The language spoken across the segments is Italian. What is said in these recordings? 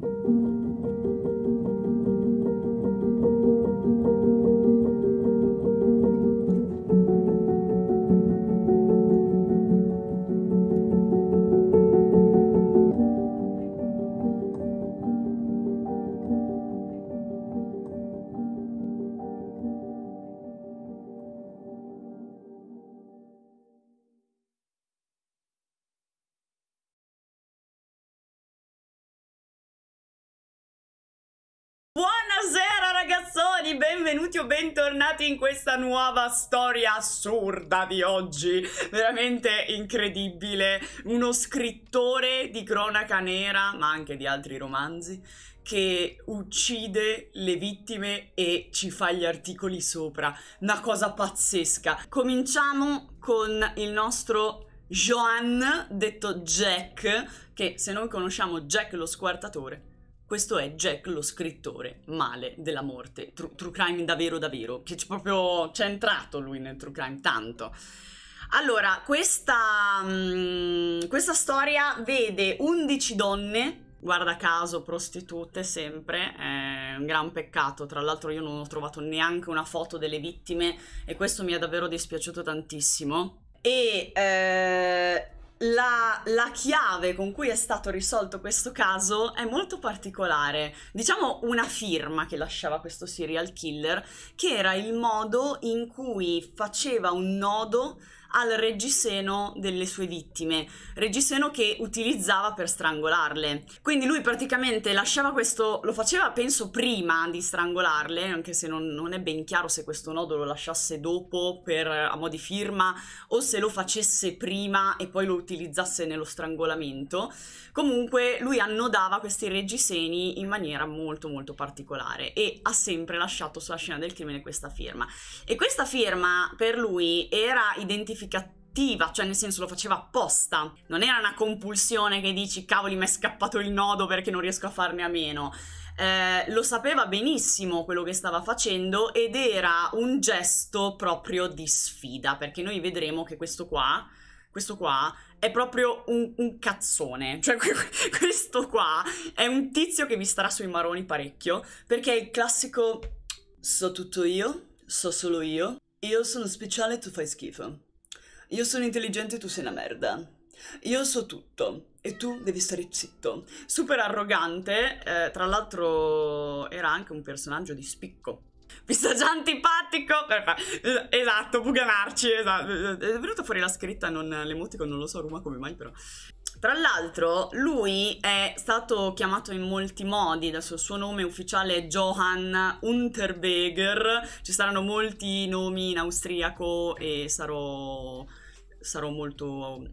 Thank you. bentornati in questa nuova storia assurda di oggi, veramente incredibile, uno scrittore di cronaca nera, ma anche di altri romanzi, che uccide le vittime e ci fa gli articoli sopra, una cosa pazzesca. Cominciamo con il nostro Joan, detto Jack, che se noi conosciamo Jack lo squartatore, questo è Jack lo scrittore, male della morte, true, true crime davvero davvero, che c'è proprio, c'è entrato lui nel true crime tanto. Allora, questa, mh, mm, questa storia vede 11 donne guarda caso prostitute sempre, è un gran peccato, tra l'altro io non ho trovato neanche una foto delle vittime e questo mi è davvero dispiaciuto tantissimo. E eh, la, la, chiave con cui è stato risolto questo caso è molto particolare. Diciamo una firma che lasciava questo serial killer, che era il modo in cui faceva un nodo al reggiseno delle sue vittime, reggiseno che utilizzava per strangolarle. Quindi lui praticamente lasciava questo, lo faceva penso prima di strangolarle, anche se non, non è ben chiaro se questo nodo lo lasciasse dopo per, a mo' di firma o se lo facesse prima e poi lo utilizzasse nello strangolamento. Comunque lui annodava questi reggiseni in maniera molto molto particolare e ha sempre lasciato sulla scena del crimine questa firma. E questa firma per lui era identificata giustificativa, cioè nel senso lo faceva apposta. Non era una compulsione che dici cavoli mi è scappato il nodo perché non riesco a farne a meno. Eh, lo sapeva benissimo quello che stava facendo ed era un gesto proprio di sfida, perché noi vedremo che questo qua, questo qua è proprio un, un cazzone, cioè questo qua è un tizio che vi starà sui maroni parecchio, perché è il classico so tutto io, so solo io, io sono speciale e tu fai schifo. Io sono intelligente e tu sei una merda. Io so tutto e tu devi stare zitto. Super arrogante, eh, tra l'altro era anche un personaggio di spicco. Vi sta già antipatico! Esatto, Buganarci, esatto. È venuta fuori la scritta, non l'emotico, non lo so, Roma come mai però. Tra l'altro, lui è stato chiamato in molti modi, adesso il suo nome ufficiale è Johann Unterweger, ci saranno molti nomi in austriaco e sarò, sarò molto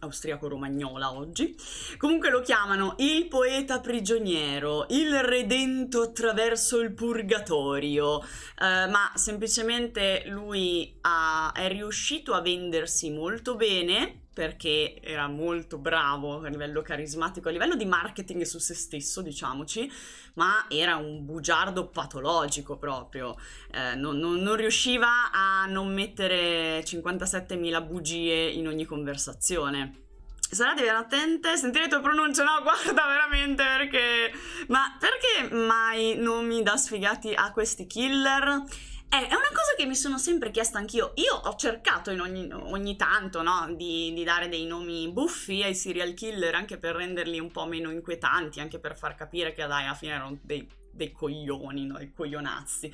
austriaco-romagnola oggi. Comunque lo chiamano il poeta prigioniero, il redento attraverso il purgatorio, eh, ma semplicemente lui ha, è riuscito a vendersi molto bene perché era molto bravo a livello carismatico, a livello di marketing su se stesso, diciamoci, ma era un bugiardo patologico proprio, eh, non, non, non, riusciva a non mettere 57.000 bugie in ogni conversazione. Sarà divertente sentire il tue pronunce, no guarda veramente perché... Ma perché mai nomi da sfigati a questi killer? Eh, è una cosa che mi sono sempre chiesta anch'io. Io ho cercato ogni, ogni, tanto no, di, di, dare dei nomi buffi ai serial killer anche per renderli un po' meno inquietanti, anche per far capire che dai, alla fine erano dei, dei coglioni, no? I coglionazzi.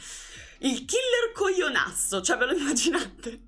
Il killer coglionazzo, cioè ve lo immaginate?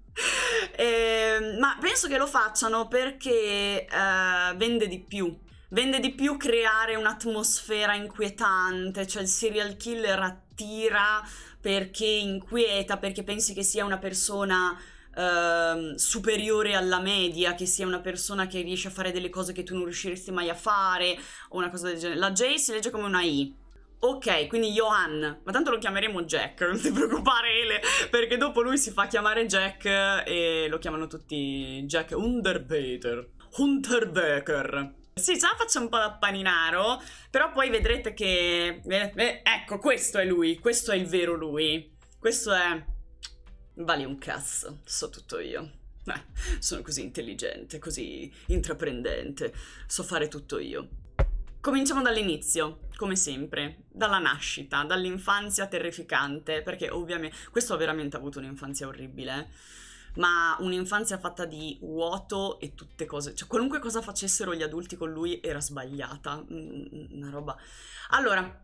Eh, ma penso che lo facciano perché eh, vende di più. Vende di più creare un'atmosfera inquietante, cioè il serial killer attira perché inquieta, perché pensi che sia una persona eh, superiore alla media, che sia una persona che riesce a fare delle cose che tu non riusciresti mai a fare, o una cosa del genere. La J si legge come una I. Ok, quindi Johan, ma tanto lo chiameremo Jack, non ti preoccupare Ele, perché dopo lui si fa chiamare Jack e lo chiamano tutti Jack Underpeter. Hunterbecker. Sì, già faccio un po' da paninaro, però poi vedrete che... Eh, eh, ecco, questo è lui, questo è il vero lui. Questo è... Vale un cazzo, so tutto io. Eh, sono così intelligente, così intraprendente, so fare tutto io. Cominciamo dall'inizio, come sempre, dalla nascita, dall'infanzia terrificante, perché ovviamente... Questo ha veramente avuto un'infanzia orribile, eh? ma un'infanzia fatta di vuoto e tutte cose, cioè qualunque cosa facessero gli adulti con lui era sbagliata, mm, mm, mm, una roba. Allora,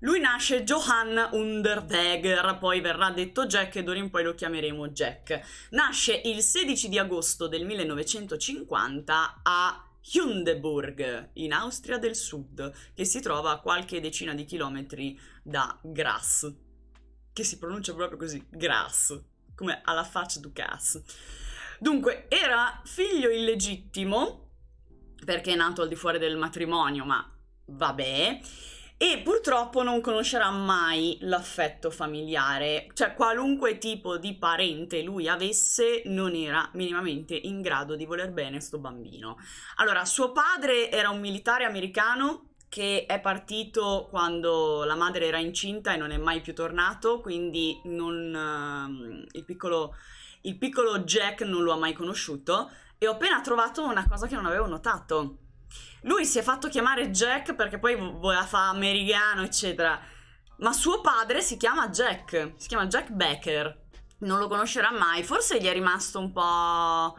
lui nasce Johann Underdegger, poi verrà detto Jack e d'ora in poi lo chiameremo Jack. Nasce il 16 di agosto del 1950 a Hundeburg, in Austria del Sud, che si trova a qualche decina di chilometri da Graz, che si pronuncia proprio così, Graz come alla faccia du cazzo. Dunque, era figlio illegittimo, perché è nato al di fuori del matrimonio, ma vabbè, e purtroppo non conoscerà mai l'affetto familiare, cioè qualunque tipo di parente lui avesse non era minimamente in grado di voler bene sto bambino. Allora, suo padre era un militare americano che è partito quando la madre era incinta e non è mai più tornato, quindi non, uh, il, piccolo, il piccolo Jack non lo ha mai conosciuto e ho appena trovato una cosa che non avevo notato. Lui si è fatto chiamare Jack perché poi voleva fare americano, eccetera. Ma suo padre si chiama Jack, si chiama Jack Becker. Non lo conoscerà mai, forse gli è rimasto un po'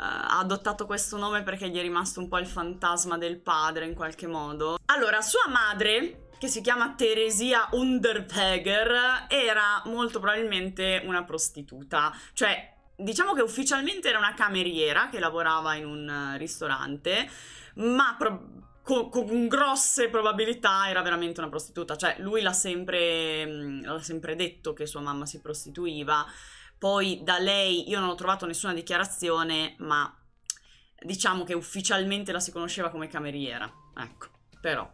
Eh, ha adottato questo nome perché gli è rimasto un po' il fantasma del padre in qualche modo. Allora, sua madre, che si chiama Teresia Underpeger, era molto probabilmente una prostituta, cioè diciamo che ufficialmente era una cameriera che lavorava in un eh, ristorante, ma con, grosse probabilità era veramente una prostituta, cioè lui l'ha sempre, mm, l'ha sempre detto che sua mamma si prostituiva poi da lei io non ho trovato nessuna dichiarazione, ma diciamo che ufficialmente la si conosceva come cameriera. Ecco, però.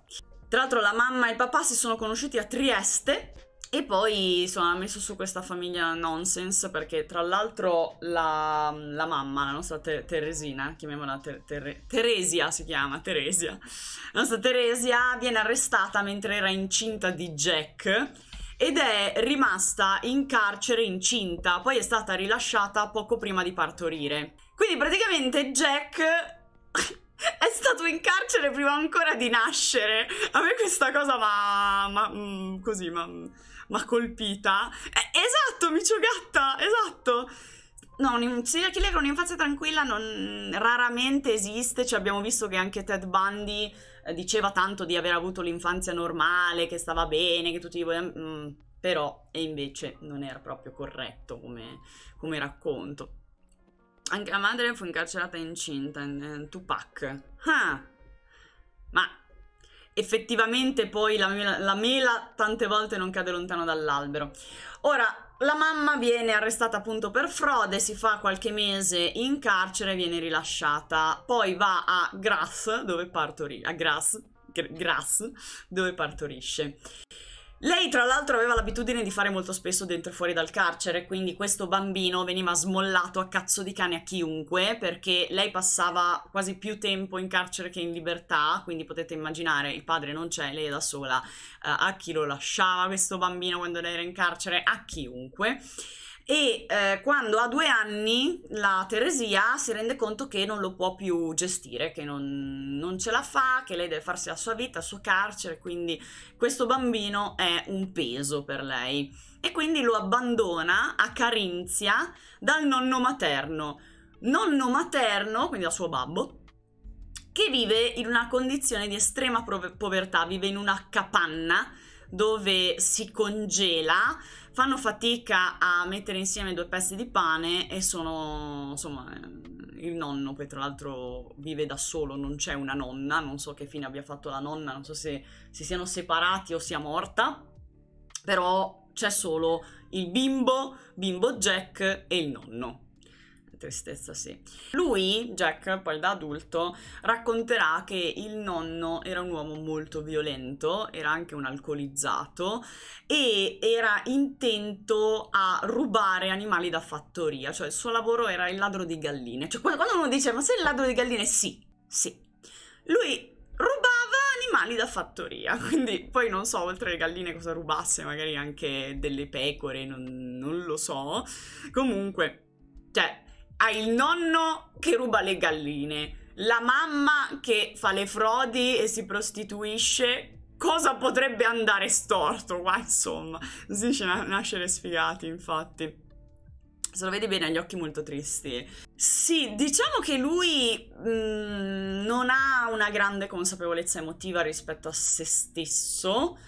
Tra l'altro la mamma e il papà si sono conosciuti a Trieste e poi sono messo su questa famiglia nonsense perché tra l'altro la, la mamma, la nostra te Teresina, chiamiamola ter ter Teresia si chiama, Teresia, la nostra Teresia viene arrestata mentre era incinta di Jack ed è rimasta in carcere incinta, poi è stata rilasciata poco prima di partorire. Quindi praticamente Jack è stato in carcere prima ancora di nascere. A me questa cosa ma... ma mm, così, ma... ma colpita. Eh, esatto, Miciogatta, esatto. No, un serial killer con un'infanzia tranquilla non, raramente esiste, cioè abbiamo visto che anche Ted Bundy eh, diceva tanto di aver avuto l'infanzia normale, che stava bene, che tutti... gli Mm, però, e invece non era proprio corretto come, come racconto. Anche la madre fu incarcerata incinta, in, eh, Tupac. Ah. Ma effettivamente poi la mela, la mela tante volte non cade lontano dall'albero. Ora, la mamma viene arrestata appunto per frode, si fa qualche mese in carcere, e viene rilasciata, poi va a Grasse dove partorisce, a Grasse, Grasse dove partorisce. Lei tra l'altro aveva l'abitudine di fare molto spesso dentro e fuori dal carcere, quindi questo bambino veniva smollato a cazzo di cane a chiunque perché lei passava quasi più tempo in carcere che in libertà, quindi potete immaginare il padre non c'è, lei è da sola, uh, a chi lo lasciava questo bambino quando lei era in carcere, a chiunque e eh, quando ha due anni la Teresia si rende conto che non lo può più gestire, che non, non ce la fa, che lei deve farsi la sua vita, il suo carcere, quindi questo bambino è un peso per lei e quindi lo abbandona a Carinzia dal nonno materno. Nonno materno, quindi dal suo babbo, che vive in una condizione di estrema povertà, vive in una capanna dove si congela fanno fatica a mettere insieme due pezzi di pane e sono, insomma, il nonno poi tra l'altro vive da solo, non c'è una nonna, non so che fine abbia fatto la nonna, non so se si siano separati o sia morta, però c'è solo il bimbo, bimbo Jack e il nonno stessa, sì. Lui, Jack, poi da adulto, racconterà che il nonno era un uomo molto violento, era anche un alcolizzato e era intento a rubare animali da fattoria, cioè il suo lavoro era il ladro di galline. Cioè quando uno dice ma sei il ladro di galline? Sì, sì. Lui rubava animali da fattoria, quindi poi non so oltre le galline cosa rubasse, magari anche delle pecore, non, non lo so. Comunque, cioè, hai il nonno che ruba le galline, la mamma che fa le frodi e si prostituisce. Cosa potrebbe andare storto qua, insomma? Si dice nascere sfigati, infatti. Se lo vedi bene, ha gli occhi molto tristi. Sì, diciamo che lui mh, mm, non ha una grande consapevolezza emotiva rispetto a se stesso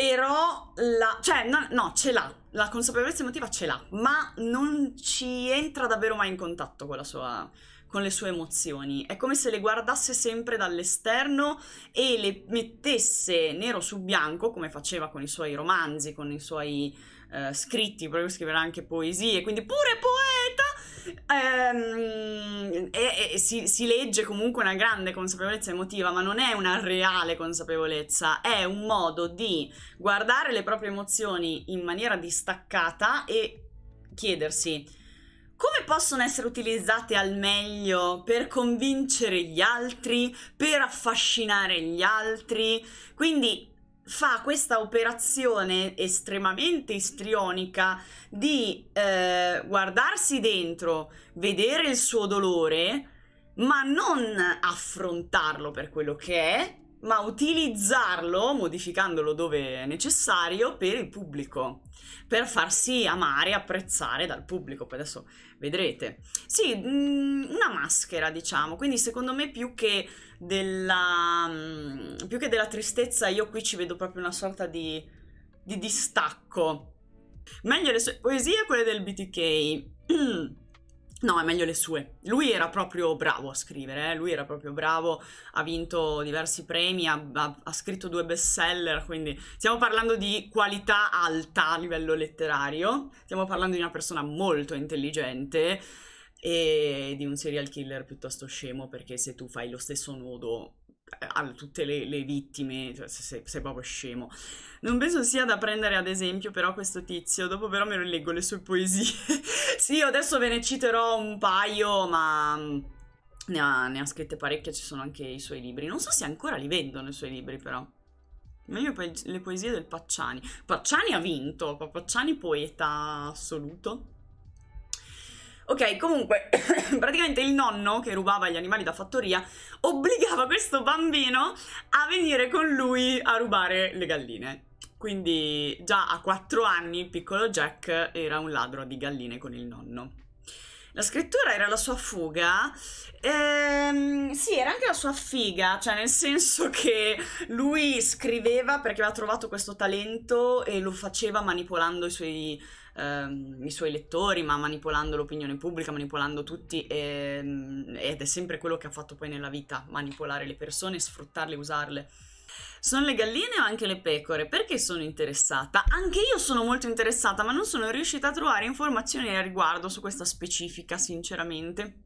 però la, cioè, no, no, ce l'ha, la consapevolezza emotiva ce l'ha, ma non ci entra davvero mai in contatto con, sua, con le sue emozioni. È come se le guardasse sempre dall'esterno e le mettesse nero su bianco, come faceva con i suoi romanzi, con i suoi eh, scritti, proprio scriveva anche poesie, quindi pure poeta! ehm, e, e si, si, legge comunque una grande consapevolezza emotiva, ma non è una reale consapevolezza, è un modo di guardare le proprie emozioni in maniera distaccata e chiedersi come possono essere utilizzate al meglio per convincere gli altri, per affascinare gli altri. Quindi fa questa operazione estremamente istrionica di eh, guardarsi dentro, vedere il suo dolore, ma non affrontarlo per quello che è ma utilizzarlo, modificandolo dove è necessario, per il pubblico, per farsi amare, e apprezzare dal pubblico, poi adesso vedrete. Sì, mm, una maschera, diciamo, quindi secondo me più che della, mm, più che della tristezza, io qui ci vedo proprio una sorta di, di distacco. Meglio le sue poesie, o quelle del BTK. No, è meglio le sue. Lui era proprio bravo a scrivere, eh? lui era proprio bravo, ha vinto diversi premi, ha, ha, ha, scritto due bestseller, quindi stiamo parlando di qualità alta a livello letterario, stiamo parlando di una persona molto intelligente e di un serial killer piuttosto scemo perché se tu fai lo stesso nodo eh, a tutte le, le vittime, cioè, sei, sei, proprio scemo. Non penso sia da prendere ad esempio però questo tizio, dopo però me lo leggo le sue poesie. sì, io adesso ve ne citerò un paio, ma mm, ne ha, ne ha, scritte parecchie, ci sono anche i suoi libri. Non so se ancora li vendono i suoi libri però. Meglio le poesie del Pacciani. Pacciani ha vinto, Pacciani poeta assoluto. Ok, comunque, praticamente il nonno che rubava gli animali da fattoria obbligava questo bambino a venire con lui a rubare le galline. Quindi già a 4 anni il piccolo Jack era un ladro di galline con il nonno. La scrittura era la sua fuga, ehm, sì, era anche la sua figa, cioè nel senso che lui scriveva perché aveva trovato questo talento e lo faceva manipolando i suoi ehm, i suoi lettori, ma manipolando l'opinione pubblica, manipolando tutti ehm, ed è sempre quello che ha fatto poi nella vita, manipolare le persone, sfruttarle, usarle. Sono le galline o anche le pecore? Perché sono interessata? Anche io sono molto interessata, ma non sono riuscita a trovare informazioni a riguardo su questa specifica, sinceramente.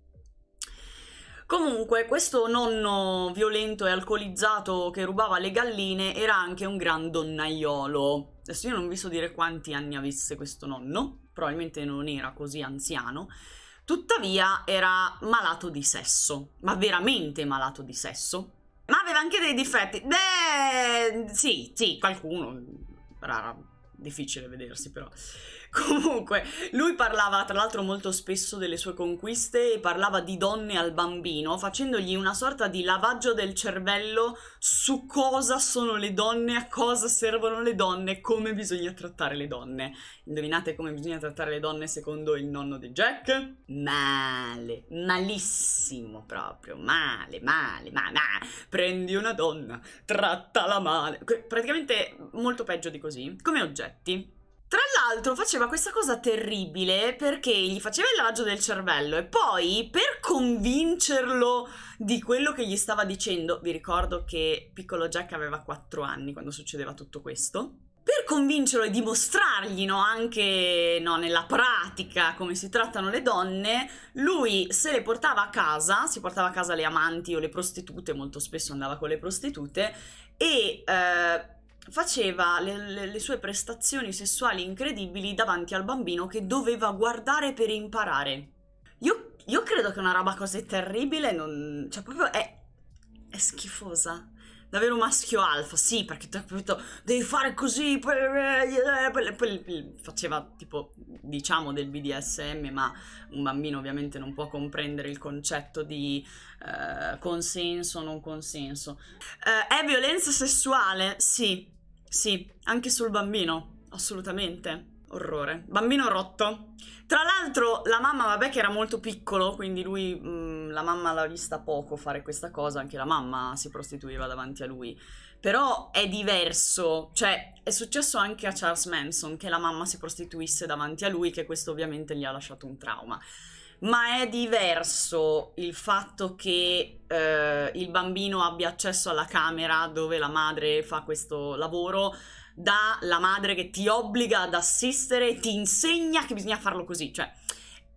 Comunque, questo nonno violento e alcolizzato che rubava le galline era anche un gran donnaiolo. Adesso io non vi so dire quanti anni avesse questo nonno, probabilmente non era così anziano, tuttavia era malato di sesso, ma veramente malato di sesso. Ma aveva anche dei difetti. Beh, sì, sì, qualcuno, rara, difficile vedersi però. Comunque, lui parlava tra l'altro molto spesso delle sue conquiste e parlava di donne al bambino, facendogli una sorta di lavaggio del cervello su cosa sono le donne, a cosa servono le donne, come bisogna trattare le donne. Indovinate come bisogna trattare le donne secondo il nonno di Jack? Male, malissimo proprio, male, male, male. ma. prendi una donna, trattala male, praticamente molto peggio di così, come oggetti. Tra l'altro faceva questa cosa terribile perché gli faceva il lavaggio del cervello e poi per convincerlo di quello che gli stava dicendo, vi ricordo che piccolo Jack aveva 4 anni quando succedeva tutto questo, per convincerlo e dimostrargli no, anche no, nella pratica come si trattano le donne, lui se le portava a casa, si portava a casa le amanti o le prostitute, molto spesso andava con le prostitute e... Eh, faceva le, le, le, sue prestazioni sessuali incredibili davanti al bambino che doveva guardare per imparare. Io, io credo che una roba così terribile non... cioè proprio è... è schifosa davvero maschio alfa, sì, perché ti ha capito, devi fare così, eh, eh, eh, faceva tipo, diciamo, del BDSM, ma un bambino ovviamente non può comprendere il concetto di eh, consenso o non consenso. Eh, è violenza sessuale? Sì, sì, anche sul bambino, assolutamente. Orrore. Bambino rotto. Tra l'altro la mamma, vabbè che era molto piccolo, quindi lui... Mh, mm, la mamma l'ha vista poco fare questa cosa, anche la mamma si prostituiva davanti a lui. Però è diverso, cioè è successo anche a Charles Manson che la mamma si prostituisse davanti a lui, che questo ovviamente gli ha lasciato un trauma. Ma è diverso il fatto che eh, il bambino abbia accesso alla camera dove la madre fa questo lavoro dalla madre che ti obbliga ad assistere, e ti insegna che bisogna farlo così, cioè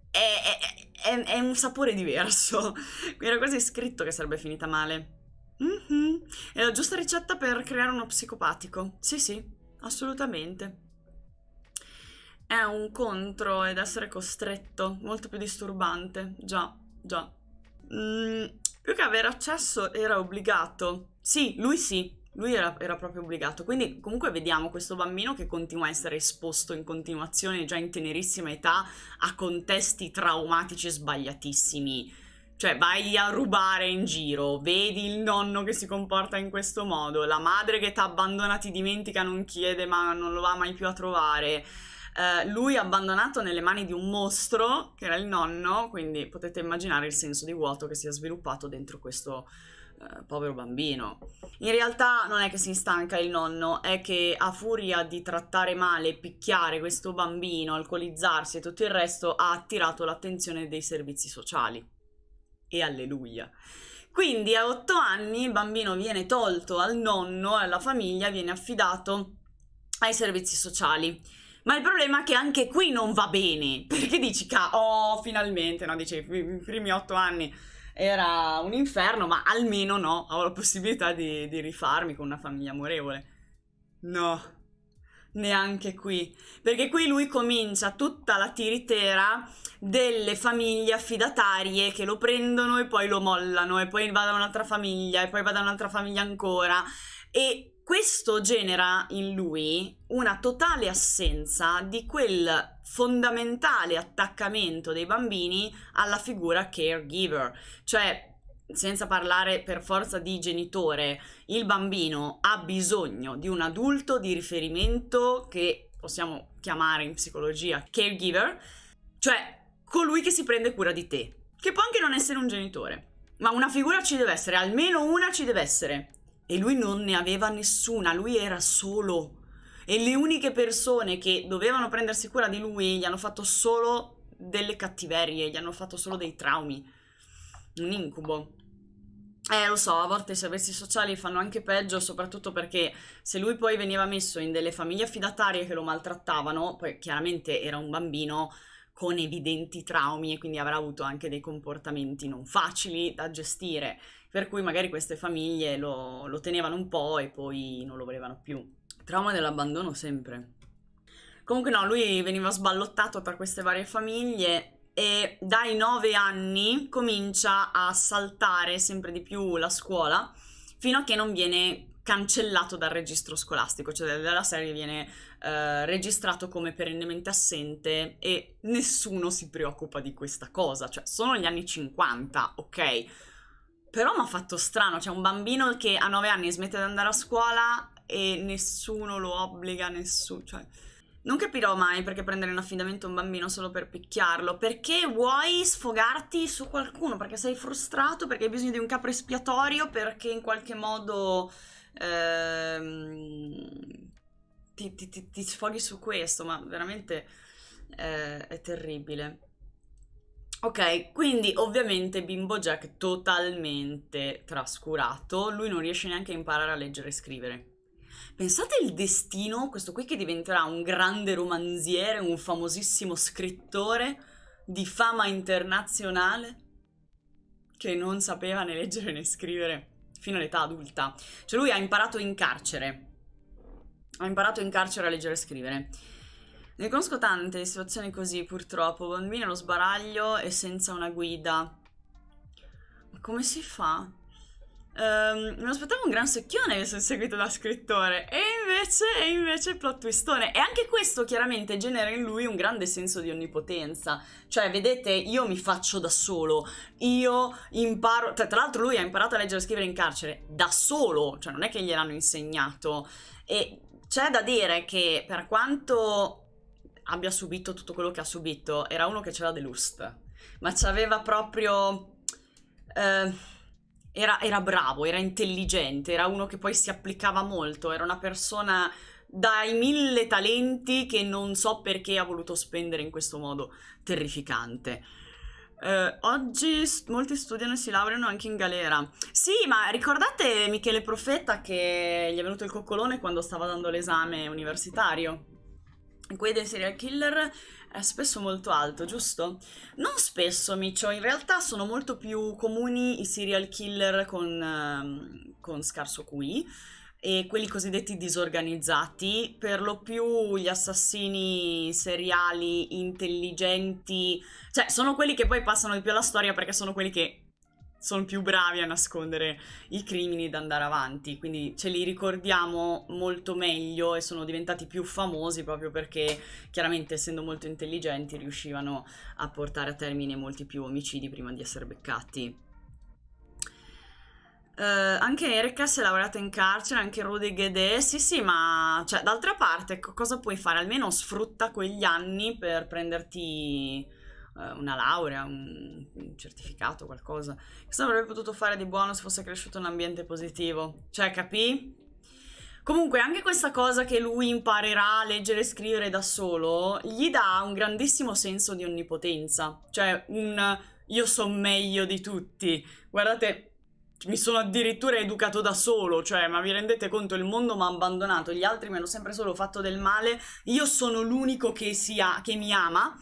è, è è, è un sapore diverso. Era quasi scritto che sarebbe finita male. Mm-hmm. È la giusta ricetta per creare uno psicopatico. Sì, sì, assolutamente. È un contro ed essere costretto, molto più disturbante. Già, già. Mm, più che avere accesso era obbligato. Sì, lui sì, lui era, era, proprio obbligato, quindi comunque vediamo questo bambino che continua a essere esposto in continuazione già in tenerissima età a contesti traumatici e sbagliatissimi. Cioè vai a rubare in giro, vedi il nonno che si comporta in questo modo, la madre che ti abbandona ti dimentica, non chiede ma non lo va mai più a trovare. Uh, lui abbandonato nelle mani di un mostro che era il nonno, quindi potete immaginare il senso di vuoto che si è sviluppato dentro questo, eh, povero bambino. In realtà non è che si stanca il nonno, è che a furia di trattare male, picchiare questo bambino, alcolizzarsi e tutto il resto, ha attirato l'attenzione dei servizi sociali. E alleluia. Quindi a otto anni il bambino viene tolto al nonno e alla famiglia, viene affidato ai servizi sociali. Ma il problema è che anche qui non va bene, perché dici, oh, finalmente, no, dici, i primi otto anni era un inferno, ma almeno no, ho la possibilità di, di rifarmi con una famiglia amorevole. No, neanche qui, perché qui lui comincia tutta la tiritera delle famiglie affidatarie che lo prendono e poi lo mollano e poi va da un'altra famiglia e poi va da un'altra famiglia ancora e questo genera in lui una totale assenza di quel fondamentale attaccamento dei bambini alla figura caregiver, cioè senza parlare per forza di genitore, il bambino ha bisogno di un adulto di riferimento che possiamo chiamare in psicologia caregiver, cioè colui che si prende cura di te, che può anche non essere un genitore, ma una figura ci deve essere, almeno una ci deve essere. E lui non ne aveva nessuna, lui era solo e le uniche persone che dovevano prendersi cura di lui gli hanno fatto solo delle cattiverie, gli hanno fatto solo dei traumi. Un incubo. Eh, lo so, a volte i servizi sociali fanno anche peggio, soprattutto perché se lui poi veniva messo in delle famiglie affidatarie che lo maltrattavano, poi chiaramente era un bambino con evidenti traumi e quindi avrà avuto anche dei comportamenti non facili da gestire, per cui magari queste famiglie lo, lo tenevano un po' e poi non lo volevano più. Trauma dell'abbandono sempre. Comunque no, lui veniva sballottato per queste varie famiglie e dai nove anni comincia a saltare sempre di più la scuola fino a che non viene cancellato dal registro scolastico, cioè dalla serie viene eh, registrato come perennemente assente e nessuno si preoccupa di questa cosa, cioè sono gli anni 50, ok? Però mi ha fatto strano, cioè un bambino che a 9 anni smette di andare a scuola e nessuno lo obbliga, nessuno, cioè... Non capirò mai perché prendere in affidamento un bambino solo per picchiarlo, perché vuoi sfogarti su qualcuno, perché sei frustrato, perché hai bisogno di un capo espiatorio, perché in qualche modo ehm, ti, ti, ti, ti, sfoghi su questo, ma veramente eh, è terribile. Ok, quindi ovviamente Bimbo Jack totalmente trascurato, lui non riesce neanche a imparare a leggere e scrivere. Pensate il destino, questo qui che diventerà un grande romanziere, un famosissimo scrittore di fama internazionale che non sapeva né leggere né scrivere fino all'età adulta. Cioè lui ha imparato in carcere. Ha imparato in carcere a leggere e scrivere. Ne conosco tante di situazioni così, purtroppo. Bambini allo sbaraglio e senza una guida. Ma come si fa? Um, non aspettavo un gran secchione che seguito da scrittore e invece, e invece plot twistone e anche questo chiaramente genera in lui un grande senso di onnipotenza cioè vedete io mi faccio da solo io imparo tra, tra l'altro lui ha imparato a leggere e scrivere in carcere da solo cioè non è che gliel'hanno insegnato e c'è da dire che per quanto abbia subito tutto quello che ha subito era uno che c'era delust ma c'aveva proprio eh, era, era bravo, era intelligente, era uno che poi si applicava molto, era una persona dai mille talenti che non so perché ha voluto spendere in questo modo terrificante. Eh, oggi st- molti studiano e si laureano anche in galera. Sì, ma ricordate Michele Profetta che gli è venuto il coccolone quando stava dando l'esame universitario? Quei dei serial killer è spesso molto alto, giusto? Non spesso, Micio, in realtà sono molto più comuni i serial killer con, ehm, con scarso QI e quelli cosiddetti disorganizzati, per lo più gli assassini seriali intelligenti, cioè sono quelli che poi passano di più alla storia perché sono quelli che sono più bravi a nascondere i crimini da andare avanti, quindi ce li ricordiamo molto meglio e sono diventati più famosi proprio perché chiaramente essendo molto intelligenti riuscivano a portare a termine molti più omicidi prima di essere beccati. Eh, anche Erika si è lavorata in carcere, anche Rudy Guedè, sì sì, ma cioè, d'altra parte cosa puoi fare? Almeno sfrutta quegli anni per prenderti eh, una laurea, un, un certificato, qualcosa. Cosa avrebbe potuto fare di buono se fosse cresciuto in un ambiente positivo? Cioè, capì? Comunque, anche questa cosa che lui imparerà a leggere e scrivere da solo gli dà un grandissimo senso di onnipotenza. Cioè, un io so meglio di tutti. Guardate, mi sono addirittura educato da solo, cioè, ma vi rendete conto, il mondo mi ha abbandonato, gli altri mi hanno sempre solo fatto del male, io sono l'unico che, che mi ama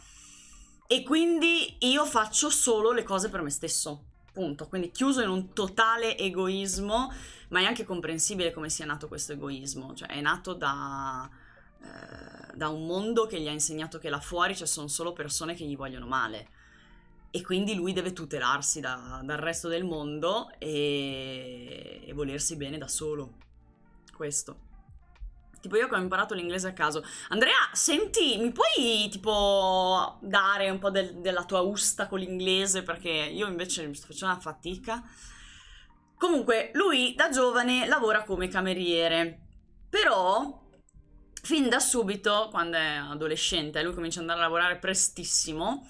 e quindi io faccio solo le cose per me stesso. Punto. Quindi chiuso in un totale egoismo, ma è anche comprensibile come sia nato questo egoismo. Cioè, è nato da, eh, da un mondo che gli ha insegnato che là fuori ci cioè, sono solo persone che gli vogliono male. E quindi lui deve tutelarsi da, dal resto del mondo e, e volersi bene da solo. Questo. Tipo io che ho imparato l'inglese a caso. Andrea, senti, mi puoi tipo dare un po' del, della tua usta con l'inglese? Perché io invece mi sto facendo una fatica. Comunque, lui da giovane lavora come cameriere. Però fin da subito, quando è adolescente, lui comincia ad andare a lavorare prestissimo,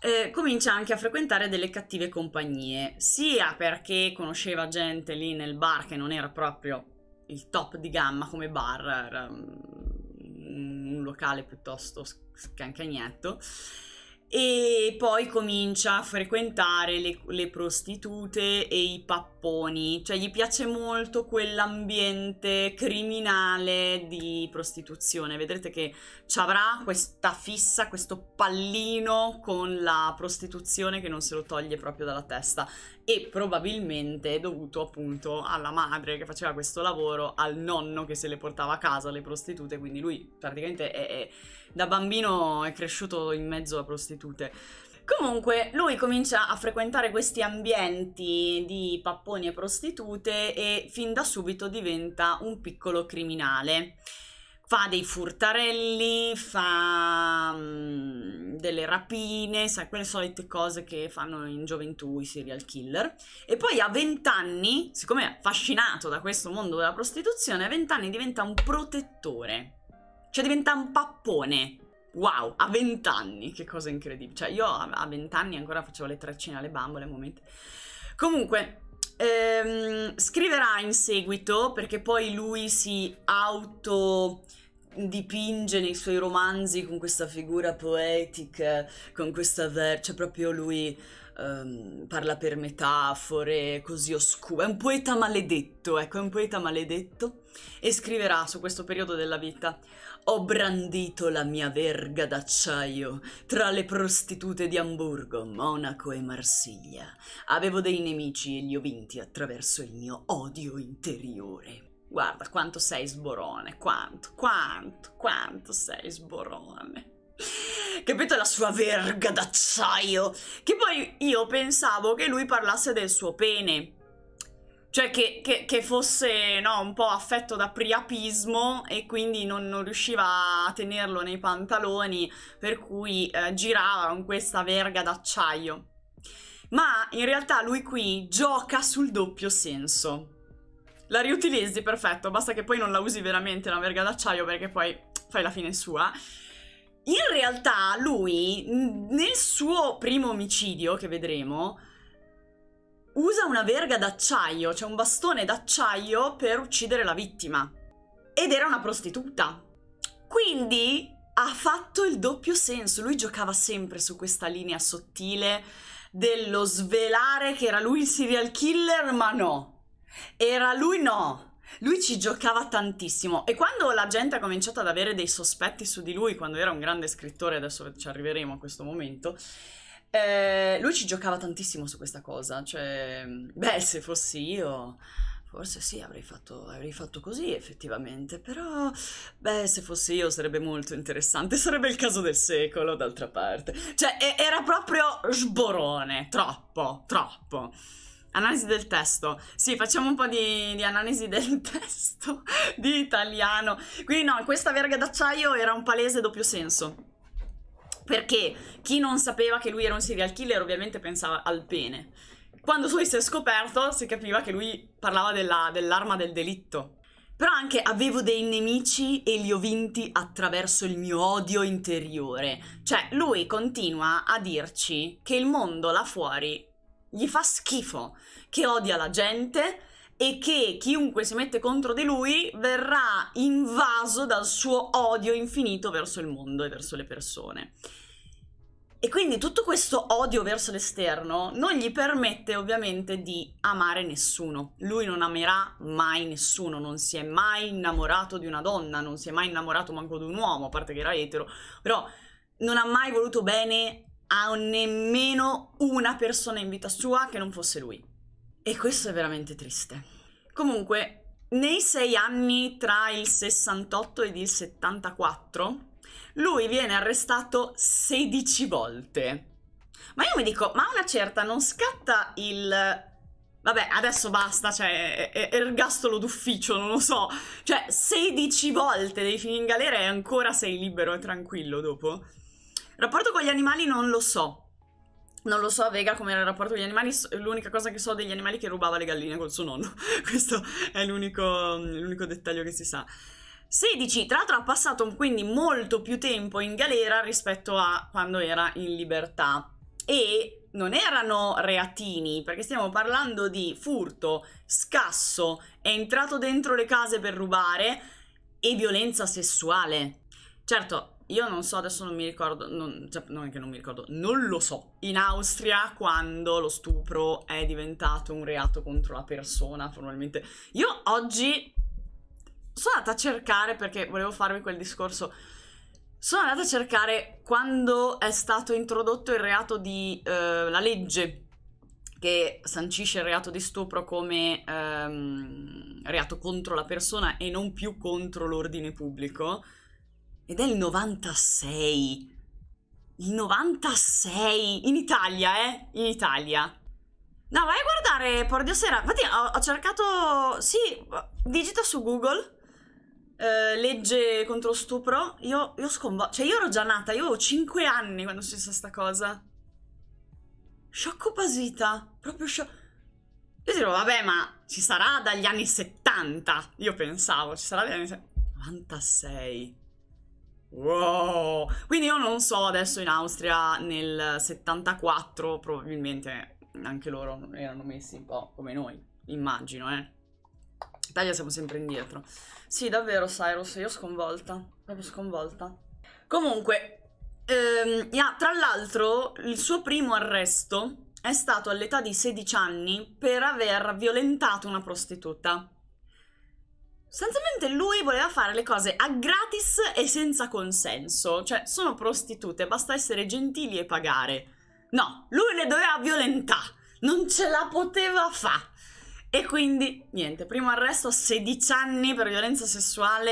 eh, comincia anche a frequentare delle cattive compagnie, sia perché conosceva gente lì nel bar che non era proprio il top di gamma come bar, era un, locale piuttosto scancagnetto. E poi comincia a frequentare le, le prostitute e i papponi, cioè gli piace molto quell'ambiente criminale di prostituzione. Vedrete che ci avrà questa fissa, questo pallino con la prostituzione che non se lo toglie proprio dalla testa e probabilmente è dovuto appunto alla madre che faceva questo lavoro, al nonno che se le portava a casa le prostitute, quindi lui praticamente è, è, da bambino è cresciuto in mezzo a prostitute. Comunque lui comincia a frequentare questi ambienti di papponi e prostitute e fin da subito diventa un piccolo criminale fa dei furtarelli, fa mm, delle rapine, sai, quelle solite cose che fanno in gioventù i serial killer. E poi a 20 anni, siccome è affascinato da questo mondo della prostituzione, a 20 anni diventa un protettore. Cioè diventa un pappone. Wow, a 20 anni, che cosa incredibile. Cioè io a 20 anni ancora facevo le treccine alle bambole, momenti. Comunque, ehm, scriverà in seguito, perché poi lui si auto dipinge nei suoi romanzi con questa figura poetica, con questa verce, cioè proprio lui ehm, parla per metafore così oscure, è un poeta maledetto, ecco, è un poeta maledetto e scriverà su questo periodo della vita ho brandito la mia verga d'acciaio tra le prostitute di Amburgo, Monaco e Marsiglia. Avevo dei nemici e li ho vinti attraverso il mio odio interiore. Guarda quanto sei sborone, quanto, quanto, quanto sei sborone. Capito la sua verga d'acciaio? Che poi io pensavo che lui parlasse del suo pene. Cioè che, che, che fosse no, un po' affetto da priapismo e quindi non, non riusciva a tenerlo nei pantaloni, per cui eh, girava con questa verga d'acciaio. Ma in realtà lui qui gioca sul doppio senso. La riutilizzi, perfetto, basta che poi non la usi veramente la verga d'acciaio perché poi fai la fine sua. In realtà lui, nel suo primo omicidio che vedremo, usa una verga d'acciaio, cioè un bastone d'acciaio per uccidere la vittima. Ed era una prostituta. Quindi ha fatto il doppio senso, lui giocava sempre su questa linea sottile dello svelare che era lui il serial killer, ma no. Era lui no. Lui ci giocava tantissimo e quando la gente ha cominciato ad avere dei sospetti su di lui, quando era un grande scrittore, adesso ci arriveremo a questo momento, eh, lui ci giocava tantissimo su questa cosa, cioè, beh, se fossi io, forse sì, avrei fatto, avrei fatto così effettivamente, però, beh, se fossi io sarebbe molto interessante, sarebbe il caso del secolo, d'altra parte. Cioè, e- era proprio sborone, troppo, troppo. Analisi del testo. Sì, facciamo un po' di, di, analisi del testo di italiano. Quindi no, questa verga d'acciaio era un palese doppio senso. Perché chi non sapeva che lui era un serial killer ovviamente pensava al pene. Quando poi si è scoperto si capiva che lui parlava della, dell'arma del delitto. Però anche avevo dei nemici e li ho vinti attraverso il mio odio interiore. Cioè, lui continua a dirci che il mondo là fuori gli fa schifo, che odia la gente e che chiunque si mette contro di lui verrà invaso dal suo odio infinito verso il mondo e verso le persone. E quindi tutto questo odio verso l'esterno non gli permette ovviamente di amare nessuno. Lui non amerà mai nessuno, non si è mai innamorato di una donna, non si è mai innamorato manco di un uomo, a parte che era etero, però non ha mai voluto bene a nemmeno una persona in vita sua che non fosse lui. E questo è veramente triste. Comunque, nei sei anni tra il 68 ed il 74, lui viene arrestato 16 volte. Ma io mi dico, ma una certa non scatta il... Vabbè, adesso basta, cioè, ergastolo d'ufficio, non lo so. Cioè, 16 volte devi finire in galera e ancora sei libero e tranquillo dopo. Rapporto con gli animali non lo so. Non lo so, Vega, come era il rapporto con gli animali. L'unica cosa che so degli animali è che rubava le galline col suo nonno. Questo è l'unico dettaglio che si sa. 16, tra l'altro ha passato quindi molto più tempo in galera rispetto a quando era in libertà e non erano reatini perché stiamo parlando di furto, scasso, è entrato dentro le case per rubare e violenza sessuale. Certo, io non so, adesso non mi ricordo, non, cioè, non è che non mi ricordo, non lo so. In Austria, quando lo stupro è diventato un reato contro la persona, formalmente. Io oggi sono andata a cercare perché volevo farvi quel discorso. Sono andata a cercare quando è stato introdotto il reato di eh, la legge che sancisce il reato di stupro come ehm, reato contro la persona e non più contro l'ordine pubblico. Ed è il 96. Il 96 in Italia, eh? In Italia. No, vai a guardare, por Dio sera. Infatti, ho, ho cercato. Sì, digita su Google eh, legge contro lo stupro, io, io scombo... Cioè, io ero già nata, io avevo 5 anni quando è successa questa cosa. Sciocco basita, proprio sciocco... Io dico, vabbè, ma ci sarà dagli anni 70, io pensavo, ci sarà dagli anni 70. 96. Wow! Quindi io non so adesso in Austria nel 74 probabilmente anche loro erano messi un po' come noi, immagino, eh. Italia siamo sempre indietro. Sì, davvero, Cyrus, io sconvolta. Proprio sconvolta. Comunque, ehm, yeah, tra l'altro, il suo primo arresto è stato all'età di 16 anni per aver violentato una prostituta. Sostanzialmente lui voleva fare le cose a gratis e senza consenso, cioè sono prostitute, basta essere gentili e pagare. No, lui le doveva violentare, non ce la poteva fare. E quindi, niente, primo arresto a 16 anni per violenza sessuale.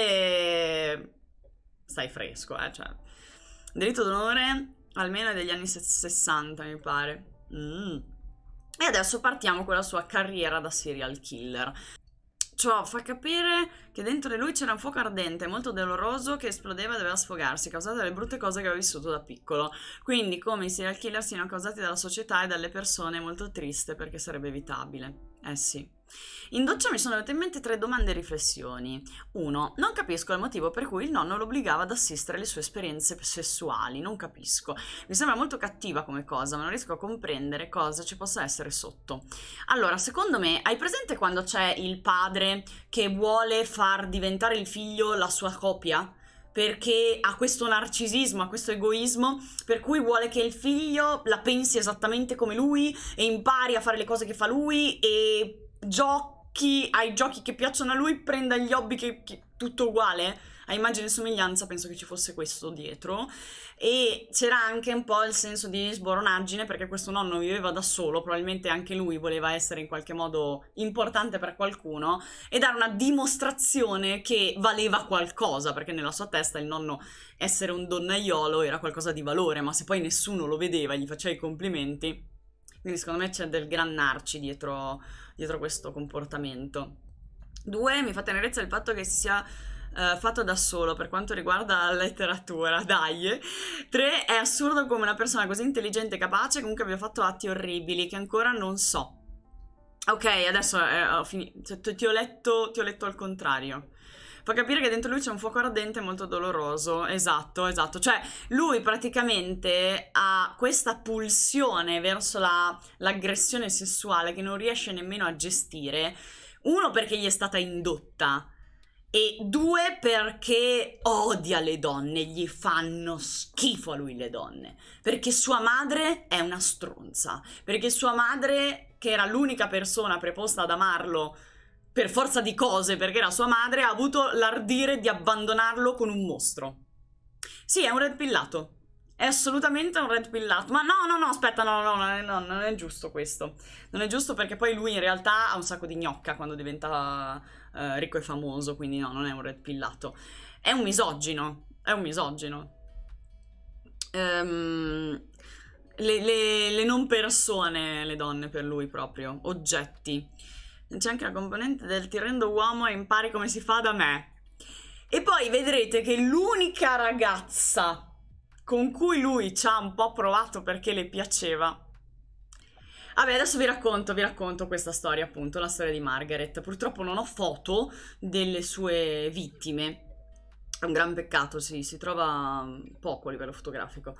Stai fresco, eh, cioè. Delitto d'onore almeno degli anni 60, mi pare. Mm. E adesso partiamo con la sua carriera da serial killer. Ciò fa capire che dentro di lui c'era un fuoco ardente, molto doloroso, che esplodeva e doveva sfogarsi, causato dalle brutte cose che aveva vissuto da piccolo. Quindi, come i serial killer siano causati dalla società e dalle persone, è molto triste perché sarebbe evitabile. Eh sì. In doccia mi sono venute in mente tre domande e riflessioni. Uno, non capisco il motivo per cui il nonno lo obbligava ad assistere alle sue esperienze sessuali, non capisco. Mi sembra molto cattiva come cosa, ma non riesco a comprendere cosa ci possa essere sotto. Allora, secondo me, hai presente quando c'è il padre che vuole far diventare il figlio la sua copia? perché ha questo narcisismo, ha questo egoismo, per cui vuole che il figlio la pensi esattamente come lui e impari a fare le cose che fa lui e giochi, ai giochi che piacciono a lui, prenda gli hobby che, che tutto uguale. A immagine e somiglianza penso che ci fosse questo dietro e c'era anche un po' il senso di sboronaggine perché questo nonno viveva da solo, probabilmente anche lui voleva essere in qualche modo importante per qualcuno e dare una dimostrazione che valeva qualcosa perché nella sua testa il nonno essere un donnaiolo era qualcosa di valore ma se poi nessuno lo vedeva e gli faceva i complimenti quindi secondo me c'è del gran narci dietro dietro questo comportamento. Due, mi fa tenerezza il fatto che si sia Uh, fatto da solo per quanto riguarda la letteratura, dai. Tre, È assurdo come una persona così intelligente e capace comunque abbia fatto atti orribili che ancora non so. Ok, adesso eh, ho finito. Cioè, ti, ti ho letto al contrario fa capire che dentro lui c'è un fuoco ardente molto doloroso. Esatto, esatto. Cioè, lui praticamente ha questa pulsione verso la, l'aggressione sessuale che non riesce nemmeno a gestire. Uno, perché gli è stata indotta. E due, perché odia le donne, gli fanno schifo a lui le donne. Perché sua madre è una stronza. Perché sua madre, che era l'unica persona preposta ad amarlo per forza di cose, perché la sua madre ha avuto l'ardire di abbandonarlo con un mostro. Sì, è un red pillato. È assolutamente un red pillato. Ma no, no, no, aspetta, no, no, no, eh, no, non è giusto questo. Non è giusto perché poi lui in realtà ha un sacco di gnocca quando diventa uh, ricco e famoso, quindi no, non è un red pillato. È un misogino, è un misogino. Um, le, le, le non persone, le donne per lui proprio, oggetti c'è anche la componente del ti rendo uomo e impari come si fa da me. E poi vedrete che l'unica ragazza con cui lui ci ha un po' provato perché le piaceva. Vabbè, adesso vi racconto, vi racconto questa storia, appunto, la storia di Margaret. Purtroppo non ho foto delle sue vittime. È un gran peccato, sì, si trova mm, poco a livello fotografico.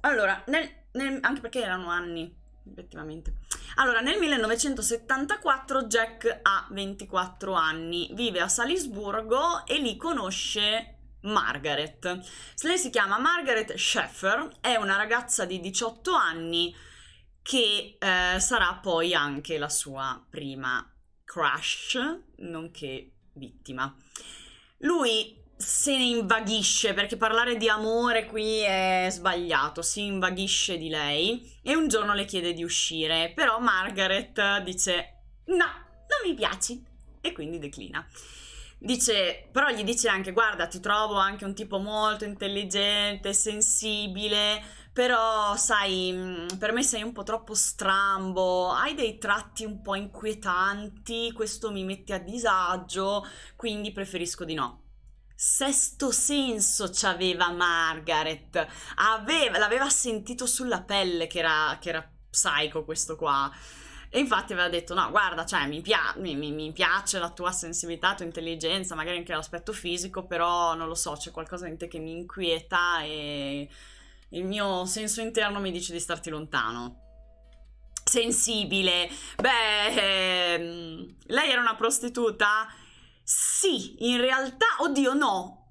Allora, nel, nel, anche perché erano anni effettivamente. Allora, nel 1974 Jack ha 24 anni, vive a Salisburgo e lì conosce Margaret. Lei si chiama Margaret Sheffer, è una ragazza di 18 anni che eh, sarà poi anche la sua prima crush, nonché vittima. Lui se ne invaghisce perché parlare di amore qui è sbagliato, si invaghisce di lei e un giorno le chiede di uscire, però Margaret dice no, non mi piaci e quindi declina. Dice, però gli dice anche guarda ti trovo anche un tipo molto intelligente, sensibile, però sai, per me sei un po' troppo strambo, hai dei tratti un po' inquietanti, questo mi mette a disagio, quindi preferisco di no. Sesto senso ci aveva Margaret, aveva, l'aveva sentito sulla pelle che era, che era psycho questo qua. E infatti aveva detto: No, guarda, cioè, mi, pia- mi, mi, mi, piace la tua sensibilità, la tua intelligenza, magari anche l'aspetto fisico, però non lo so, c'è qualcosa in te che mi inquieta e il mio senso interno mi dice di starti lontano. Sensibile, beh, ehm, lei era una prostituta sì, in realtà, oddio, no.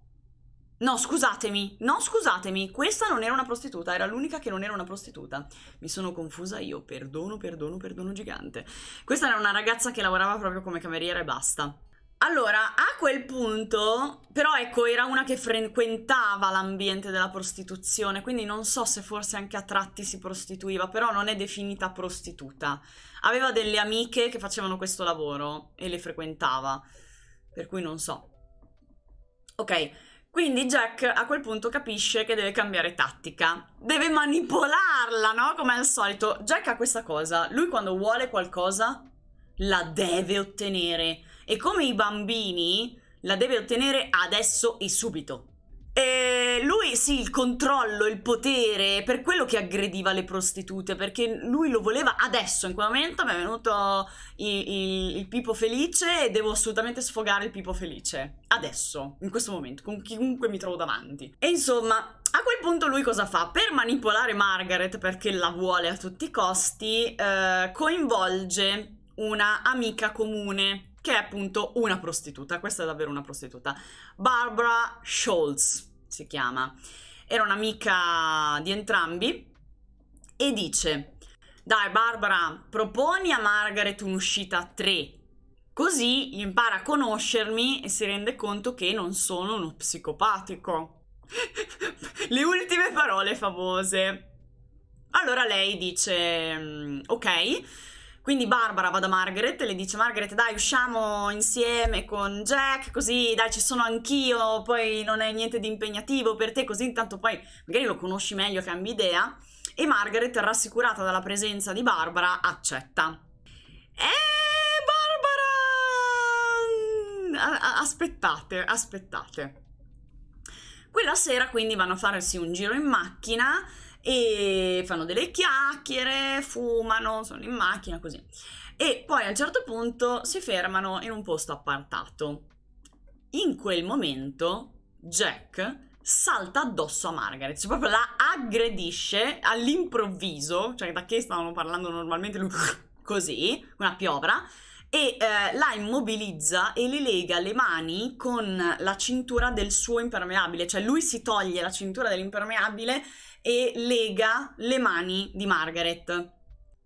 No, scusatemi, no, scusatemi, questa non era una prostituta, era l'unica che non era una prostituta. Mi sono confusa io, perdono, perdono, perdono gigante. Questa era una ragazza che lavorava proprio come cameriera e basta. Allora, a quel punto, però ecco, era una che frequentava l'ambiente della prostituzione, quindi non so se forse anche a tratti si prostituiva, però non è definita prostituta. Aveva delle amiche che facevano questo lavoro e le frequentava per cui non so. Ok, quindi Jack a quel punto capisce che deve cambiare tattica, deve manipolarla, no? Come al solito. Jack ha questa cosa, lui quando vuole qualcosa la deve ottenere e come i bambini la deve ottenere adesso e subito. E lui sì, il controllo, il potere, per quello che aggrediva le prostitute, perché lui lo voleva adesso, in quel momento mi è venuto il, il, il pipo felice e devo assolutamente sfogare il pipo felice, adesso, in questo momento, con chiunque mi trovo davanti. E insomma, a quel punto lui cosa fa? Per manipolare Margaret, perché la vuole a tutti i costi, eh, coinvolge una amica comune che è appunto una prostituta, questa è davvero una prostituta. Barbara Scholz si chiama, era un'amica di entrambi e dice, dai Barbara, proponi a Margaret un'uscita a tre, così impara a conoscermi e si rende conto che non sono uno psicopatico. Le ultime parole famose. Allora lei dice, ok quindi Barbara va da Margaret e le dice Margaret dai usciamo insieme con Jack così dai ci sono anch'io, poi non è niente di impegnativo per te così intanto poi magari lo conosci meglio, cambi idea. E Margaret rassicurata dalla presenza di Barbara accetta. E eh, Barbara... Aspettate, aspettate. Quella sera quindi vanno a farsi un giro in macchina e fanno delle chiacchiere, fumano, sono in macchina, così. E poi a un certo punto si fermano in un posto appartato. In quel momento Jack salta addosso a Margaret, cioè proprio la aggredisce all'improvviso, cioè da che stavano parlando normalmente così, una piovra, e eh, la immobilizza e le lega le mani con la cintura del suo impermeabile, cioè lui si toglie la cintura dell'impermeabile e lega le mani di Margaret.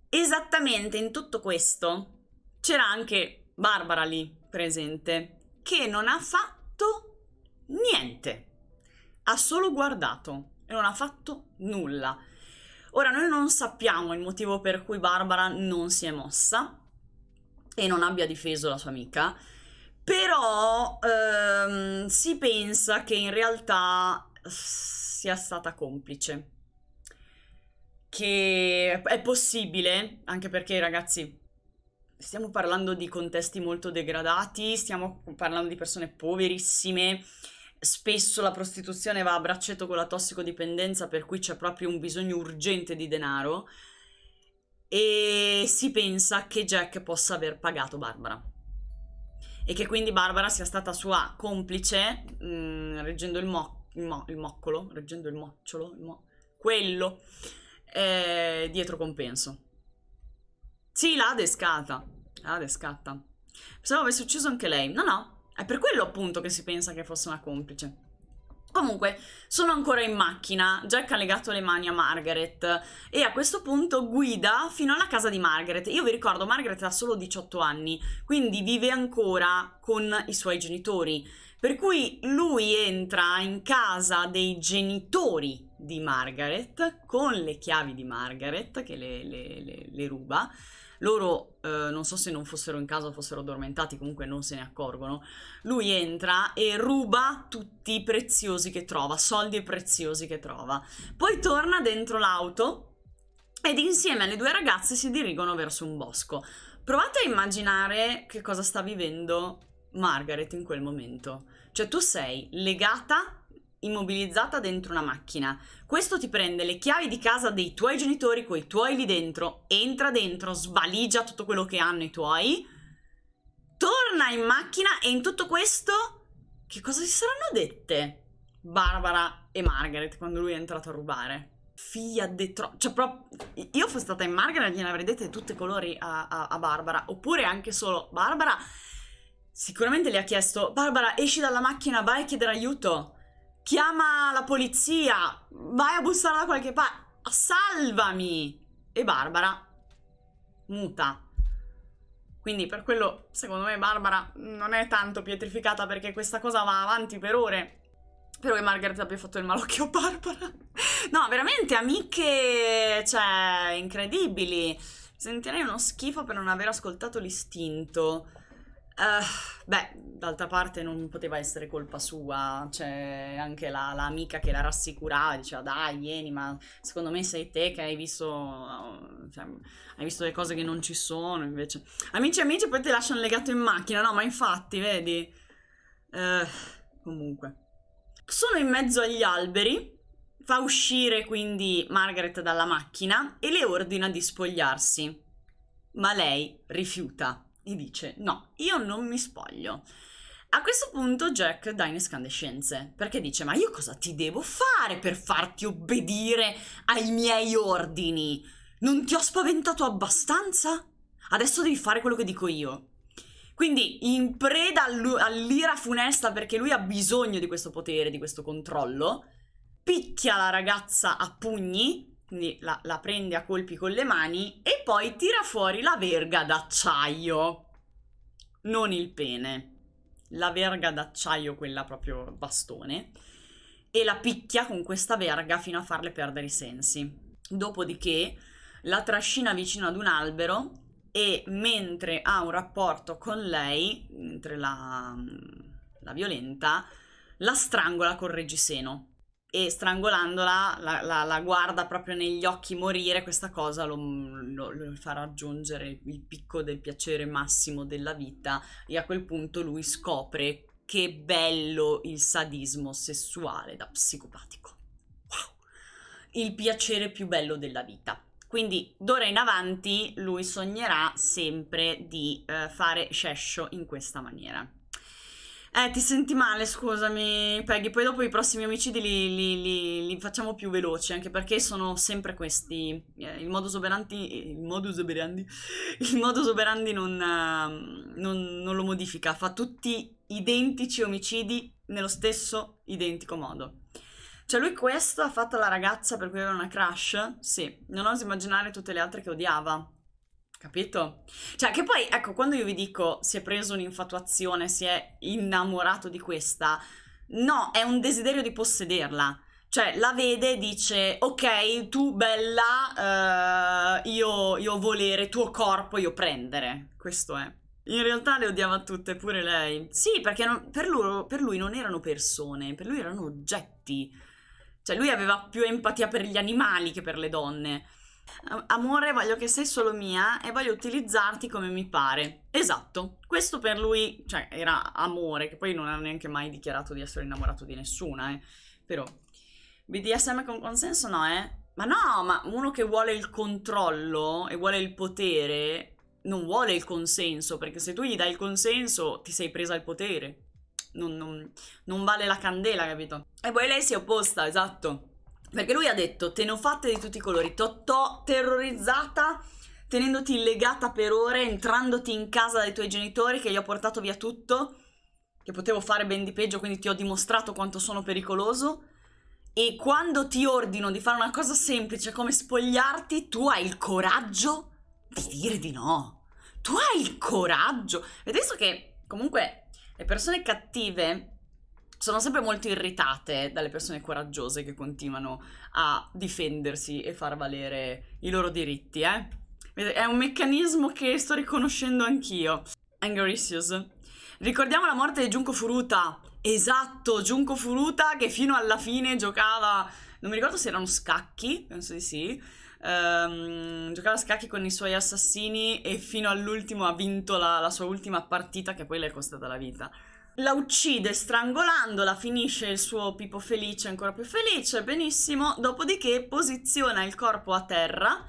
Esattamente in tutto questo c'era anche Barbara lì presente, che non ha fatto niente, ha solo guardato e non ha fatto nulla. Ora noi non sappiamo il motivo per cui Barbara non si è mossa e non abbia difeso la sua amica, però ehm, si pensa che in realtà sia stata complice. Che è possibile, anche perché ragazzi, stiamo parlando di contesti molto degradati, stiamo parlando di persone poverissime, spesso la prostituzione va a braccetto con la tossicodipendenza, per cui c'è proprio un bisogno urgente di denaro e si pensa che Jack possa aver pagato Barbara e che quindi Barbara sia stata sua complice, mh, mm, reggendo il mocco il, mo il moccolo, reggendo il mocciolo, il mo quello, eh, dietro compenso. Sì, l'ha descata, l'ha descata. Pensavo avesse ucciso anche lei. No, no, è per quello appunto che si pensa che fosse una complice. Comunque, sono ancora in macchina, Jack ha legato le mani a Margaret e a questo punto guida fino alla casa di Margaret. Io vi ricordo, Margaret ha solo 18 anni, quindi vive ancora con i suoi genitori per cui lui entra in casa dei genitori di Margaret con le chiavi di Margaret che le, le, le, le ruba. Loro eh, non so se non fossero in casa o fossero addormentati, comunque non se ne accorgono. Lui entra e ruba tutti i preziosi che trova, soldi e preziosi che trova. Poi torna dentro l'auto ed insieme alle due ragazze si dirigono verso un bosco. Provate a immaginare che cosa sta vivendo Margaret in quel momento. Cioè tu sei legata, immobilizzata dentro una macchina. Questo ti prende le chiavi di casa dei tuoi genitori con i tuoi lì dentro, entra dentro, svaligia tutto quello che hanno i tuoi, torna in macchina e in tutto questo che cosa si saranno dette Barbara e Margaret quando lui è entrato a rubare? Figlia di tro... Cioè, proprio... Io fossi stata in Margaret gliene avrei dette i colori a, a, a Barbara. Oppure anche solo... Barbara Sicuramente le ha chiesto, Barbara, esci dalla macchina, vai a chiedere aiuto. Chiama la polizia, vai a bussare da qualche parte, ah, salvami. E Barbara, muta. Quindi per quello, secondo me, Barbara non è tanto pietrificata perché questa cosa va avanti per ore. Spero che Margaret abbia fatto il malocchio a Barbara. no, veramente, amiche, cioè, incredibili. Sentirei uno schifo per non aver ascoltato l'istinto. Uh, beh, d'altra parte non poteva essere colpa sua, c'è cioè, anche la, la, che la rassicurava, diceva dai vieni, ma secondo me sei te che hai visto, eh, cioè, hai visto le cose che non ci sono invece. Amici amici poi ti lasciano legato in macchina, no ma infatti vedi, uh, comunque. Sono in mezzo agli alberi, fa uscire quindi Margaret dalla macchina e le ordina di spogliarsi, ma lei rifiuta e dice no, io non mi spoglio. A questo punto Jack dà in escandescenze, perché dice ma io cosa ti devo fare per farti obbedire ai miei ordini? Non ti ho spaventato abbastanza? Adesso devi fare quello che dico io. Quindi in preda all'ira funesta perché lui ha bisogno di questo potere, di questo controllo, picchia la ragazza a pugni quindi la, la prende a colpi con le mani e poi tira fuori la verga d'acciaio, non il pene, la verga d'acciaio, quella proprio bastone, e la picchia con questa verga fino a farle perdere i sensi. Dopodiché la trascina vicino ad un albero e mentre ha un rapporto con lei, mentre la, la violenta, la strangola col reggiseno e strangolandola la, la, la guarda proprio negli occhi morire, questa cosa lo, lo, lo, fa raggiungere il picco del piacere massimo della vita e a quel punto lui scopre che bello il sadismo sessuale da psicopatico. Wow! Il piacere più bello della vita. Quindi d'ora in avanti lui sognerà sempre di eh, fare scescio in questa maniera. Eh, ti senti male, scusami, Peggy. Poi dopo i prossimi omicidi li, li- li- li facciamo più veloci, anche perché sono sempre questi. Eh, il modus operandi. Il modus operandi. Il modus operandi non, eh, non- non lo modifica, fa tutti identici omicidi nello stesso identico modo. Cioè, lui questo ha fatto la ragazza per cui aveva una crush? Sì, non oso immaginare tutte le altre che odiava. Capito? Cioè, che poi, ecco, quando io vi dico si è preso un'infatuazione, si è innamorato di questa, no, è un desiderio di possederla. Cioè, la vede e dice, ok, tu bella, eh, io, io volere, tuo corpo io prendere. Questo è. In realtà le odiava tutte, pure lei. Sì, perché non, per, lui, per lui non erano persone, per lui erano oggetti. Cioè, lui aveva più empatia per gli animali che per le donne. Amore, voglio che sei solo mia e voglio utilizzarti come mi pare. Esatto, questo per lui, cioè, era amore, che poi non ha neanche mai dichiarato di essere innamorato di nessuna, eh. Però, BDSM con consenso no, eh? Ma no, ma uno che vuole il controllo e vuole il potere non vuole il consenso, perché se tu gli dai il consenso ti sei presa il potere. Non, non, non vale la candela, capito? E poi lei si è opposta, esatto. Perché lui ha detto, te ne ho fatte di tutti i colori, ti ho terrorizzata tenendoti legata per ore, entrandoti in casa dai tuoi genitori che gli ho portato via tutto, che potevo fare ben di peggio, quindi ti ho dimostrato quanto sono pericoloso. E quando ti ordino di fare una cosa semplice come spogliarti, tu hai il coraggio di dire di no. Tu hai il coraggio. E adesso che comunque le persone cattive sono sempre molto irritate dalle persone coraggiose che continuano a difendersi e far valere i loro diritti, eh? È un meccanismo che sto riconoscendo anch'io. Anger issues. Ricordiamo la morte di Junko Furuta. Esatto, Junko Furuta che fino alla fine giocava... Non mi ricordo se erano scacchi, penso di sì. Um, giocava a scacchi con i suoi assassini e fino all'ultimo ha vinto la, la sua ultima partita che poi le è costata la vita la uccide strangolandola, finisce il suo Pippo felice ancora più felice, benissimo, dopodiché posiziona il corpo a terra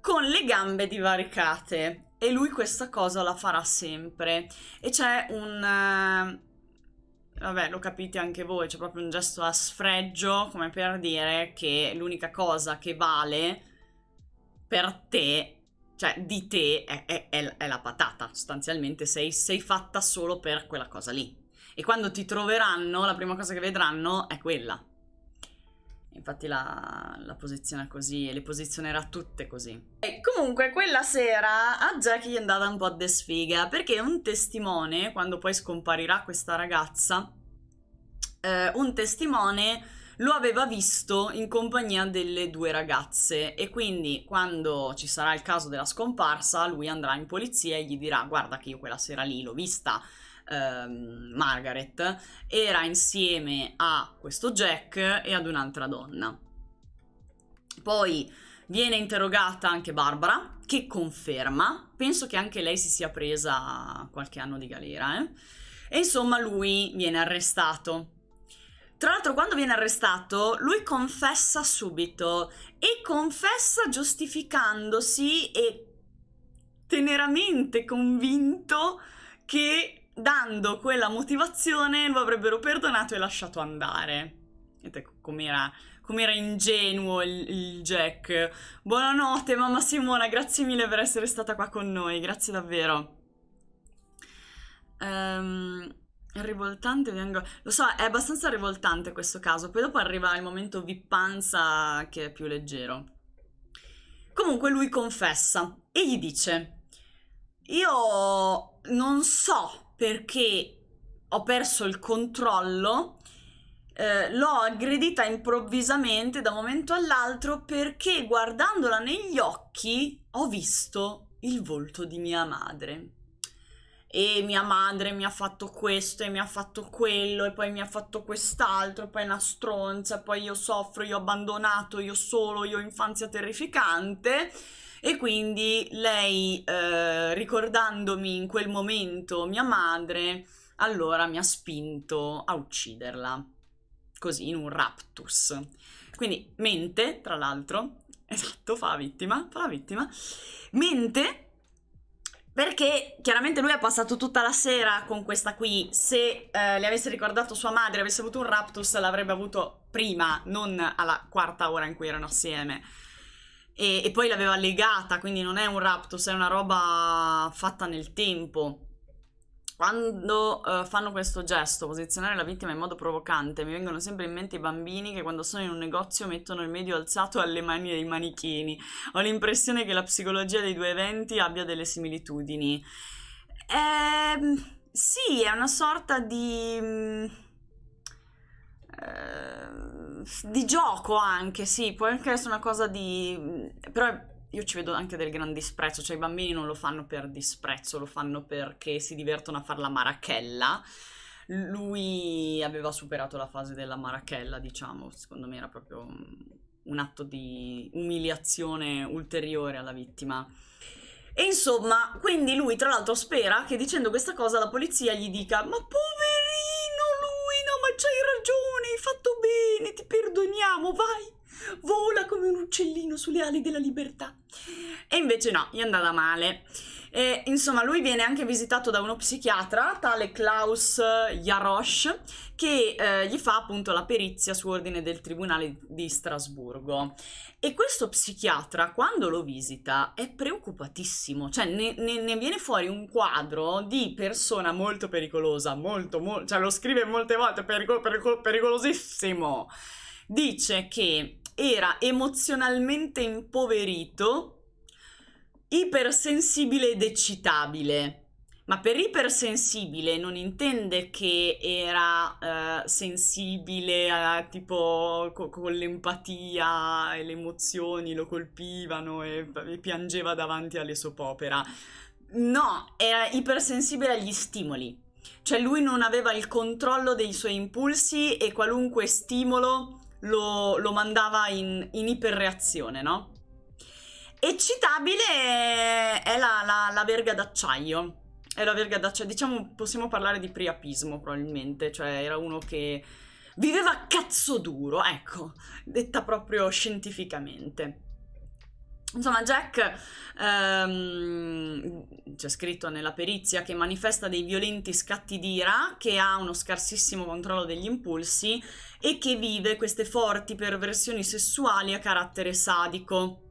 con le gambe divaricate e lui questa cosa la farà sempre. E c'è un... Eh, vabbè, lo capite anche voi, c'è proprio un gesto a sfregio, come per dire che l'unica cosa che vale per te cioè di te è, è, è, la patata, sostanzialmente sei, sei fatta solo per quella cosa lì e quando ti troveranno la prima cosa che vedranno è quella. Infatti la, la posiziona così e le posizionerà tutte così. E comunque quella sera a Jackie è andata un po' a desfiga perché un testimone, quando poi scomparirà questa ragazza, eh, un testimone lo aveva visto in compagnia delle due ragazze e quindi quando ci sarà il caso della scomparsa lui andrà in polizia e gli dirà guarda che io quella sera lì l'ho vista ehm, Margaret, era insieme a questo Jack e ad un'altra donna. Poi viene interrogata anche Barbara, che conferma, penso che anche lei si sia presa qualche anno di galera, eh? e insomma lui viene arrestato. Tra l'altro quando viene arrestato lui confessa subito e confessa giustificandosi e teneramente convinto che dando quella motivazione lo avrebbero perdonato e lasciato andare. Vedete com'era, com'era ingenuo il, il, Jack. Buonanotte, mamma Simona, grazie mille per essere stata qua con noi, grazie davvero. Um, rivoltante vengo... Lo so, è abbastanza rivoltante questo caso, poi dopo arriva il momento vippanza che è più leggero. Comunque lui confessa e gli dice, io non so perché ho perso il controllo, eh, l'ho aggredita improvvisamente da un momento all'altro perché guardandola negli occhi ho visto il volto di mia madre. E mia madre mi ha fatto questo e mi ha fatto quello e poi mi ha fatto quest'altro, poi è una stronza, poi io soffro, io ho abbandonato, io solo, io ho infanzia terrificante e quindi lei, eh, ricordandomi in quel momento mia madre, allora mi ha spinto a ucciderla. Così, in un raptus. Quindi mente, tra l'altro, esatto, fa la vittima, fa la vittima, mente perché chiaramente lui ha passato tutta la sera con questa qui, se eh, le avesse ricordato sua madre, avesse avuto un raptus, l'avrebbe avuto prima, non alla quarta ora in cui erano assieme e, e poi l'aveva legata, quindi non è un raptus, è una roba fatta nel tempo. Quando uh, fanno questo gesto, posizionare la vittima in modo provocante, mi vengono sempre in mente i bambini che quando sono in un negozio mettono il medio alzato alle mani dei manichini. Ho l'impressione che la psicologia dei due eventi abbia delle similitudini. Eh, sì, è una sorta di mm, Ehm, di gioco anche, sì, può anche essere una cosa di... però io ci vedo anche del gran disprezzo, cioè i bambini non lo fanno per disprezzo, lo fanno perché si divertono a fare la marachella. Lui aveva superato la fase della marachella, diciamo, secondo me era proprio un atto di umiliazione ulteriore alla vittima. E insomma, quindi lui tra l'altro spera che dicendo questa cosa la polizia gli dica "Ma poveri! ma c'hai ragione, hai fatto bene, ti perdoniamo, vai, vola come un uccellino sulle ali della libertà. E invece no, gli è andata male. E insomma, lui viene anche visitato da uno psichiatra, tale Klaus Jarosch, che eh, gli fa appunto la perizia su ordine del tribunale di Strasburgo. E questo psichiatra, quando lo visita, è preoccupatissimo, cioè ne, ne, ne viene fuori un quadro di persona molto pericolosa, molto, molto cioè lo scrive molte volte, pericol, pericol, pericolosissimo. Dice che era emozionalmente impoverito ipersensibile ed eccitabile. Ma per ipersensibile non intende che era eh, sensibile a, tipo co- con l'empatia e le emozioni lo colpivano e, e piangeva davanti alle sopopera. No, era ipersensibile agli stimoli. Cioè lui non aveva il controllo dei suoi impulsi e qualunque stimolo lo, lo mandava in, in iperreazione, no? Eccitabile è la, la, la verga d'acciaio. È la verga d'acciaio. Diciamo, possiamo parlare di priapismo probabilmente. Cioè, era uno che viveva cazzo duro, ecco, detta proprio scientificamente. Insomma, Jack ehm, c'è scritto nella perizia che manifesta dei violenti scatti d'ira, che ha uno scarsissimo controllo degli impulsi e che vive queste forti perversioni sessuali a carattere sadico.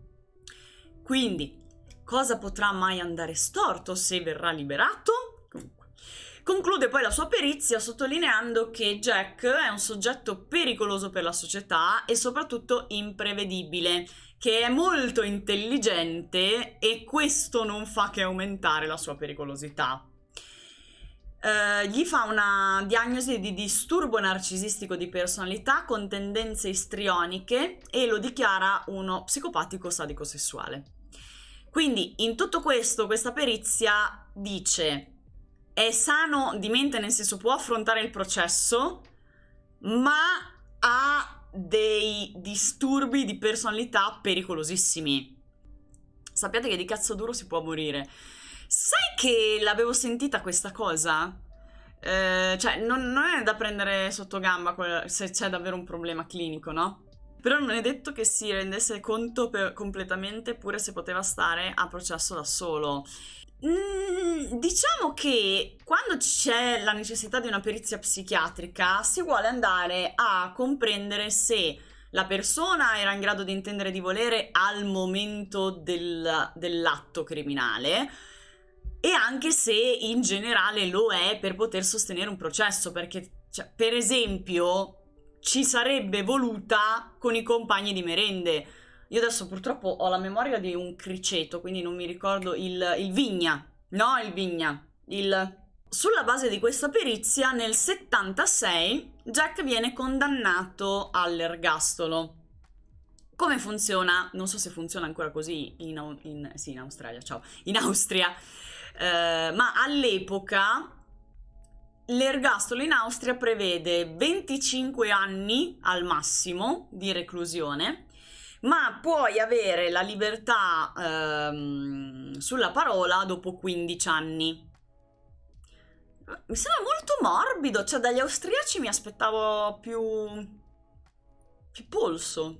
Quindi, cosa potrà mai andare storto se verrà liberato? Conclude poi la sua perizia sottolineando che Jack è un soggetto pericoloso per la società e soprattutto imprevedibile, che è molto intelligente e questo non fa che aumentare la sua pericolosità. Eh, gli fa una diagnosi di disturbo narcisistico di personalità con tendenze istrioniche e lo dichiara uno psicopatico sadico sessuale. Quindi in tutto questo questa perizia dice è sano di mente, nel senso può affrontare il processo, ma ha dei disturbi di personalità pericolosissimi. Sappiate che di cazzo duro si può morire. Sai che l'avevo sentita questa cosa? Eh, cioè, non, non, è da prendere sotto gamba se c'è davvero un problema clinico, no? Però non è detto che si rendesse conto completamente pure se poteva stare a processo da solo. Mm, diciamo che quando c'è la necessità di una perizia psichiatrica si vuole andare a comprendere se la persona era in grado di intendere di volere al momento del, dell'atto criminale e anche se in generale lo è per poter sostenere un processo, perché cioè, per esempio ci sarebbe voluta con i compagni di merende. Io adesso purtroppo ho la memoria di un criceto, quindi non mi ricordo il, il vigna. No, il vigna. Il... Sulla base di questa perizia, nel 76 Jack viene condannato all'ergastolo. Come funziona? Non so se funziona ancora così in, in, sì, in Australia, ciao. In Austria. Eh, ma all'epoca l'ergastolo in Austria prevede 25 anni al massimo di reclusione, ma puoi avere la libertà ehm, sulla parola dopo 15 anni. Mi sembra molto morbido, cioè dagli austriaci mi aspettavo più, più polso.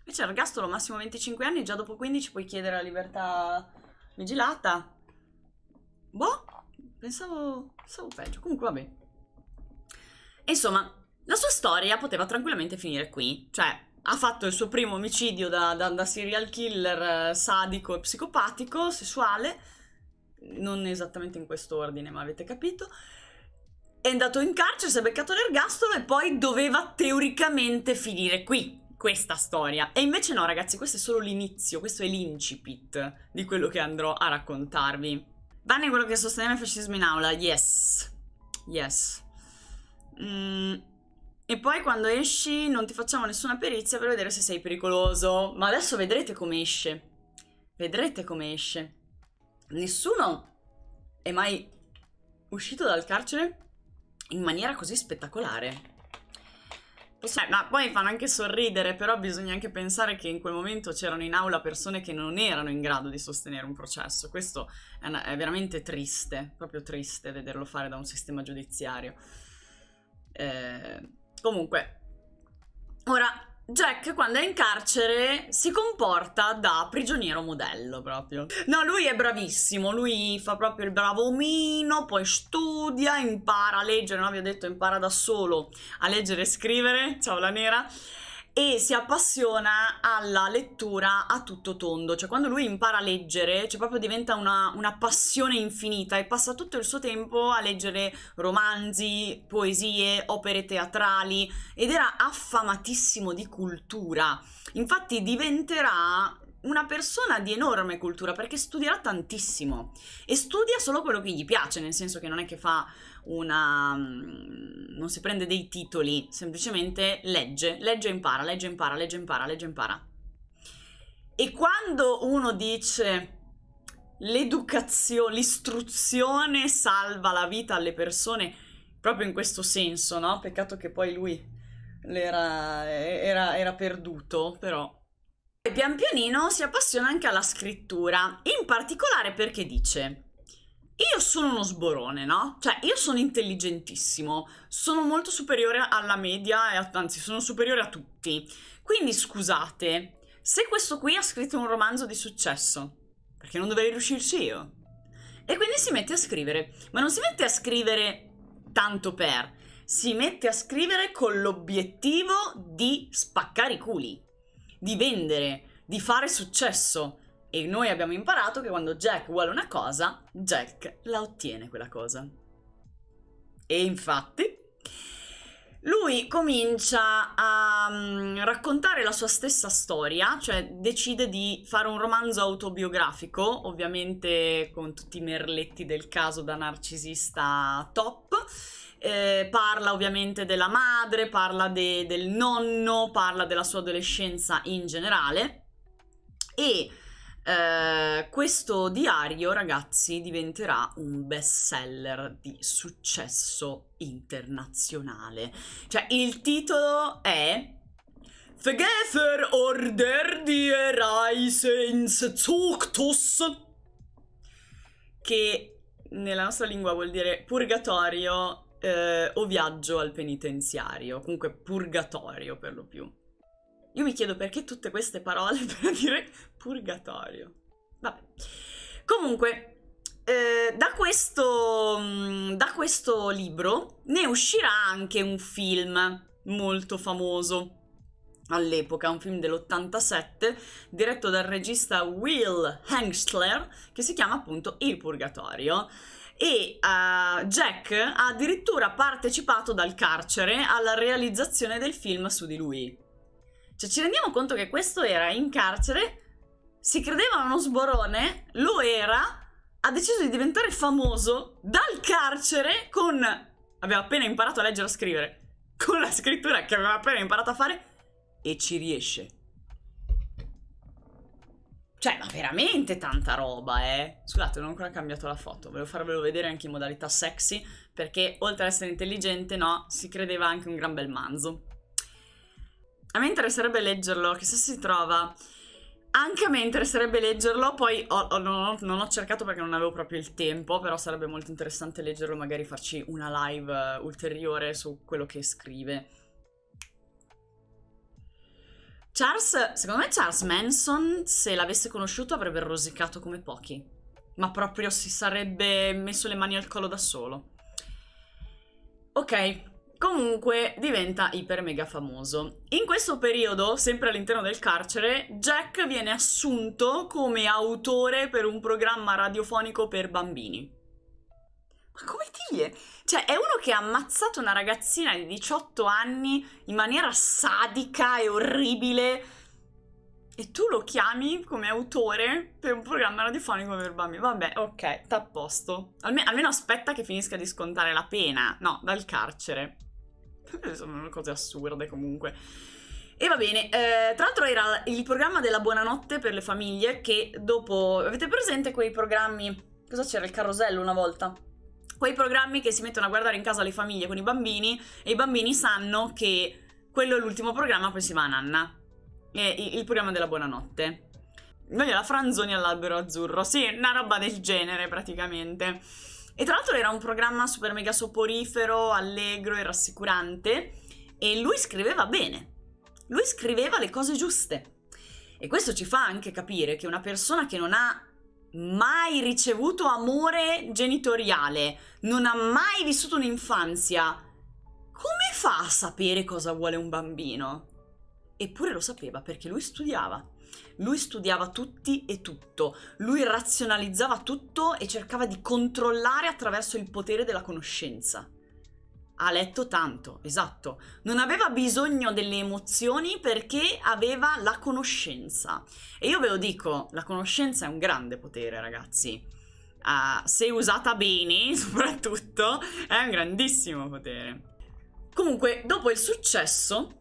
Invece l'ergastolo massimo 25 anni, già dopo 15 puoi chiedere la libertà vigilata. Boh, pensavo, pensavo peggio. Comunque, vabbè. Insomma, la sua storia poteva tranquillamente finire qui. Cioè, ha fatto il suo primo omicidio da, da, da serial killer eh, sadico e psicopatico, sessuale. Non esattamente in quest'ordine, ma avete capito è andato in carcere, si è beccato l'ergastolo e poi doveva teoricamente finire qui questa storia. E invece no, ragazzi, questo è solo l'inizio, questo è l'incipit di quello che andrò a raccontarvi. Danni quello che sosteneva il fascismo in aula, yes, yes. Mm. E poi quando esci non ti facciamo nessuna perizia per vedere se sei pericoloso. Ma adesso vedrete come esce. Vedrete come esce. Nessuno è mai uscito dal carcere in maniera così spettacolare. Cioè, ma poi fanno anche sorridere, però bisogna anche pensare che in quel momento c'erano in aula persone che non erano in grado di sostenere un processo. Questo è, una, è veramente triste, proprio triste vederlo fare da un sistema giudiziario. Eh, comunque, ora Jack quando è in carcere si comporta da prigioniero modello proprio. No, lui è bravissimo, lui fa proprio il bravo omino, poi studia, impara a leggere, non vi ho detto impara da solo a leggere e scrivere, ciao la nera e si appassiona alla lettura a tutto tondo, cioè quando lui impara a leggere, cioè proprio diventa una, una, passione infinita e passa tutto il suo tempo a leggere romanzi, poesie, opere teatrali ed era affamatissimo di cultura. Infatti diventerà una persona di enorme cultura perché studierà tantissimo e studia solo quello che gli piace, nel senso che non è che fa una... Mm, non si prende dei titoli, semplicemente legge, legge e impara, legge e impara, legge e impara, legge e impara. E quando uno dice l'educazione, l'istruzione salva la vita alle persone, proprio in questo senso, no? Peccato che poi lui era, era, era perduto, però... E pian pianino si appassiona anche alla scrittura, in particolare perché dice io sono uno sborone, no? Cioè, io sono intelligentissimo, sono molto superiore alla media, e anzi, sono superiore a tutti. Quindi, scusate, se questo qui ha scritto un romanzo di successo, perché non dovrei riuscirci io? E quindi si mette a scrivere, ma non si mette a scrivere tanto per, si mette a scrivere con l'obiettivo di spaccare i culi, di vendere, di fare successo, e noi abbiamo imparato che quando Jack vuole una cosa, Jack la ottiene quella cosa. E infatti, lui comincia a um, raccontare la sua stessa storia, cioè decide di fare un romanzo autobiografico, ovviamente con tutti i merletti del caso da narcisista top. Eh, parla ovviamente della madre, parla de- del nonno, parla della sua adolescenza in generale e eh, questo diario, ragazzi, diventerà un best seller di successo internazionale. Cioè, il titolo è Vergefer Order die Reise ins Zuctus, che nella nostra lingua vuol dire purgatorio eh, o viaggio al penitenziario, comunque purgatorio per lo più. Io mi chiedo perché tutte queste parole per dire purgatorio. Vabbè. Comunque, eh, da, questo, mm, da questo libro ne uscirà anche un film molto famoso all'epoca, un film dell'87 diretto dal regista Will Hengstler che si chiama appunto Il Purgatorio. E uh, Jack ha addirittura partecipato dal carcere alla realizzazione del film su di lui. Cioè ci rendiamo conto che questo era in carcere, si credeva uno sborone, lo era, ha deciso di diventare famoso dal carcere con... aveva appena imparato a leggere e a scrivere, con la scrittura che aveva appena imparato a fare e ci riesce. Cioè, ma veramente tanta roba, eh? Scusate, non ho ancora cambiato la foto. Volevo farvelo vedere anche in modalità sexy, perché oltre ad essere intelligente, no, si credeva anche un gran bel manzo. A me interesserebbe leggerlo, chissà se si trova. Anche a me interesserebbe leggerlo, poi ho, ho, non, ho, non, ho, cercato perché non avevo proprio il tempo, però sarebbe molto interessante leggerlo, magari farci una live uh, ulteriore su quello che scrive. Charles, secondo me Charles Manson, se l'avesse conosciuto, avrebbe rosicato come pochi. Ma proprio si sarebbe messo le mani al collo da solo. Ok, Comunque diventa iper mega famoso. In questo periodo, sempre all'interno del carcere, Jack viene assunto come autore per un programma radiofonico per bambini. Ma come dire? Cioè, è uno che ha ammazzato una ragazzina di 18 anni in maniera sadica e orribile. E tu lo chiami come autore per un programma radiofonico per bambini. Vabbè, ok, t'apposto. Alme- almeno aspetta che finisca di scontare la pena. No, dal carcere. sono cose assurde comunque. E va bene, eh, tra l'altro era il programma della buonanotte per le famiglie che dopo... Avete presente quei programmi? Cosa c'era? Il carosello una volta? Quei programmi che si mettono a guardare in casa le famiglie con i bambini e i bambini sanno che quello è l'ultimo programma, poi si va a nanna. È il programma della buonanotte. Noi la franzoni all'albero azzurro, sì, una roba del genere praticamente. E tra l'altro era un programma super mega soporifero, allegro e rassicurante e lui scriveva bene. Lui scriveva le cose giuste. E questo ci fa anche capire che una persona che non ha mai ricevuto amore genitoriale, non ha mai vissuto un'infanzia, come fa a sapere cosa vuole un bambino? Eppure lo sapeva perché lui studiava. Lui studiava tutti e tutto, lui razionalizzava tutto e cercava di controllare attraverso il potere della conoscenza. Ha letto tanto, esatto. Non aveva bisogno delle emozioni perché aveva la conoscenza. E io ve lo dico, la conoscenza è un grande potere, ragazzi. Uh, se usata bene, soprattutto, è un grandissimo potere. Comunque, dopo il successo,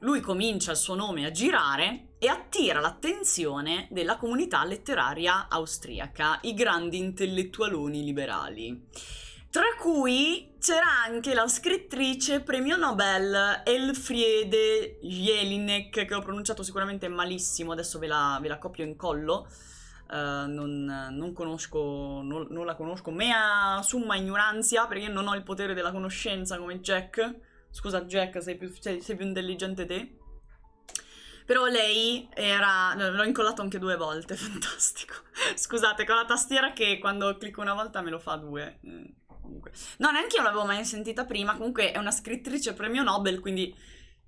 lui comincia il suo nome a girare e attira l'attenzione della comunità letteraria austriaca, i grandi intellettualoni liberali. Tra cui c'era anche la scrittrice premio Nobel Elfriede Jelinek, che ho pronunciato sicuramente malissimo, adesso ve la, ve la copio in collo. Uh, non, non, conosco, non, non, la conosco, mea summa ignoranza, perché non ho il potere della conoscenza come Jack. Scusa Jack, sei più, sei, sei più intelligente te. Però lei era... l'ho incollato anche due volte, fantastico. Scusate, con la tastiera che quando clicco una volta me lo fa due. Mm, comunque. No, neanche io l'avevo mai sentita prima, comunque è una scrittrice premio Nobel, quindi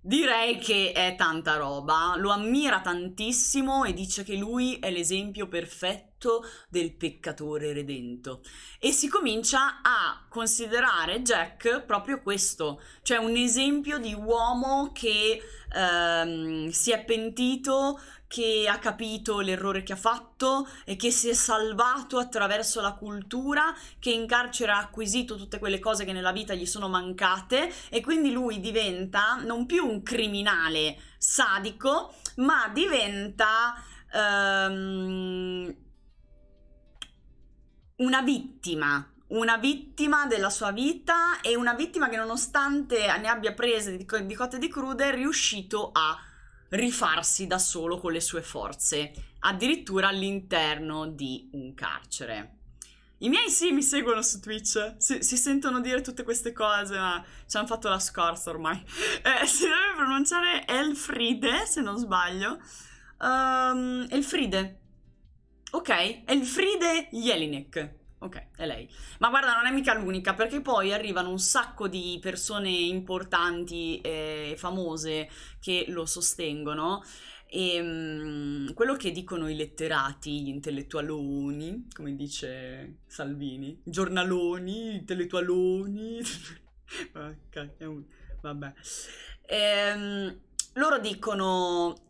direi che è tanta roba. Lo ammira tantissimo e dice che lui è l'esempio perfetto oggetto del peccatore redento. E si comincia a considerare Jack proprio questo, cioè un esempio di uomo che ehm, si è pentito, che ha capito l'errore che ha fatto e che si è salvato attraverso la cultura, che in carcere ha acquisito tutte quelle cose che nella vita gli sono mancate e quindi lui diventa non più un criminale sadico, ma diventa... Ehm, una vittima, una vittima della sua vita e una vittima che nonostante ne abbia prese di, di cotte di crude è riuscito a rifarsi da solo con le sue forze, addirittura all'interno di un carcere. I miei sì mi seguono su Twitch, si, si sentono dire tutte queste cose, ma ci hanno fatto la scorsa ormai. Eh, si deve pronunciare Elfride, se non sbaglio. Um, Elfride, Ok, Elfride Jelinek. Ok, è lei. Ma guarda, non è mica l'unica, perché poi arrivano un sacco di persone importanti e famose che lo sostengono. E um, quello che dicono i letterati, gli intellettualoni, come dice Salvini, giornaloni, intellettualoni, vabbè, e, um, loro dicono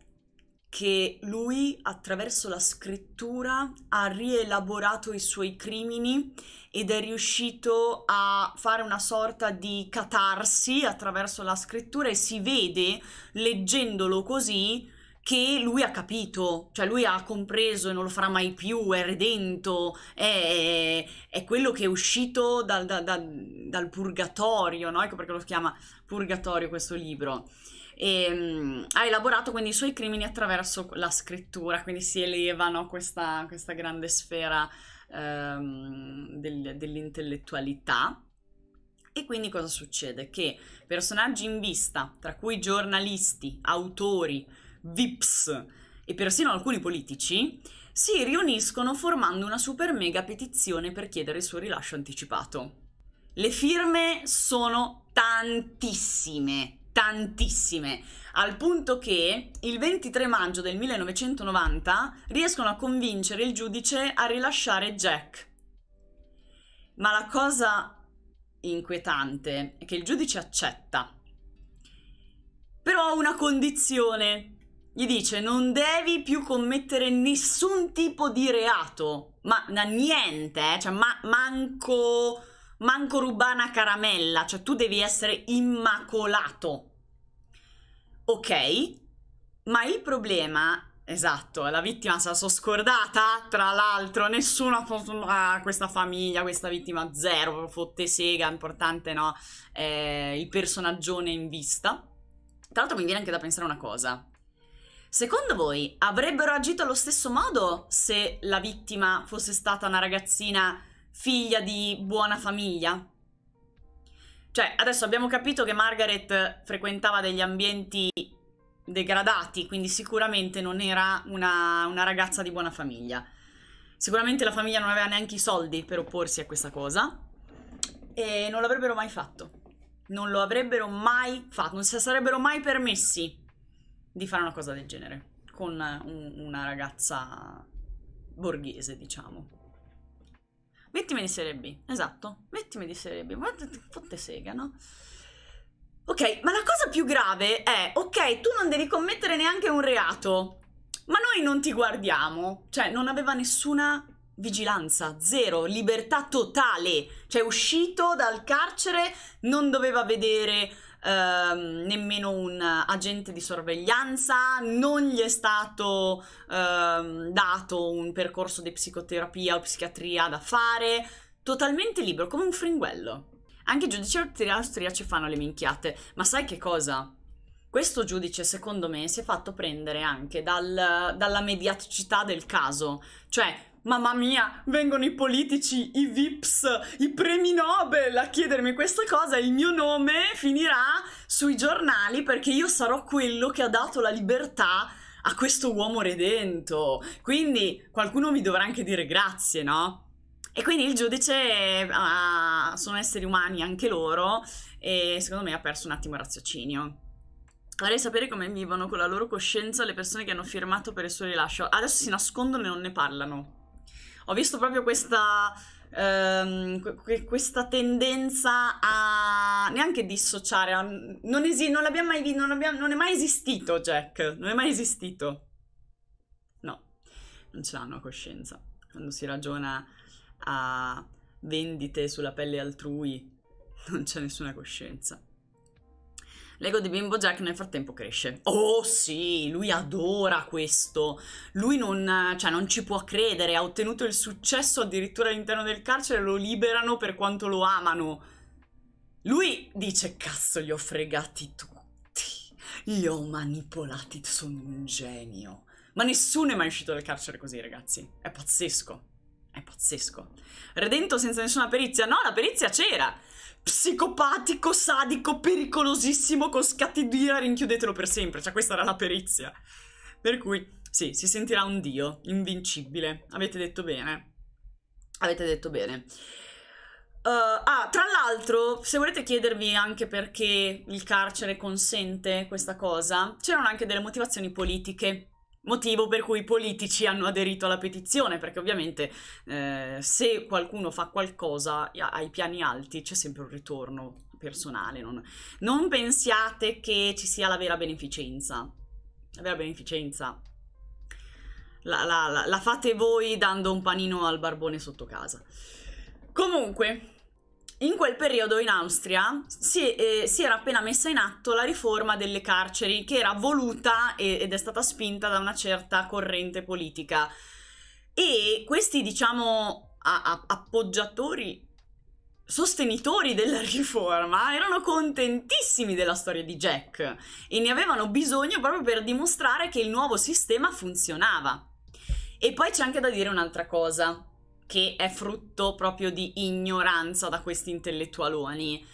che lui attraverso la scrittura ha rielaborato i suoi crimini ed è riuscito a fare una sorta di catarsi attraverso la scrittura e si vede leggendolo così che lui ha capito, cioè lui ha compreso e non lo farà mai più, è redento, è, è quello che è uscito dal, dal, dal, dal purgatorio, no? Ecco perché lo chiama purgatorio questo libro e um, ha elaborato quindi i suoi crimini attraverso la scrittura, quindi si elevano questa, questa grande sfera um, del, dell'intellettualità. E quindi cosa succede? Che personaggi in vista, tra cui giornalisti, autori, VIPs e persino alcuni politici, si riuniscono formando una super mega petizione per chiedere il suo rilascio anticipato. Le firme sono tantissime, tantissime, al punto che il 23 maggio del 1990 riescono a convincere il giudice a rilasciare Jack. Ma la cosa inquietante è che il giudice accetta. Però ha una condizione. Gli dice non devi più commettere nessun tipo di reato, ma niente, eh? cioè ma, manco manco rubana caramella, cioè tu devi essere immacolato ok, ma il problema Esatto, la vittima se la sono scordata, tra l'altro nessuno ha fatto ah, questa famiglia, questa vittima zero, fotte sega, importante no, eh, il personaggione in vista. Tra l'altro mi viene anche da pensare una cosa. Secondo voi avrebbero agito allo stesso modo se la vittima fosse stata una ragazzina figlia di buona famiglia? Cioè, adesso abbiamo capito che Margaret frequentava degli ambienti degradati, quindi sicuramente non era una, una ragazza di buona famiglia. Sicuramente la famiglia non aveva neanche i soldi per opporsi a questa cosa e non l'avrebbero mai fatto. Non lo avrebbero mai fatto, non si sarebbero mai permessi di fare una cosa del genere con un, una ragazza borghese, diciamo. Vittime di Serie B, esatto, vittime di Serie B, ma fotte sega, no? Ok, ma la cosa più grave è, ok, tu non devi commettere neanche un reato, ma noi non ti guardiamo, cioè non aveva nessuna vigilanza, zero, libertà totale, cioè uscito dal carcere non doveva vedere ehm, nemmeno un agente di sorveglianza, non gli è stato ehm, dato un percorso di psicoterapia o psichiatria da fare, totalmente libero, come un fringuello. Anche i giudici austriaci fanno le minchiate, ma sai che cosa? Questo giudice, secondo me, si è fatto prendere anche dal, dalla mediaticità del caso. Cioè, Mamma mia, vengono i politici, i VIPs, i premi Nobel a chiedermi questa cosa, il mio nome finirà sui giornali perché io sarò quello che ha dato la libertà a questo uomo redento. Quindi qualcuno mi dovrà anche dire grazie, no? E quindi il giudice ah, sono esseri umani anche loro e secondo me ha perso un attimo il raziocinio. Vorrei sapere come vivono con la loro coscienza le persone che hanno firmato per il suo rilascio. Adesso si nascondono e non ne parlano ho visto proprio questa, ehm, questa tendenza a neanche dissociare, a... non, esi- non, l'abbiamo mai vi- non, non è mai esistito Jack, non è mai esistito. No, non ce l'hanno a coscienza. Quando si ragiona a vendite sulla pelle altrui, non c'è nessuna coscienza. L'ego di bimbo Jack nel frattempo cresce. Oh sì, lui adora questo. Lui non, cioè, non ci può credere, ha ottenuto il successo addirittura all'interno del carcere, lo liberano per quanto lo amano. Lui dice, cazzo, li ho fregati tutti, li ho manipolati, sono un genio. Ma nessuno è mai uscito dal carcere così, ragazzi. È pazzesco. È pazzesco. Redento senza nessuna perizia? No, la perizia c'era psicopatico, sadico, pericolosissimo, con scatti di ira, rinchiudetelo per sempre. Cioè, questa era la perizia. Per cui, sì, si sentirà un dio, invincibile. Avete detto bene. Avete detto bene. Uh, ah, tra l'altro, se volete chiedervi anche perché il carcere consente questa cosa, c'erano anche delle motivazioni politiche motivo per cui i politici hanno aderito alla petizione, perché ovviamente eh, se qualcuno fa qualcosa ai piani alti c'è sempre un ritorno personale. Non, non pensiate che ci sia la vera beneficenza. La vera beneficenza la, la, la, la fate voi dando un panino al barbone sotto casa. Comunque, in quel periodo in Austria si, eh, si, era appena messa in atto la riforma delle carceri che era voluta ed è stata spinta da una certa corrente politica e questi diciamo a, a, appoggiatori sostenitori della riforma erano contentissimi della storia di Jack e ne avevano bisogno proprio per dimostrare che il nuovo sistema funzionava. E poi c'è anche da dire un'altra cosa che è frutto proprio di ignoranza da questi intellettualoni.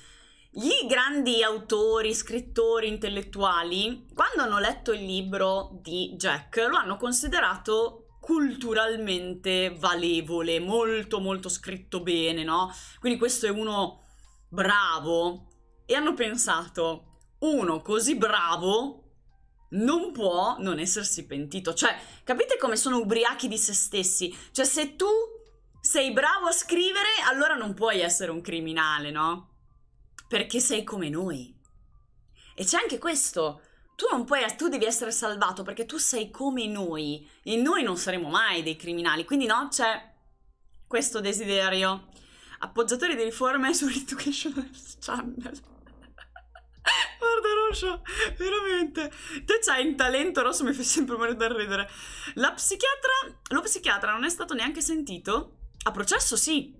Gli grandi autori, scrittori, intellettuali, quando hanno letto il libro di Jack, lo hanno considerato culturalmente valevole, molto molto scritto bene, no? Quindi questo è uno bravo e hanno pensato uno così bravo non può non essersi pentito, cioè capite come sono ubriachi di se stessi, cioè se tu sei bravo a scrivere, allora non puoi essere un criminale, no? Perché sei come noi. E c'è anche questo. Tu non puoi, tu devi essere salvato perché tu sei come noi e noi non saremo mai dei criminali. Quindi no, c'è questo desiderio. Appoggiatori di riforme su Educational Channel. Guarda Roscio, veramente. Te c'hai un talento, Rosso mi fa sempre morire da ridere. La psichiatra, lo psichiatra non è stato neanche sentito a processo sì,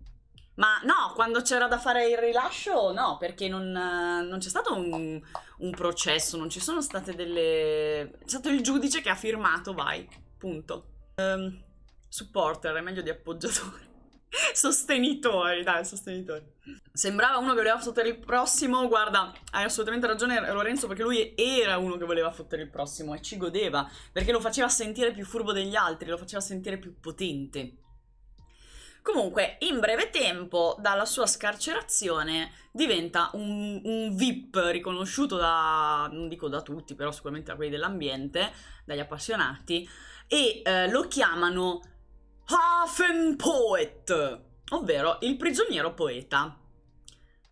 ma no, quando c'era da fare il rilascio, no, perché non, non c'è stato un, un, processo, non ci sono state delle... È stato il giudice che ha firmato, vai, punto. Um, supporter, è meglio di appoggiatore. Sostenitori, dai, sostenitori. Sembrava uno che voleva fottere il prossimo, guarda, hai assolutamente ragione Lorenzo perché lui era uno che voleva fottere il prossimo e ci godeva, perché lo faceva sentire più furbo degli altri, lo faceva sentire più potente. Comunque, in breve tempo, dalla sua scarcerazione, diventa un, un VIP riconosciuto da, non dico da tutti, però sicuramente da quelli dell'ambiente, dagli appassionati, e eh, lo chiamano Hafen Poet, ovvero il prigioniero poeta.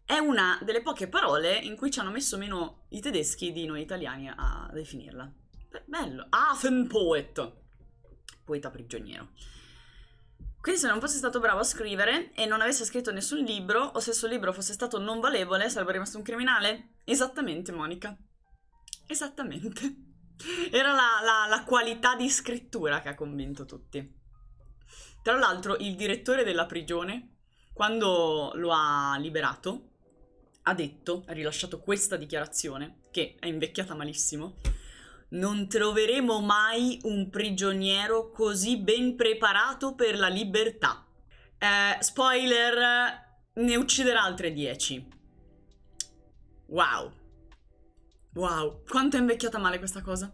È una delle poche parole in cui ci hanno messo meno i tedeschi di noi italiani a definirla. Bello, Hafen Poet, poeta prigioniero. Quindi se non fosse stato bravo a scrivere e non avesse scritto nessun libro, o se il suo libro fosse stato non valevole, sarebbe rimasto un criminale? Esattamente, Monica. Esattamente. Era la, la, la qualità di scrittura che ha convinto tutti. Tra l'altro, il direttore della prigione, quando lo ha liberato, ha detto, ha rilasciato questa dichiarazione, che è invecchiata malissimo, non troveremo mai un prigioniero così ben preparato per la libertà. Eh, spoiler, ne ucciderà altre 10. Wow. Wow, quanto è invecchiata male questa cosa.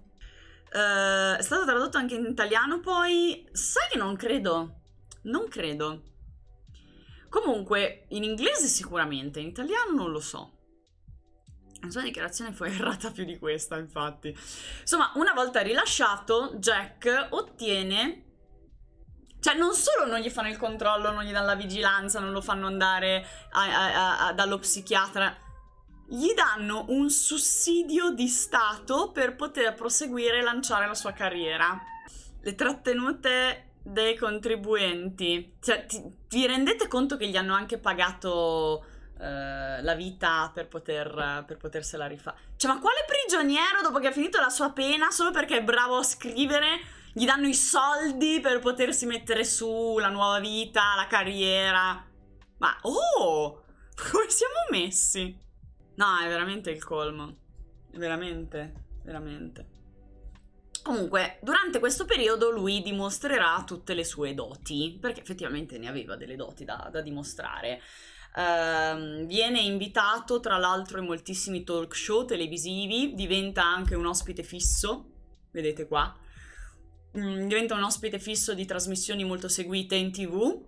Uh, è stato tradotto anche in italiano poi. Sai che non credo. Non credo. Comunque, in inglese sicuramente, in italiano non lo so. La sua dichiarazione fu errata più di questa, infatti. Insomma, una volta rilasciato, Jack ottiene... Cioè, non solo non gli fanno il controllo, non gli danno la vigilanza, non lo fanno andare a, a, a, dallo psichiatra, gli danno un sussidio di Stato per poter proseguire e lanciare la sua carriera. Le trattenute dei contribuenti. Cioè, ti, vi rendete conto che gli hanno anche pagato eh, la vita per, poter, per potersela rifare. Cioè, ma quale prigioniero dopo che ha finito la sua pena, solo perché è bravo a scrivere, gli danno i soldi per potersi mettere su la nuova vita, la carriera? Ma oh! Come siamo messi? No, è veramente il colmo. Veramente, veramente. Comunque, durante questo periodo lui dimostrerà tutte le sue doti, perché effettivamente ne aveva delle doti da, da dimostrare. Ehm, viene invitato tra l'altro in moltissimi talk show televisivi, diventa anche un ospite fisso, vedete qua, mm, diventa un ospite fisso di trasmissioni molto seguite in tv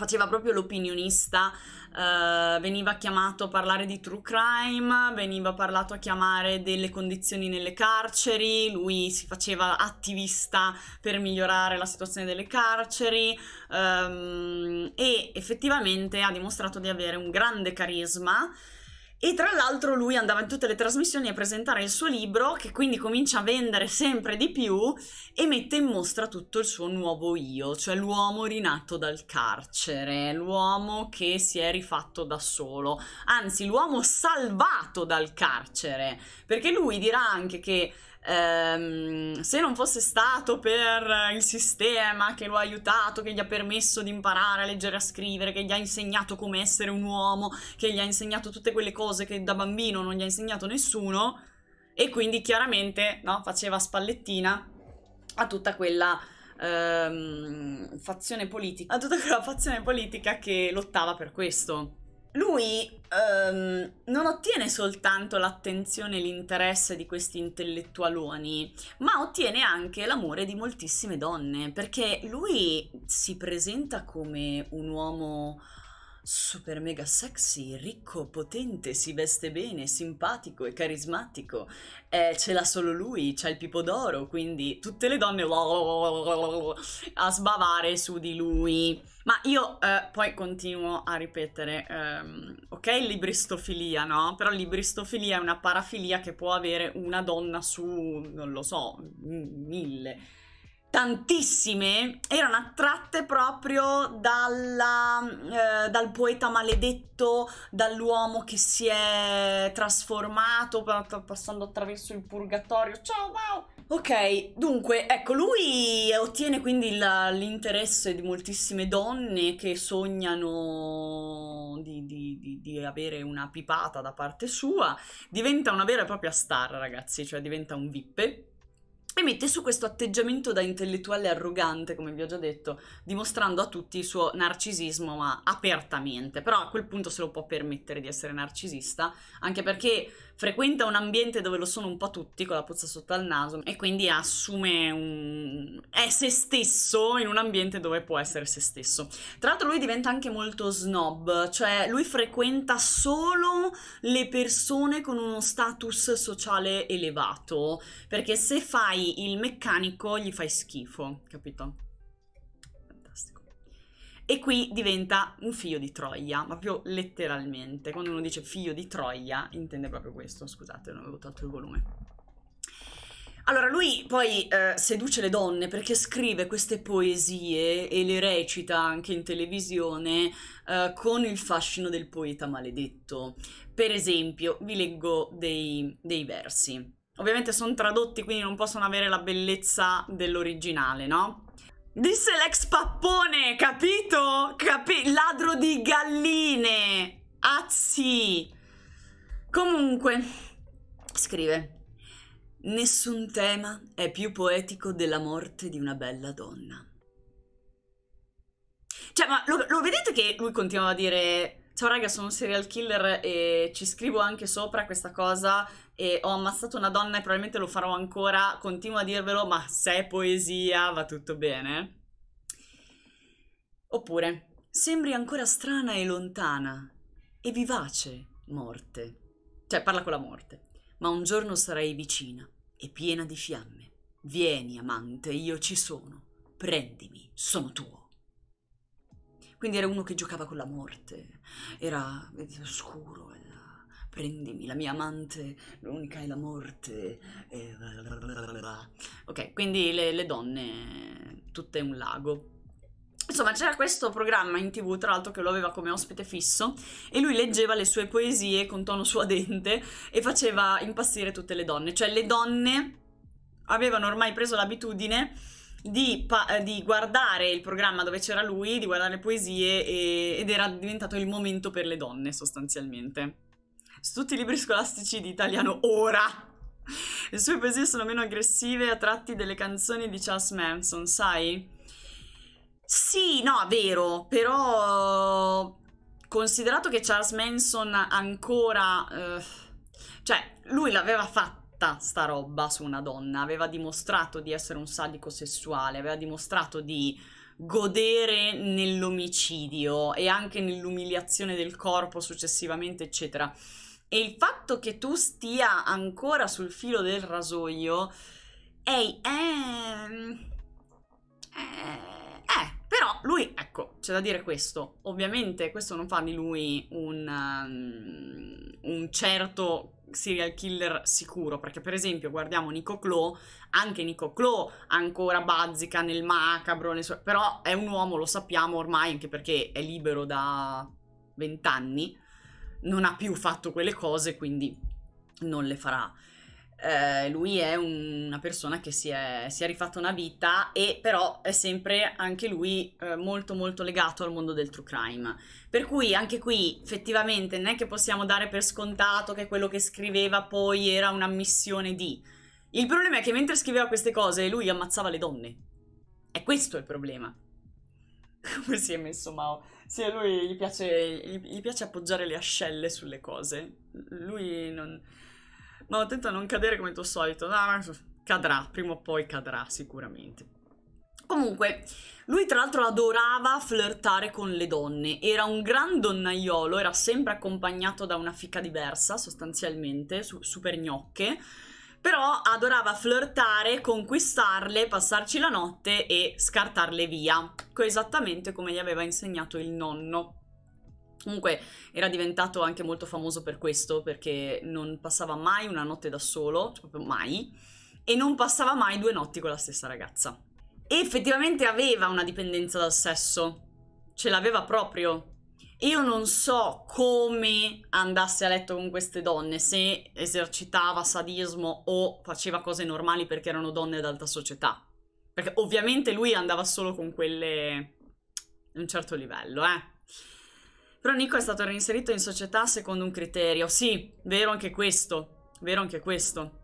faceva proprio l'opinionista, eh, veniva chiamato a parlare di true crime, veniva parlato a chiamare delle condizioni nelle carceri, lui si faceva attivista per migliorare la situazione delle carceri ehm, e effettivamente ha dimostrato di avere un grande carisma. E tra l'altro lui andava in tutte le trasmissioni a presentare il suo libro, che quindi comincia a vendere sempre di più e mette in mostra tutto il suo nuovo io, cioè l'uomo rinato dal carcere, l'uomo che si è rifatto da solo, anzi l'uomo salvato dal carcere, perché lui dirà anche che ehm, se non fosse stato per il sistema che lo ha aiutato, che gli ha permesso di imparare a leggere e a scrivere, che gli ha insegnato come essere un uomo, che gli ha insegnato tutte quelle cose che da bambino non gli ha insegnato nessuno, e quindi chiaramente no, faceva spallettina a tutta quella ehm, fazione politica, a tutta quella fazione politica che lottava per questo lui um, non ottiene soltanto l'attenzione e l'interesse di questi intellettualoni, ma ottiene anche l'amore di moltissime donne, perché lui si presenta come un uomo super mega sexy, ricco, potente, si veste bene, simpatico e carismatico. Eh, ce l'ha solo lui, c'ha il pipo d'oro, quindi tutte le donne a sbavare su di lui. Ma io eh, poi continuo a ripetere, ehm, ok, libristofilia, no? Però libristofilia è una parafilia che può avere una donna su, non lo so, mille tantissime erano attratte proprio dalla, eh, dal poeta maledetto, dall'uomo che si è trasformato passando attraverso il purgatorio. Ciao, wow! Ok, dunque, ecco, lui ottiene quindi la, l'interesse di moltissime donne che sognano di, di, di, di, avere una pipata da parte sua. Diventa una vera e propria star, ragazzi, cioè diventa un vippe e mette su questo atteggiamento da intellettuale arrogante, come vi ho già detto, dimostrando a tutti il suo narcisismo, ma apertamente. Però a quel punto se lo può permettere di essere narcisista, anche perché frequenta un ambiente dove lo sono un po' tutti con la puzza sotto al naso e quindi assume un... è se stesso in un ambiente dove può essere se stesso. Tra l'altro lui diventa anche molto snob, cioè lui frequenta solo le persone con uno status sociale elevato, perché se fai il meccanico gli fai schifo, capito? E qui diventa un figlio di Troia, proprio letteralmente. Quando uno dice figlio di Troia, intende proprio questo. Scusate, non avevo tolto il volume. Allora, lui poi eh, seduce le donne perché scrive queste poesie e le recita anche in televisione eh, con il fascino del poeta maledetto. Per esempio, vi leggo dei, dei versi. Ovviamente sono tradotti, quindi non possono avere la bellezza dell'originale, no? Disse l'ex pappone, capito? Capi- ladro di galline. Azzi. Comunque, scrive. Nessun tema è più poetico della morte di una bella donna. Cioè, ma lo, lo, vedete che lui continuava a dire: Ciao raga, sono un serial killer e ci scrivo anche sopra questa cosa e ho ammazzato una donna e probabilmente lo farò ancora, continuo a dirvelo, ma se è poesia va tutto bene. Oppure, sembri ancora strana e lontana e vivace, morte. Cioè, parla con la morte. Ma un giorno sarai vicina e piena di fiamme. Vieni, amante, io ci sono. Prendimi, sono tuo. Quindi era uno che giocava con la morte, era oscuro, eh prendimi la mia amante, l'unica è la morte. E... Ok, quindi le, le donne, tutte un lago. Insomma, c'era questo programma in tv, tra l'altro, che lo aveva come ospite fisso e lui leggeva le sue poesie con tono suadente e faceva impazzire tutte le donne. Cioè, le donne avevano ormai preso l'abitudine di, eh, di guardare il programma dove c'era lui, di guardare le poesie e- ed era diventato il momento per le donne, sostanzialmente su tutti i libri scolastici di italiano ora. Le sue poesie sono meno aggressive a tratti delle canzoni di Charles Manson, sai? Sì, no, vero, però considerato che Charles Manson ancora... Eh, cioè, lui l'aveva fatta sta roba su una donna, aveva dimostrato di essere un sadico sessuale, aveva dimostrato di godere nell'omicidio e anche nell'umiliazione del corpo successivamente, eccetera e il fatto che tu stia ancora sul filo del rasoio, ehi, hey, ehm, eh, eh, però lui, ecco, c'è da dire questo. Ovviamente questo non fa di lui un, um, un certo serial killer sicuro, perché per esempio guardiamo Nico Clo, anche Nico Clo ancora bazzica nel macabro, nel so- però è un uomo, lo sappiamo ormai, anche perché è libero da vent'anni non ha più fatto quelle cose, quindi non le farà. Eh, lui è un, una persona che si è, si è, rifatta una vita e però è sempre anche lui eh, molto molto legato al mondo del true crime. Per cui anche qui effettivamente non è che possiamo dare per scontato che quello che scriveva poi era una missione di... Il problema è che mentre scriveva queste cose lui ammazzava le donne. E questo è il problema. Come si è messo Mao? Sì, a lui gli piace, gli, piace appoggiare le ascelle sulle cose. Lui non... No, tenta a non cadere come tuo solito. No, cadrà, prima o poi cadrà sicuramente. Comunque, lui tra l'altro adorava flirtare con le donne, era un gran donnaiolo, era sempre accompagnato da una fica diversa sostanzialmente, su super gnocche, però adorava flirtare, conquistarle, passarci la notte e scartarle via, ecco, esattamente come gli aveva insegnato il nonno. Comunque era diventato anche molto famoso per questo, perché non passava mai una notte da solo, cioè proprio mai, e non passava mai due notti con la stessa ragazza. E effettivamente aveva una dipendenza dal sesso, ce l'aveva proprio, io non so come andasse a letto con queste donne, se esercitava sadismo o faceva cose normali perché erano donne d'alta società. Perché ovviamente lui andava solo con quelle di un certo livello, eh. Però Nico è stato reinserito in società secondo un criterio. Sì, vero anche questo. Vero anche questo.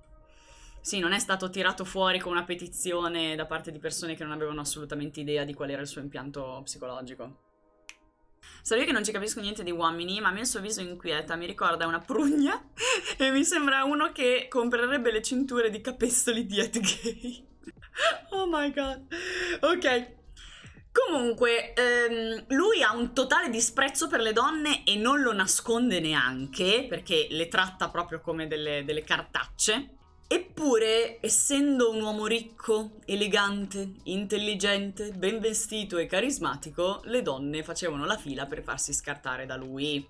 Sì, non è stato tirato fuori con una petizione da parte di persone che non avevano assolutamente idea di qual era il suo impianto psicologico. Sarò io che non ci capisco niente di uomini, ma a me il suo viso inquieta, mi ricorda una prugna e mi sembra uno che comprerebbe le cinture di capestoli di Ed Gay. oh my god. Ok, Comunque, ehm, lui ha un totale disprezzo per le donne e non lo nasconde neanche, perché le tratta proprio come delle, delle cartacce. Eppure, essendo un uomo ricco, elegante, intelligente, ben vestito e carismatico, le donne facevano la fila per farsi scartare da lui.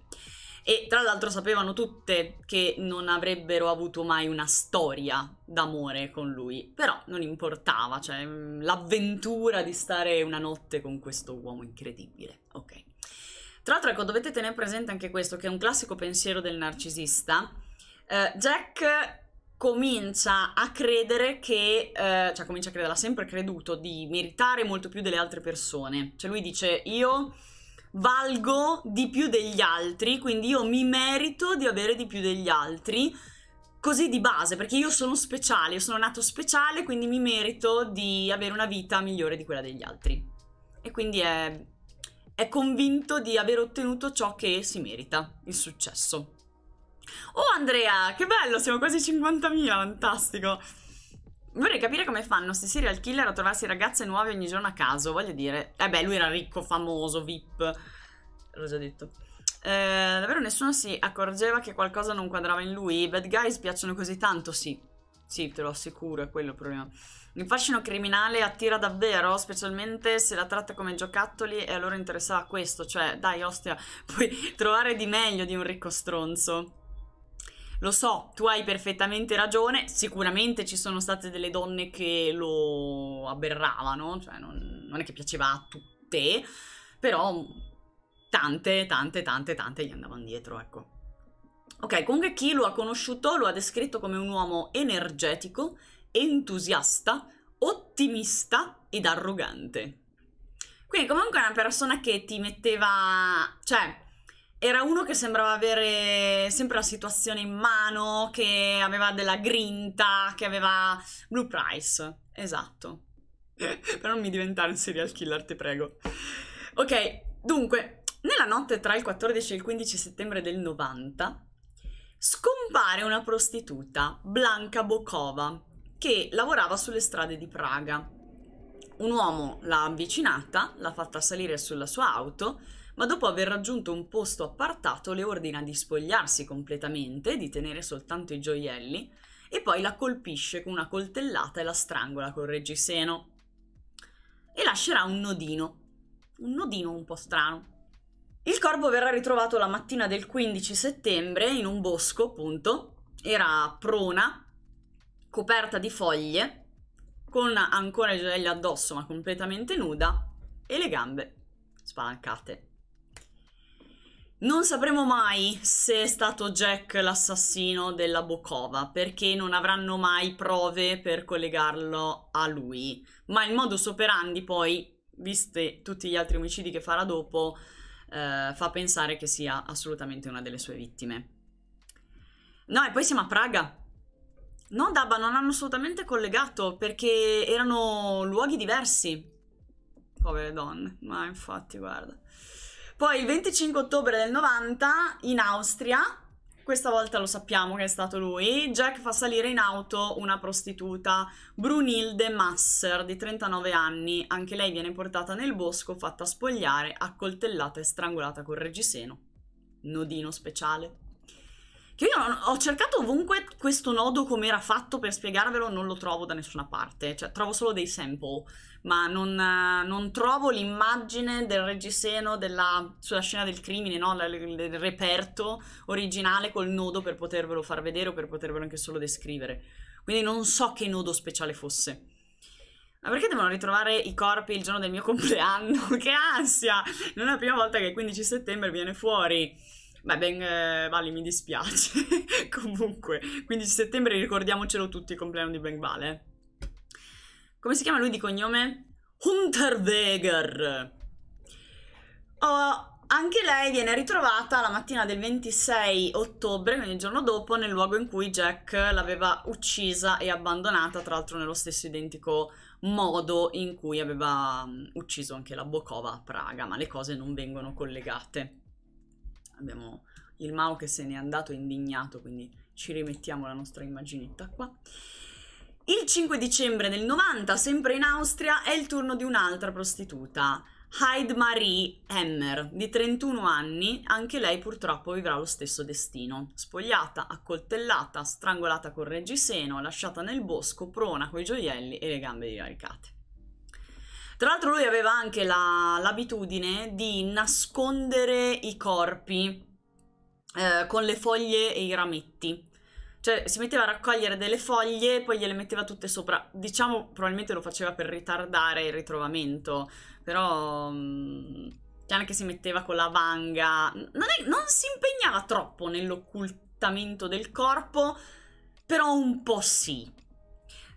E tra l'altro sapevano tutte che non avrebbero avuto mai una storia d'amore con lui, però non importava, cioè mm, l'avventura di stare una notte con questo uomo incredibile. Ok. Tra l'altro, ecco, dovete tenere presente anche questo, che è un classico pensiero del narcisista. Eh, Jack comincia a credere che, eh, cioè comincia a credere, ha sempre creduto di meritare molto più delle altre persone. Cioè lui dice io valgo di più degli altri, quindi io mi merito di avere di più degli altri, così di base, perché io sono speciale, io sono nato speciale, quindi mi merito di avere una vita migliore di quella degli altri. E quindi è, è convinto di aver ottenuto ciò che si merita, il successo. Oh Andrea, che bello, siamo quasi 50.000, fantastico. Vorrei capire come fanno se serial killer a trovarsi ragazze nuove ogni giorno a caso, voglio dire. Eh beh, lui era ricco, famoso, VIP. L'ho già detto. Eh, davvero nessuno si accorgeva che qualcosa non quadrava in lui? I bad guys piacciono così tanto? Sì. Sì, te lo assicuro, è quello il problema. Il fascino criminale attira davvero, specialmente se la tratta come giocattoli e a loro interessava questo, cioè, dai, ostia, puoi trovare di meglio di un ricco stronzo. Lo so, tu hai perfettamente ragione, sicuramente ci sono state delle donne che lo aberravano, cioè non, non è che piaceva a tutte, però tante, tante, tante, tante gli andavano dietro, ecco. Ok, comunque chi lo ha conosciuto lo ha descritto come un uomo energetico, entusiasta, ottimista ed arrogante. Quindi comunque è una persona che ti metteva, cioè era uno che sembrava avere sempre la situazione in mano, che aveva della grinta, che aveva Blue Price. Esatto. per non mi diventare un serial killer, ti prego. Ok, dunque, nella notte tra il 14 e il 15 settembre del 90 scompare una prostituta, Blanca Bokova, che lavorava sulle strade di Praga. Un uomo l'ha avvicinata, l'ha fatta salire sulla sua auto ma dopo aver raggiunto un posto appartato le ordina di spogliarsi completamente, di tenere soltanto i gioielli, e poi la colpisce con una coltellata e la strangola col reggiseno. E lascerà un nodino, un nodino un po' strano. Il corpo verrà ritrovato la mattina del 15 settembre in un bosco, appunto. Era prona, coperta di foglie, con ancora i gioielli addosso ma completamente nuda e le gambe spalancate. Non sapremo mai se è stato Jack l'assassino della Bokova, perché non avranno mai prove per collegarlo a lui. Ma il modus operandi, poi, viste tutti gli altri omicidi che farà dopo, eh, fa pensare che sia assolutamente una delle sue vittime. No, e poi siamo a Praga. No, Dabba, non hanno assolutamente collegato perché erano luoghi diversi. Povere donne, ma infatti, guarda. Poi il 25 ottobre del 90 in Austria, questa volta lo sappiamo che è stato lui, Jack fa salire in auto una prostituta, Brunilde Masser, di 39 anni, anche lei viene portata nel bosco, fatta spogliare, accoltellata e strangolata col reggiseno. Nodino speciale. Che io ho cercato ovunque questo nodo come era fatto per spiegarvelo, non lo trovo da nessuna parte, cioè trovo solo dei sample ma non, eh, non trovo l'immagine del reggiseno della, sulla scena del crimine, no? il reperto originale col nodo per potervelo far vedere o per potervelo anche solo descrivere. Quindi non so che nodo speciale fosse. Ma perché devono ritrovare i corpi il giorno del mio compleanno? che ansia! Non è la prima volta che il 15 settembre viene fuori. Beh, ben, eh, Vali, mi dispiace. Comunque, 15 settembre ricordiamocelo tutti il compleanno di Ben Vale. Come si chiama lui di cognome? Hunterweger. Oh, anche lei viene ritrovata la mattina del 26 ottobre, quindi il giorno dopo, nel luogo in cui Jack l'aveva uccisa e abbandonata, tra l'altro nello stesso identico modo in cui aveva mm, ucciso anche la Bokova a Praga, ma le cose non vengono collegate. Abbiamo il Mao che se n'è andato indignato, quindi ci rimettiamo la nostra immaginetta qua. Il 5 dicembre del 90, sempre in Austria, è il turno di un'altra prostituta, Hyde Marie Hemmer, di 31 anni, anche lei purtroppo vivrà lo stesso destino. Spogliata, accoltellata, strangolata col reggiseno, lasciata nel bosco, prona coi gioielli e le gambe divaricate. Tra l'altro lui aveva anche la, l'abitudine di nascondere i corpi eh, con le foglie e i rametti cioè, si metteva a raccogliere delle foglie e poi gliele metteva tutte sopra. Diciamo, probabilmente lo faceva per ritardare il ritrovamento, però... Mh, mm, cioè anche si metteva con la vanga. Non, è, non si impegnava troppo nell'occultamento del corpo, però un po' sì.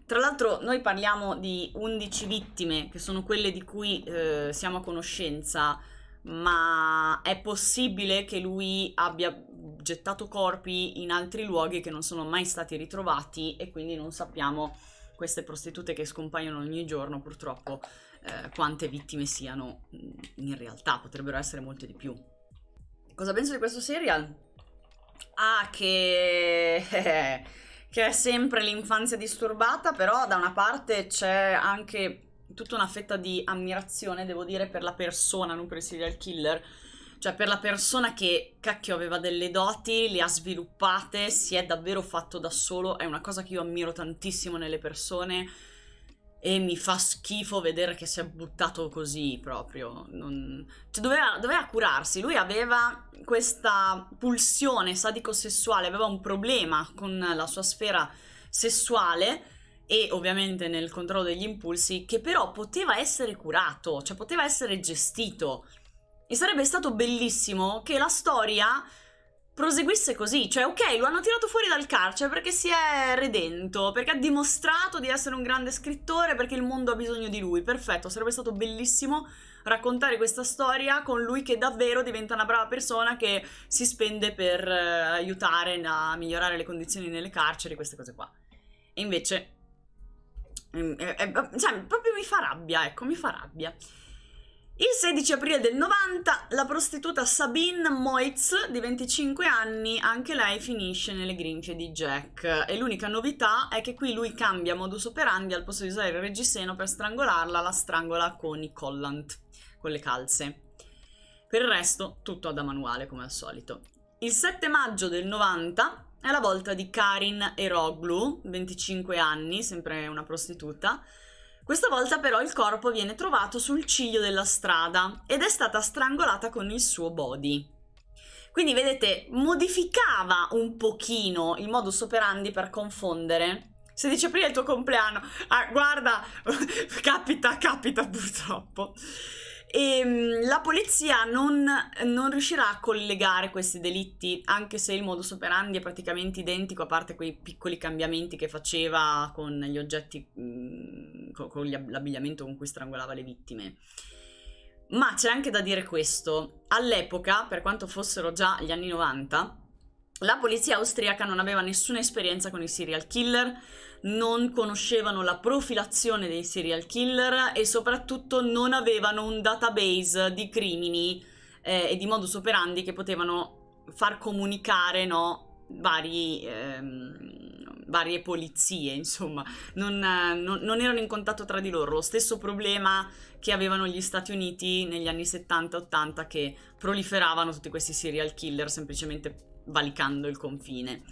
Tra l'altro noi parliamo di 11 vittime, che sono quelle di cui eh, siamo a conoscenza, ma è possibile che lui abbia gettato corpi in altri luoghi che non sono mai stati ritrovati e quindi non sappiamo queste prostitute che scompaiono ogni giorno purtroppo eh, quante vittime siano mm, in realtà, potrebbero essere molte di più. Cosa penso di questo serial? Ah, che... che è sempre l'infanzia disturbata, però da una parte c'è anche tutta una fetta di ammirazione, devo dire, per la persona, non per il serial killer. Cioè, per la persona che, cacchio, aveva delle doti, le ha sviluppate, si è davvero fatto da solo. È una cosa che io ammiro tantissimo nelle persone. E mi fa schifo vedere che si è buttato così proprio. Non... Cioè, doveva, doveva curarsi. Lui aveva questa pulsione sadico-sessuale, aveva un problema con la sua sfera sessuale e ovviamente nel controllo degli impulsi, che però poteva essere curato, cioè poteva essere gestito. E sarebbe stato bellissimo che la storia proseguisse così, cioè ok, lo hanno tirato fuori dal carcere cioè perché si è redento, perché ha dimostrato di essere un grande scrittore, perché il mondo ha bisogno di lui, perfetto, sarebbe stato bellissimo raccontare questa storia con lui che davvero diventa una brava persona che si spende per eh, aiutare a migliorare le condizioni nelle carceri, queste cose qua. E invece cioè, proprio mi fa rabbia, ecco, mi fa rabbia. Il 16 aprile del 90 la prostituta Sabine Moitz, di 25 anni, anche lei finisce nelle grinfie di Jack e l'unica novità è che qui lui cambia modus operandi al posto di usare il reggiseno per strangolarla, la strangola con i collant, con le calze. Per il resto tutto da manuale come al solito. Il 7 maggio del 90 è la volta di Karin Eroglu, 25 anni, sempre una prostituta. Questa volta però il corpo viene trovato sul ciglio della strada ed è stata strangolata con il suo body. Quindi vedete, modificava un pochino il modus operandi per confondere. Se dice prima il tuo compleanno, ah, guarda, capita, capita purtroppo. E ehm, la polizia non, non, riuscirà a collegare questi delitti, anche se il modus operandi è praticamente identico, a parte quei piccoli cambiamenti che faceva con gli oggetti, mm, con, con l'abbigliamento con cui strangolava le vittime. Ma c'è anche da dire questo, all'epoca, per quanto fossero già gli anni 90, la polizia austriaca non aveva nessuna esperienza con i serial killer, non conoscevano la profilazione dei serial killer e soprattutto non avevano un database di crimini eh, e di modus operandi che potevano far comunicare no, vari, ehm, varie polizie, insomma, non, non, non erano in contatto tra di loro. Lo stesso problema che avevano gli Stati Uniti negli anni 70-80 che proliferavano tutti questi serial killer semplicemente valicando il confine.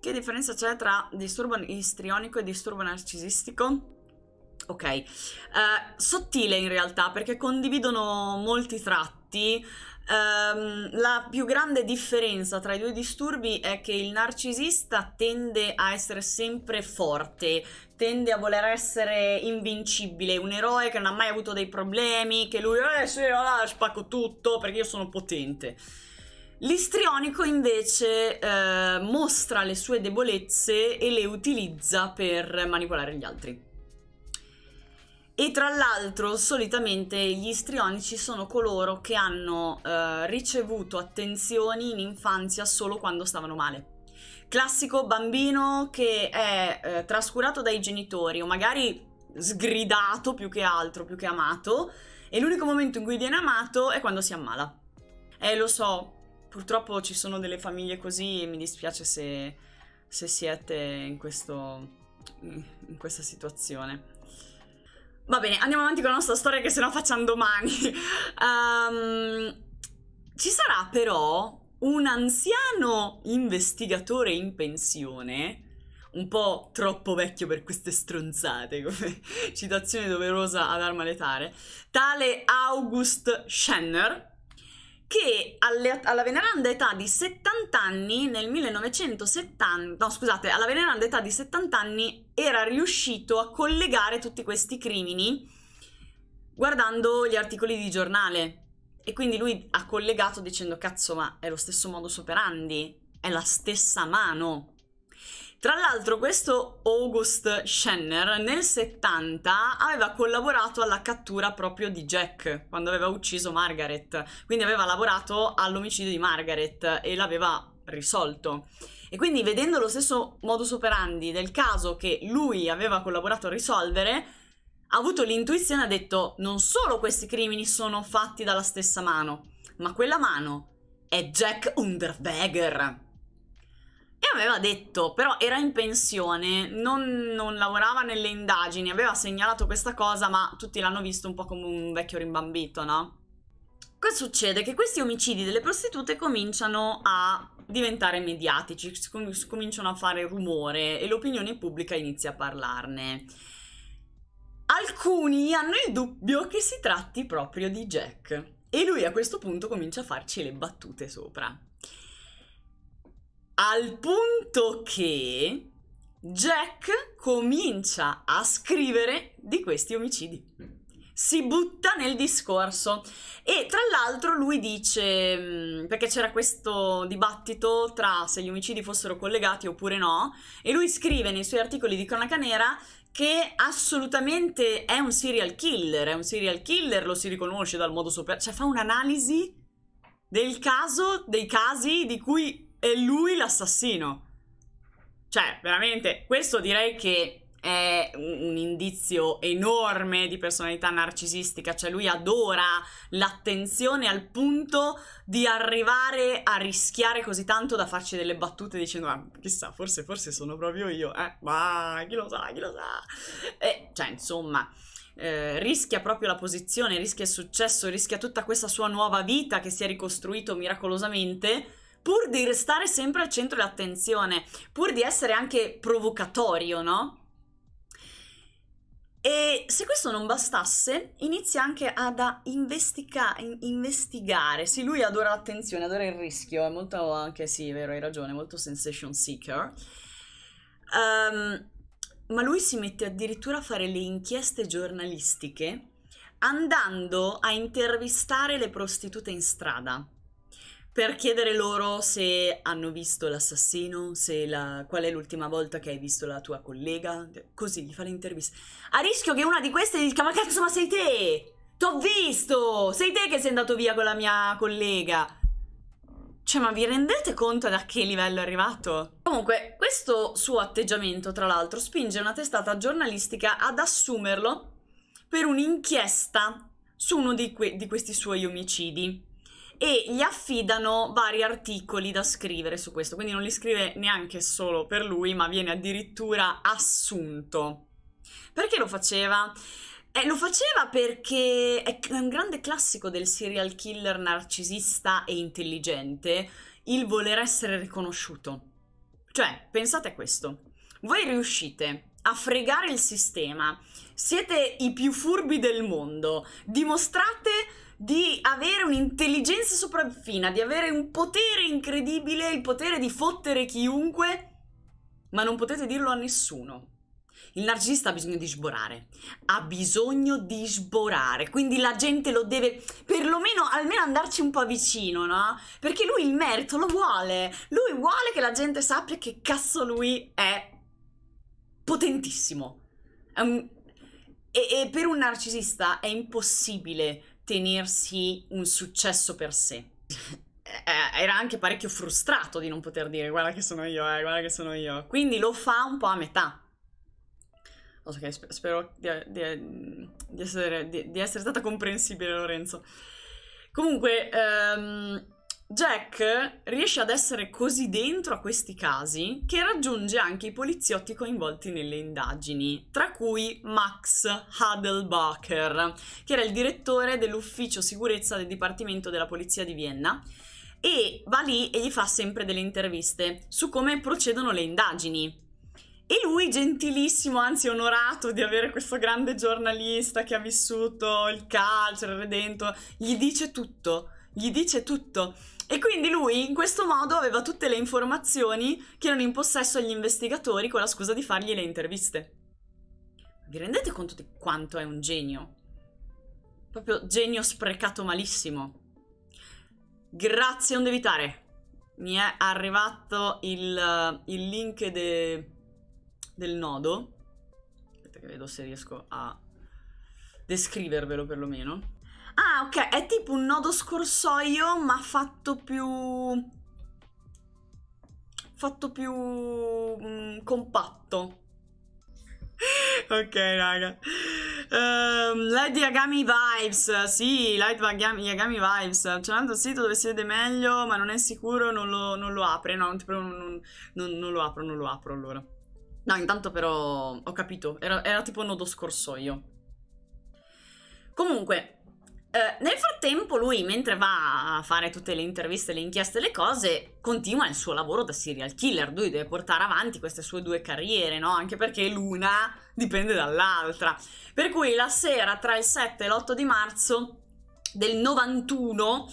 Che differenza c'è tra disturbo istrionico e disturbo narcisistico? Ok, eh, sottile in realtà perché condividono molti tratti. Um, la più grande differenza tra i due disturbi è che il narcisista tende a essere sempre forte, tende a voler essere invincibile, un eroe che non ha mai avuto dei problemi, che lui, eh sì, là, spacco tutto perché io sono potente. L'istrionico invece eh, mostra le sue debolezze e le utilizza per manipolare gli altri. E tra l'altro solitamente gli istrionici sono coloro che hanno eh, ricevuto attenzioni in infanzia solo quando stavano male classico bambino che è eh, trascurato dai genitori o magari sgridato più che altro, più che amato, e l'unico momento in cui viene amato è quando si ammala. Eh, lo so, Purtroppo ci sono delle famiglie così e mi dispiace se, se siete in, questo, in questa situazione. Va bene, andiamo avanti con la nostra storia che se no facciamo domani. um, ci sarà però un anziano investigatore in pensione, un po' troppo vecchio per queste stronzate, come citazione doverosa ad arma letale, tale August Schenner, che alle, alla veneranda età di 70 anni, nel 1970, no scusate, alla veneranda età di 70 anni era riuscito a collegare tutti questi crimini guardando gli articoli di giornale. E quindi lui ha collegato dicendo cazzo ma è lo stesso modus operandi, è la stessa mano, tra l'altro questo August Schenner nel 70 aveva collaborato alla cattura proprio di Jack quando aveva ucciso Margaret, quindi aveva lavorato all'omicidio di Margaret e l'aveva risolto. E quindi vedendo lo stesso modus operandi del caso che lui aveva collaborato a risolvere, ha avuto l'intuizione, ha detto non solo questi crimini sono fatti dalla stessa mano, ma quella mano è Jack Underbagger. E aveva detto, però era in pensione, non, non lavorava nelle indagini, aveva segnalato questa cosa, ma tutti l'hanno visto un po' come un vecchio rimbambito, no? Cosa succede? Che questi omicidi delle prostitute cominciano a diventare mediatici, cominciano a fare rumore e l'opinione pubblica inizia a parlarne. Alcuni hanno il dubbio che si tratti proprio di Jack e lui a questo punto comincia a farci le battute sopra. Al punto che Jack comincia a scrivere di questi omicidi si butta nel discorso e tra l'altro lui dice mm, perché c'era questo dibattito tra se gli omicidi fossero collegati oppure no e lui scrive nei suoi articoli di cronaca nera che assolutamente è un serial killer, è un serial killer, lo si riconosce dal modo sopra, cioè fa un'analisi del caso, dei casi di cui è lui l'assassino. Cioè, veramente, questo direi che è un indizio enorme di personalità narcisistica, cioè lui adora l'attenzione al punto di arrivare a rischiare così tanto da farci delle battute dicendo ah, chissà, forse, forse sono proprio io, eh? ma chi lo sa, chi lo sa. E, cioè, insomma, eh, rischia proprio la posizione, rischia il successo, rischia tutta questa sua nuova vita che si è ricostruito miracolosamente pur di restare sempre al centro dell'attenzione, pur di essere anche provocatorio, no? E se questo non bastasse, inizia anche ad investiga- investigare. Sì, lui adora l'attenzione, adora il rischio, è molto anche, sì, è vero, hai ragione, molto sensation seeker. Um, ma lui si mette addirittura a fare le inchieste giornalistiche andando a intervistare le prostitute in strada per chiedere loro se hanno visto l'assassino, la... qual è l'ultima volta che hai visto la tua collega, così gli fare le interviste. A rischio che una di queste dica, ma cazzo, ma sei te? T'ho visto! Sei te che sei andato via con la mia collega! Cioè, ma vi rendete conto da che livello è arrivato? Comunque, questo suo atteggiamento, tra l'altro, spinge una testata giornalistica ad assumerlo per un'inchiesta su uno di, que di questi suoi omicidi e gli affidano vari articoli da scrivere su questo, quindi non li scrive neanche solo per lui, ma viene addirittura assunto. Perché lo faceva? Eh, lo faceva perché è un grande classico del serial killer narcisista e intelligente il voler essere riconosciuto. Cioè, pensate a questo. Voi riuscite a fregare il sistema, siete i più furbi del mondo, dimostrate di avere un'intelligenza sopraffina, di avere un potere incredibile, il potere di fottere chiunque, ma non potete dirlo a nessuno. Il narcisista ha bisogno di sborare, ha bisogno di sborare, quindi la gente lo deve perlomeno almeno andarci un po' vicino, no? Perché lui il merito lo vuole, lui vuole che la gente sappia che cazzo lui è potentissimo. È un... e, e per un narcisista è impossibile tenersi un successo per sé. Eh, era anche parecchio frustrato di non poter dire guarda che sono io, eh, guarda che sono io. Quindi lo fa un po' a metà. Ok, spero di, di, di, essere, di, essere, stata comprensibile, Lorenzo. Comunque, um, Jack riesce ad essere così dentro a questi casi che raggiunge anche i poliziotti coinvolti nelle indagini, tra cui Max Hadelbacher, che era il direttore dell'ufficio sicurezza del Dipartimento della Polizia di Vienna, e va lì e gli fa sempre delle interviste su come procedono le indagini. E lui, gentilissimo, anzi onorato di avere questo grande giornalista che ha vissuto il calcio, il redento, gli dice tutto, gli dice tutto. E quindi lui in questo modo aveva tutte le informazioni che erano in possesso agli investigatori con la scusa di fargli le interviste. Vi rendete conto di quanto è un genio? Proprio genio sprecato malissimo. Grazie, onde evitare. Mi è arrivato il, il link de, del nodo. Aspetta che vedo se riesco a descrivervelo perlomeno. Ah, ok, è tipo un nodo scorsoio, ma fatto più... fatto più... Mh, mm, compatto. ok, raga. Um, Light Yagami Vibes, sì, Light Yagami Vibes. C'è cioè, un altro sito dove si vede meglio, ma non è sicuro, non lo, non lo apre. No, non, non, non, lo apro, non lo apro allora. No, intanto però ho capito, era, era tipo nodo scorsoio. Comunque, eh, nel frattempo lui, mentre va a fare tutte le interviste, le inchieste, le cose, continua il suo lavoro da serial killer. Lui deve portare avanti queste sue due carriere, no? Anche perché l'una dipende dall'altra. Per cui la sera tra il 7 e l'8 di marzo del 91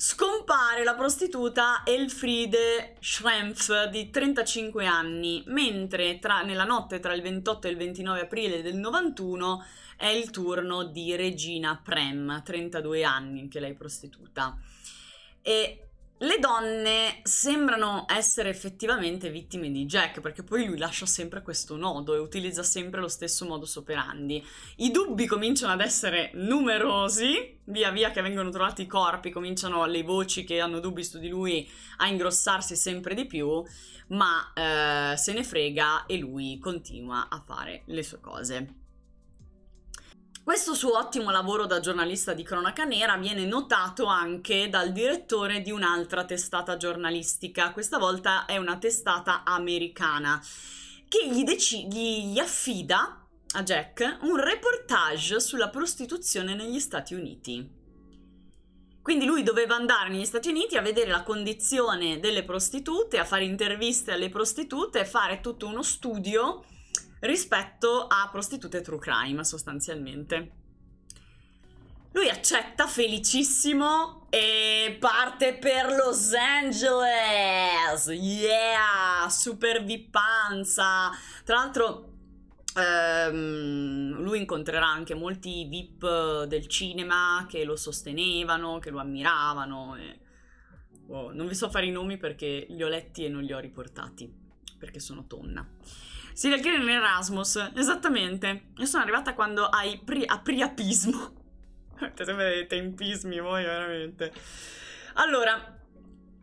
scompare la prostituta Elfriede Schrempf di 35 anni, mentre tra, nella notte tra il 28 e il 29 aprile del 91 è il turno di Regina Prem, 32 anni, anche lei prostituta. E le donne sembrano essere effettivamente vittime di Jack, perché poi lui lascia sempre questo nodo e utilizza sempre lo stesso modus operandi. I dubbi cominciano ad essere numerosi, via via che vengono trovati i corpi, cominciano le voci che hanno dubbi su di lui a ingrossarsi sempre di più, ma eh, se ne frega e lui continua a fare le sue cose. Questo suo ottimo lavoro da giornalista di cronaca nera viene notato anche dal direttore di un'altra testata giornalistica, questa volta è una testata americana, che gli, dec- gli affida a Jack un reportage sulla prostituzione negli Stati Uniti. Quindi lui doveva andare negli Stati Uniti a vedere la condizione delle prostitute, a fare interviste alle prostitute, a fare tutto uno studio rispetto a prostitute true crime sostanzialmente. Lui accetta felicissimo e parte per Los Angeles. Yeah, super vippanza. Tra l'altro Um, lui incontrerà anche molti VIP del cinema che lo sostenevano, che lo ammiravano. E... Wow, boh, non vi so fare i nomi perché li ho letti e non li ho riportati, perché sono tonna. Serial killer in Erasmus, esattamente. Io sono arrivata quando hai pri a priapismo. Avete sempre dei tempismi voi, veramente. Allora,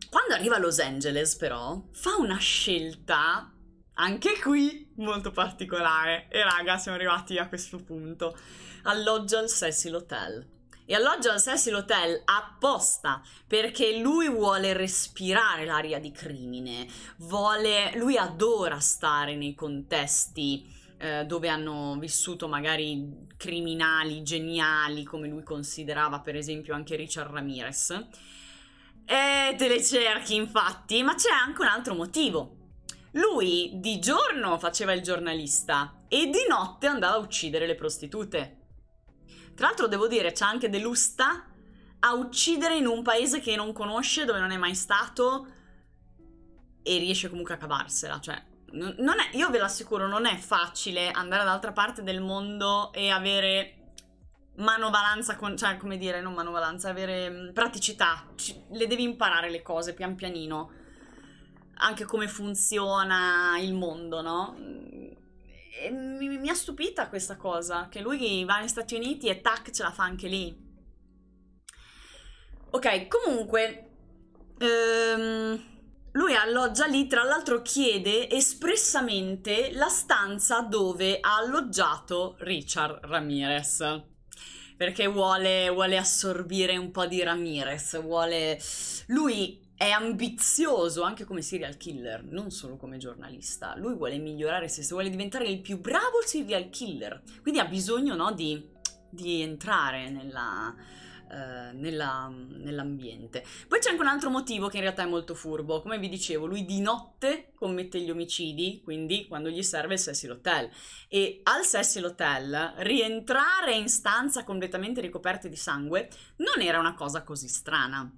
quando arriva a Los Angeles, però, fa una scelta, anche qui, molto particolare. E raga, siamo arrivati a questo punto. Alloggia al Cecil Hotel e alloggia al Cecil Hotel apposta perché lui vuole respirare l'aria di crimine, vuole, lui adora stare nei contesti eh, dove hanno vissuto magari criminali geniali come lui considerava per esempio anche Richard Ramirez. E te le cerchi infatti, ma c'è anche un altro motivo. Lui di giorno faceva il giornalista e di notte andava a uccidere le prostitute. Tra l'altro devo dire, c'ha anche De a uccidere in un paese che non conosce, dove non è mai stato e riesce comunque a cavarsela, cioè è, io ve l'assicuro, non è facile andare dall'altra parte del mondo e avere manovalanza, con, cioè come dire, non manovalanza, avere mm, praticità, le devi imparare le cose pian pianino, anche come funziona il mondo, no? e mi, mi ha stupita questa cosa, che lui va negli Stati Uniti e tac, ce la fa anche lì. Ok, comunque, ehm, lui alloggia lì, tra l'altro chiede espressamente la stanza dove ha alloggiato Richard Ramirez. Perché vuole, vuole assorbire un po' di Ramirez, vuole... Lui è ambizioso anche come serial killer, non solo come giornalista. Lui vuole migliorare se stesso, vuole diventare il più bravo serial killer. Quindi ha bisogno no, di, di, entrare nella, eh, nella, nell'ambiente. Poi c'è anche un altro motivo che in realtà è molto furbo. Come vi dicevo, lui di notte commette gli omicidi, quindi quando gli serve il Cecil Hotel. E al Cecil Hotel rientrare in stanza completamente ricoperta di sangue non era una cosa così strana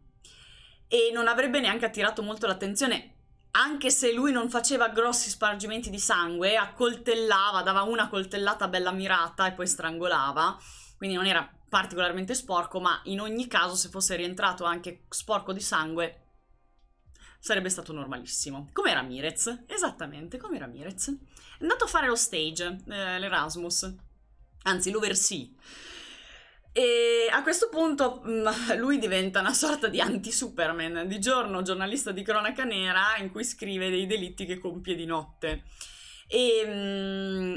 e non avrebbe neanche attirato molto l'attenzione. Anche se lui non faceva grossi spargimenti di sangue, accoltellava, dava una coltellata bella mirata e poi strangolava, quindi non era particolarmente sporco, ma in ogni caso se fosse rientrato anche sporco di sangue sarebbe stato normalissimo. Come Ramirez, esattamente, come Ramirez. È andato a fare lo stage, eh, l'Erasmus, anzi l'Oversea e a questo punto mm, lui diventa una sorta di anti-Superman, di giorno giornalista di cronaca nera in cui scrive dei delitti che compie di notte. E mm,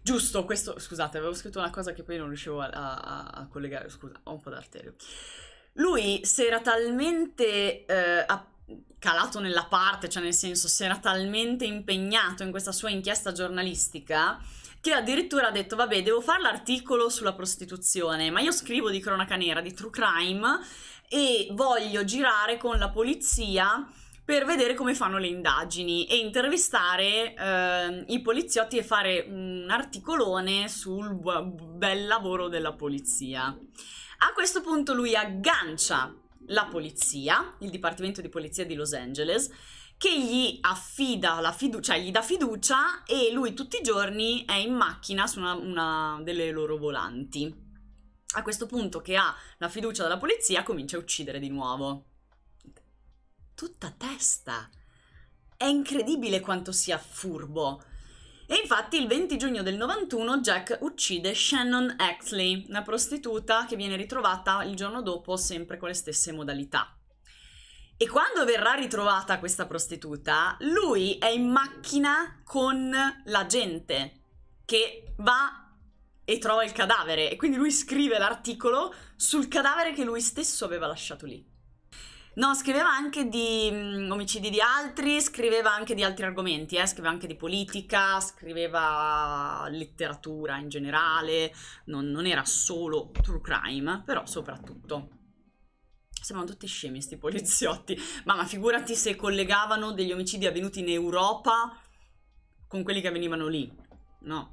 giusto, questo, scusate, avevo scritto una cosa che poi non riuscivo a, a, a collegare, scusa, ho un po' d'arterio. Lui si era talmente eh, calato nella parte, cioè nel senso si era talmente impegnato in questa sua inchiesta giornalistica che addirittura ha detto vabbè devo fare l'articolo sulla prostituzione, ma io scrivo di cronaca nera, di true crime e voglio girare con la polizia per vedere come fanno le indagini e intervistare eh, i poliziotti e fare un articolone sul bel lavoro della polizia. A questo punto lui aggancia la polizia, il Dipartimento di Polizia di Los Angeles, che gli affida la fiducia, cioè gli dà fiducia e lui tutti i giorni è in macchina su una, una delle loro volanti. A questo punto che ha la fiducia della polizia comincia a uccidere di nuovo. Tutta testa. È incredibile quanto sia furbo. E infatti il 20 giugno del 91 Jack uccide Shannon Axley, una prostituta che viene ritrovata il giorno dopo sempre con le stesse modalità. E quando verrà ritrovata questa prostituta, lui è in macchina con la gente che va e trova il cadavere e quindi lui scrive l'articolo sul cadavere che lui stesso aveva lasciato lì. No, scriveva anche di mh, mm, omicidi di altri, scriveva anche di altri argomenti, eh? scriveva anche di politica, scriveva letteratura in generale, non, non era solo true crime, però soprattutto. Sembrano tutti scemi sti poliziotti. Mamma, figurati se collegavano degli omicidi avvenuti in Europa con quelli che avvenivano lì. No.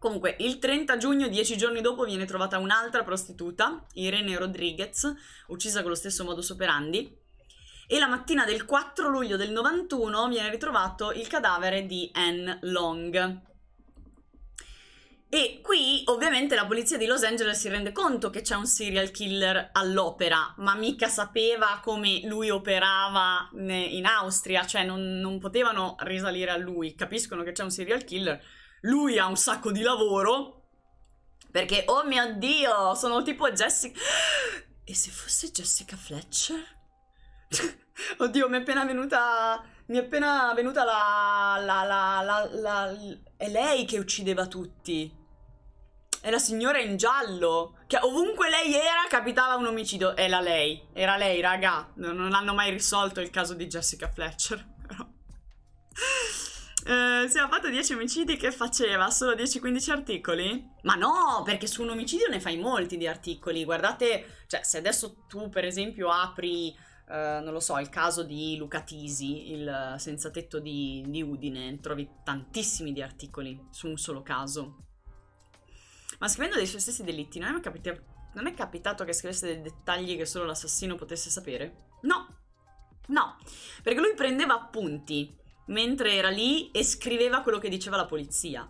Comunque, il 30 giugno, dieci giorni dopo, viene trovata un'altra prostituta, Irene Rodriguez, uccisa con lo stesso modus operandi. E la mattina del 4 luglio del 91 viene ritrovato il cadavere di Anne Long, e qui ovviamente la polizia di Los Angeles si rende conto che c'è un serial killer all'opera, ma mica sapeva come lui operava in Austria, cioè non, non potevano risalire a lui, capiscono che c'è un serial killer, lui ha un sacco di lavoro, perché, oh mio Dio, sono tipo Jessica... E se fosse Jessica Fletcher? Oddio, mi è appena venuta... Mi è appena venuta la... la, la, la, la... È lei che uccideva tutti è la signora in giallo. Che ovunque lei era, capitava un omicidio. Era lei. Era lei, raga. Non, hanno mai risolto il caso di Jessica Fletcher. Però. eh, sì, ha fatto 10 omicidi che faceva solo 10-15 articoli? Ma no, perché su un omicidio ne fai molti di articoli. Guardate, cioè, se adesso tu, per esempio, apri. Uh, non lo so, il caso di Luca Tisi, il senza tetto di, di Udine, trovi tantissimi di articoli su un solo caso. Ma scrivendo dei suoi stessi delitti, non è, capitato, non è capitato che scrivesse dei dettagli che solo l'assassino potesse sapere? No. No, perché lui prendeva appunti mentre era lì e scriveva quello che diceva la polizia.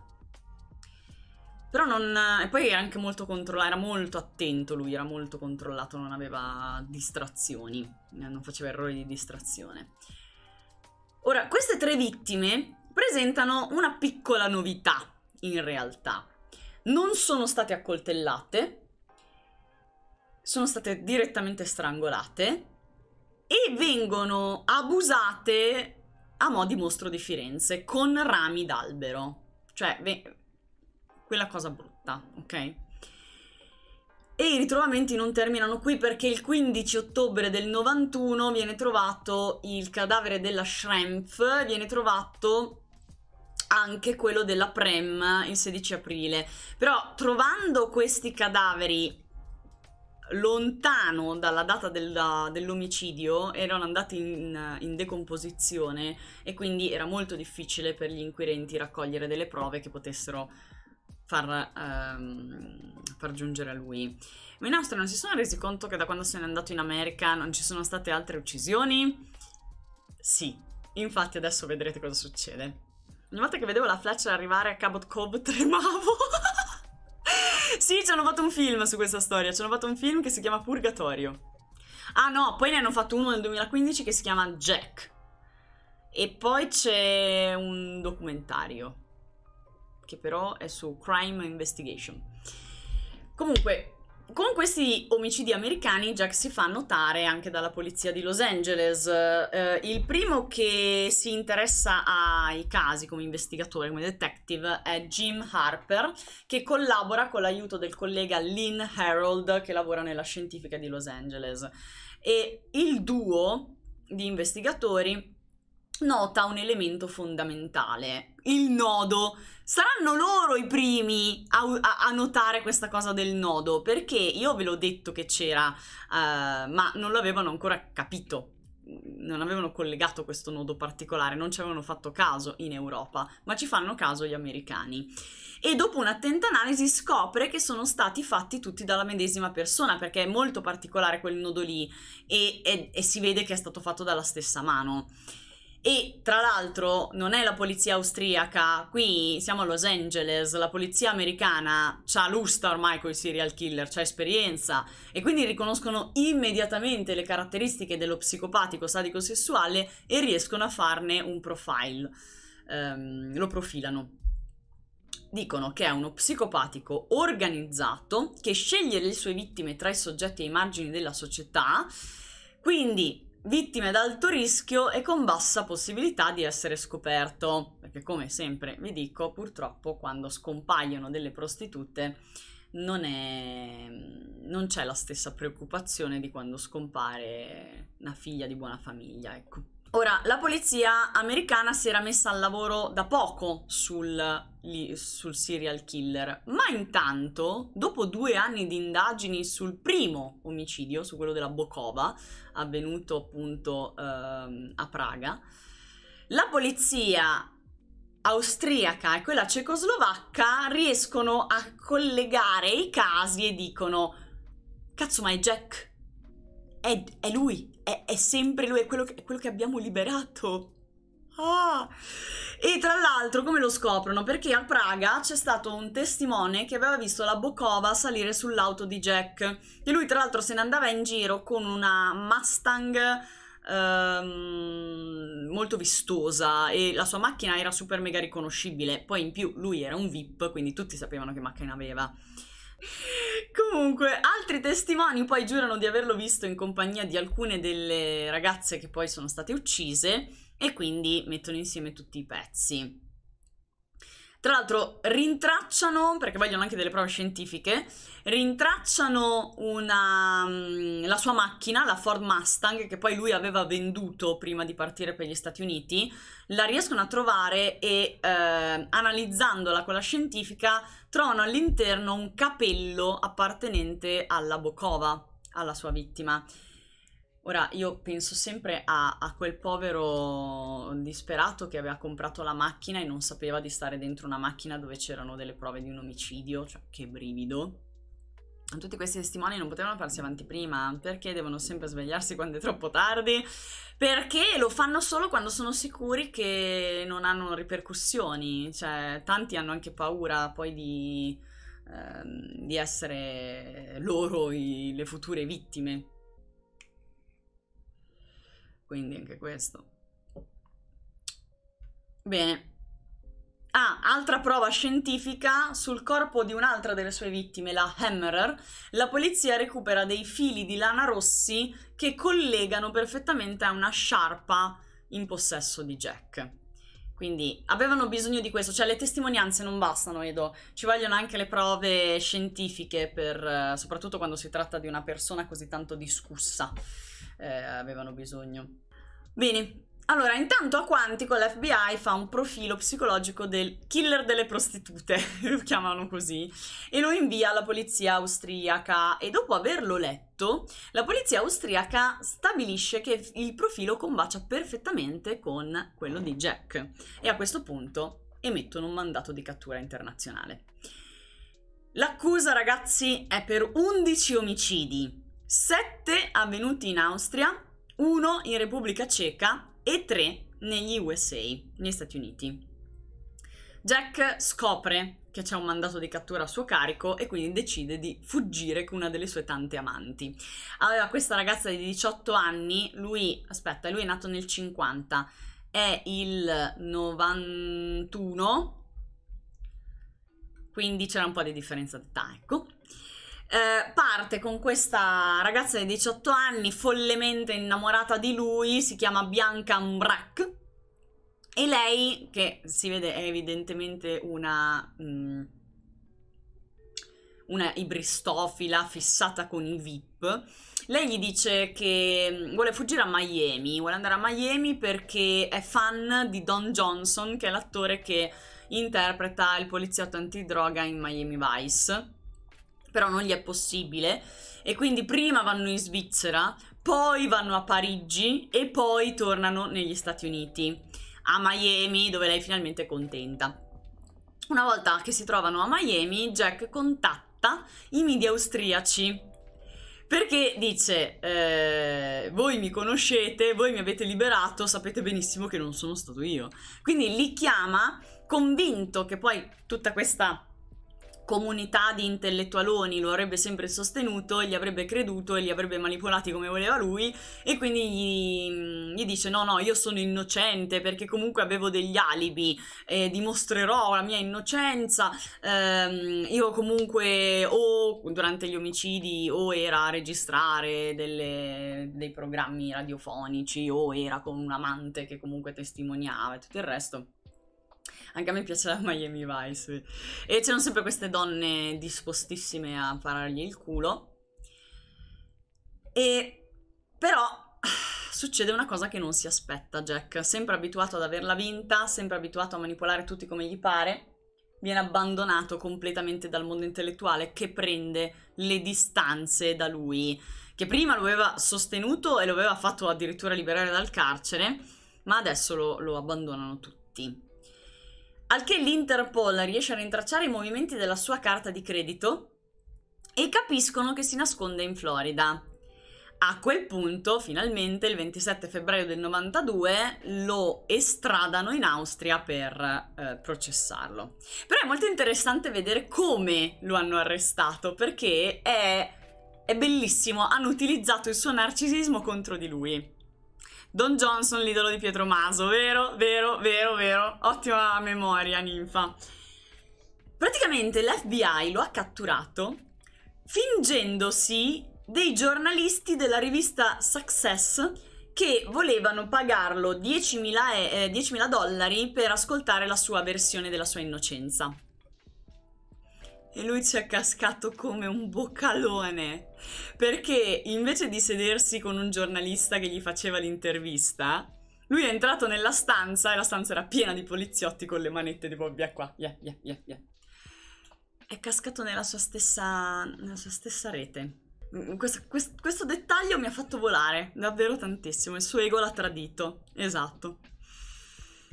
Però non... E poi era anche molto controllato, era molto attento lui, era molto controllato, non aveva distrazioni, eh, non faceva errori di distrazione. Ora, queste tre vittime presentano una piccola novità, in realtà non sono state accoltellate, sono state direttamente strangolate e vengono abusate a mo' di mostro di Firenze con rami d'albero. Cioè, ve- quella cosa brutta, ok? E i ritrovamenti non terminano qui perché il 15 ottobre del 91 viene trovato il cadavere della Schrempf, viene trovato anche quello della Prem il 16 aprile. Però trovando questi cadaveri lontano dalla data della, dell'omicidio erano andati in, in, decomposizione e quindi era molto difficile per gli inquirenti raccogliere delle prove che potessero far, ehm, far giungere a lui. Ma in Austria non si sono resi conto che da quando se n'è andato in America non ci sono state altre uccisioni? Sì, infatti adesso vedrete cosa succede. Ogni volta che vedevo la Fletcher arrivare a Cabot Cove tremavo. sì, ci hanno fatto un film su questa storia. Ci hanno fatto un film che si chiama Purgatorio. Ah no, poi ne hanno fatto uno nel 2015 che si chiama Jack. E poi c'è un documentario. Che però è su Crime Investigation. Comunque, con questi omicidi americani Jack si fa notare anche dalla polizia di Los Angeles. Eh, il primo che si interessa ai casi come investigatore, come detective, è Jim Harper, che collabora con l'aiuto del collega Lynn Harold, che lavora nella scientifica di Los Angeles. E il duo di investigatori nota un elemento fondamentale, il nodo. Saranno loro i primi a, a, a, notare questa cosa del nodo, perché io ve l'ho detto che c'era, uh, ma non l'avevano ancora capito. Non avevano collegato questo nodo particolare, non ci avevano fatto caso in Europa, ma ci fanno caso gli americani. E dopo un'attenta analisi scopre che sono stati fatti tutti dalla medesima persona, perché è molto particolare quel nodo lì e, e, e si vede che è stato fatto dalla stessa mano. E tra l'altro non è la polizia austriaca, qui siamo a Los Angeles, la polizia americana ha lusta ormai con i serial killer, ha esperienza e quindi riconoscono immediatamente le caratteristiche dello psicopatico sadico sessuale e riescono a farne un profile, um, lo profilano. Dicono che è uno psicopatico organizzato che sceglie le sue vittime tra i soggetti ai margini della società, quindi vittime ad alto rischio e con bassa possibilità di essere scoperto, perché come sempre vi dico, purtroppo quando scompaiono delle prostitute non, è, non c'è la stessa preoccupazione di quando scompare una figlia di buona famiglia, ecco. Ora, la polizia americana si era messa al lavoro da poco sul, sul, serial killer, ma intanto, dopo due anni di indagini sul primo omicidio, su quello della Bokova, avvenuto appunto ehm, a Praga, la polizia austriaca e quella cecoslovacca riescono a collegare i casi e dicono, cazzo ma è Jack, è, è lui, è, è sempre lui, è quello, che, è quello che abbiamo liberato. Ah. E tra l'altro come lo scoprono? Perché a Praga c'è stato un testimone che aveva visto la Bokova salire sull'auto di Jack e lui tra l'altro se ne andava in giro con una Mustang ehm, molto vistosa e la sua macchina era super mega riconoscibile, poi in più lui era un VIP quindi tutti sapevano che macchina aveva. Comunque, altri testimoni poi giurano di averlo visto in compagnia di alcune delle ragazze che poi sono state uccise e quindi mettono insieme tutti i pezzi. Tra l'altro rintracciano, perché vogliono anche delle prove scientifiche, rintracciano una, mm, la sua macchina, la Ford Mustang, che poi lui aveva venduto prima di partire per gli Stati Uniti, la riescono a trovare e eh, analizzandola la scientifica trovano all'interno un capello appartenente alla Bokova, alla sua vittima. Ora, io penso sempre a, a, quel povero disperato che aveva comprato la macchina e non sapeva di stare dentro una macchina dove c'erano delle prove di un omicidio, cioè che brivido tutti questi testimoni non potevano farsi avanti prima, perché devono sempre svegliarsi quando è troppo tardi, perché lo fanno solo quando sono sicuri che non hanno ripercussioni, cioè tanti hanno anche paura poi di, ehm, di essere loro i, le future vittime. Quindi anche questo. Bene. Ah, altra prova scientifica, sul corpo di un'altra delle sue vittime, la Hammerer, la polizia recupera dei fili di lana rossi che collegano perfettamente a una sciarpa in possesso di Jack. Quindi avevano bisogno di questo, cioè le testimonianze non bastano, Edo, ci vogliono anche le prove scientifiche, per, eh, soprattutto quando si tratta di una persona così tanto discussa, eh, avevano bisogno. Bene, allora, intanto a Quantico l'FBI fa un profilo psicologico del killer delle prostitute, lo chiamano così, e lo invia alla polizia austriaca e dopo averlo letto, la polizia austriaca stabilisce che il profilo combacia perfettamente con quello di Jack e a questo punto emettono un mandato di cattura internazionale. L'accusa, ragazzi, è per 11 omicidi, 7 avvenuti in Austria, 1 in Repubblica Ceca e 3 negli USA, negli Stati Uniti. Jack scopre che c'è un mandato di cattura a suo carico e quindi decide di fuggire con una delle sue tante amanti. Aveva questa ragazza di 18 anni, lui, aspetta, lui è nato nel 50, è il 91, quindi c'era un po' di differenza d'età, ecco eh, parte con questa ragazza di 18 anni follemente innamorata di lui, si chiama Bianca Mbrac. E lei, che si vede è evidentemente una, mh, mm, una ibristofila fissata con i VIP, lei gli dice che mm, vuole fuggire a Miami, vuole andare a Miami perché è fan di Don Johnson, che è l'attore che interpreta il poliziotto antidroga in Miami Vice però non gli è possibile e quindi prima vanno in Svizzera, poi vanno a Parigi e poi tornano negli Stati Uniti, a Miami dove lei finalmente è contenta. Una volta che si trovano a Miami, Jack contatta i media austriaci perché dice eh, voi mi conoscete, voi mi avete liberato, sapete benissimo che non sono stato io. Quindi li chiama convinto che poi tutta questa comunità di intellettualoni lo avrebbe sempre sostenuto, gli avrebbe creduto e li avrebbe manipolati come voleva lui e quindi gli, gli dice no no io sono innocente perché comunque avevo degli alibi e dimostrerò la mia innocenza ehm, io comunque o durante gli omicidi o era a registrare delle, dei programmi radiofonici o era con un amante che comunque testimoniava e tutto il resto anche a me piaceva Miami Vice. E c'erano sempre queste donne dispostissime a parargli il culo. E però succede una cosa che non si aspetta Jack, sempre abituato ad averla vinta, sempre abituato a manipolare tutti come gli pare, viene abbandonato completamente dal mondo intellettuale che prende le distanze da lui, che prima lo aveva sostenuto e lo aveva fatto addirittura liberare dal carcere, ma adesso lo, lo abbandonano tutti. Al che l'Interpol riesce a rintracciare i movimenti della sua carta di credito e capiscono che si nasconde in Florida. A quel punto, finalmente, il 27 febbraio del 92 lo estradano in Austria per eh, processarlo. Però è molto interessante vedere come lo hanno arrestato perché è, è bellissimo. Hanno utilizzato il suo narcisismo contro di lui. Don Johnson, l'idolo di Pietro Maso, vero, vero, vero, vero. Ottima memoria, ninfa. Praticamente l'FBI lo ha catturato fingendosi dei giornalisti della rivista Success che volevano pagarlo 10.000, eh, 10.000 dollari per ascoltare la sua versione della sua innocenza e lui ci è cascato come un boccalone perché invece di sedersi con un giornalista che gli faceva l'intervista, lui è entrato nella stanza e la stanza era piena di poliziotti con le manette di Bobbia qua. Yeah, yeah, yeah, yeah. È cascato nella sua stessa, nella sua stessa rete. Mm, questo, questo, questo dettaglio mi ha fatto volare davvero tantissimo. Il suo ego l'ha tradito. Esatto.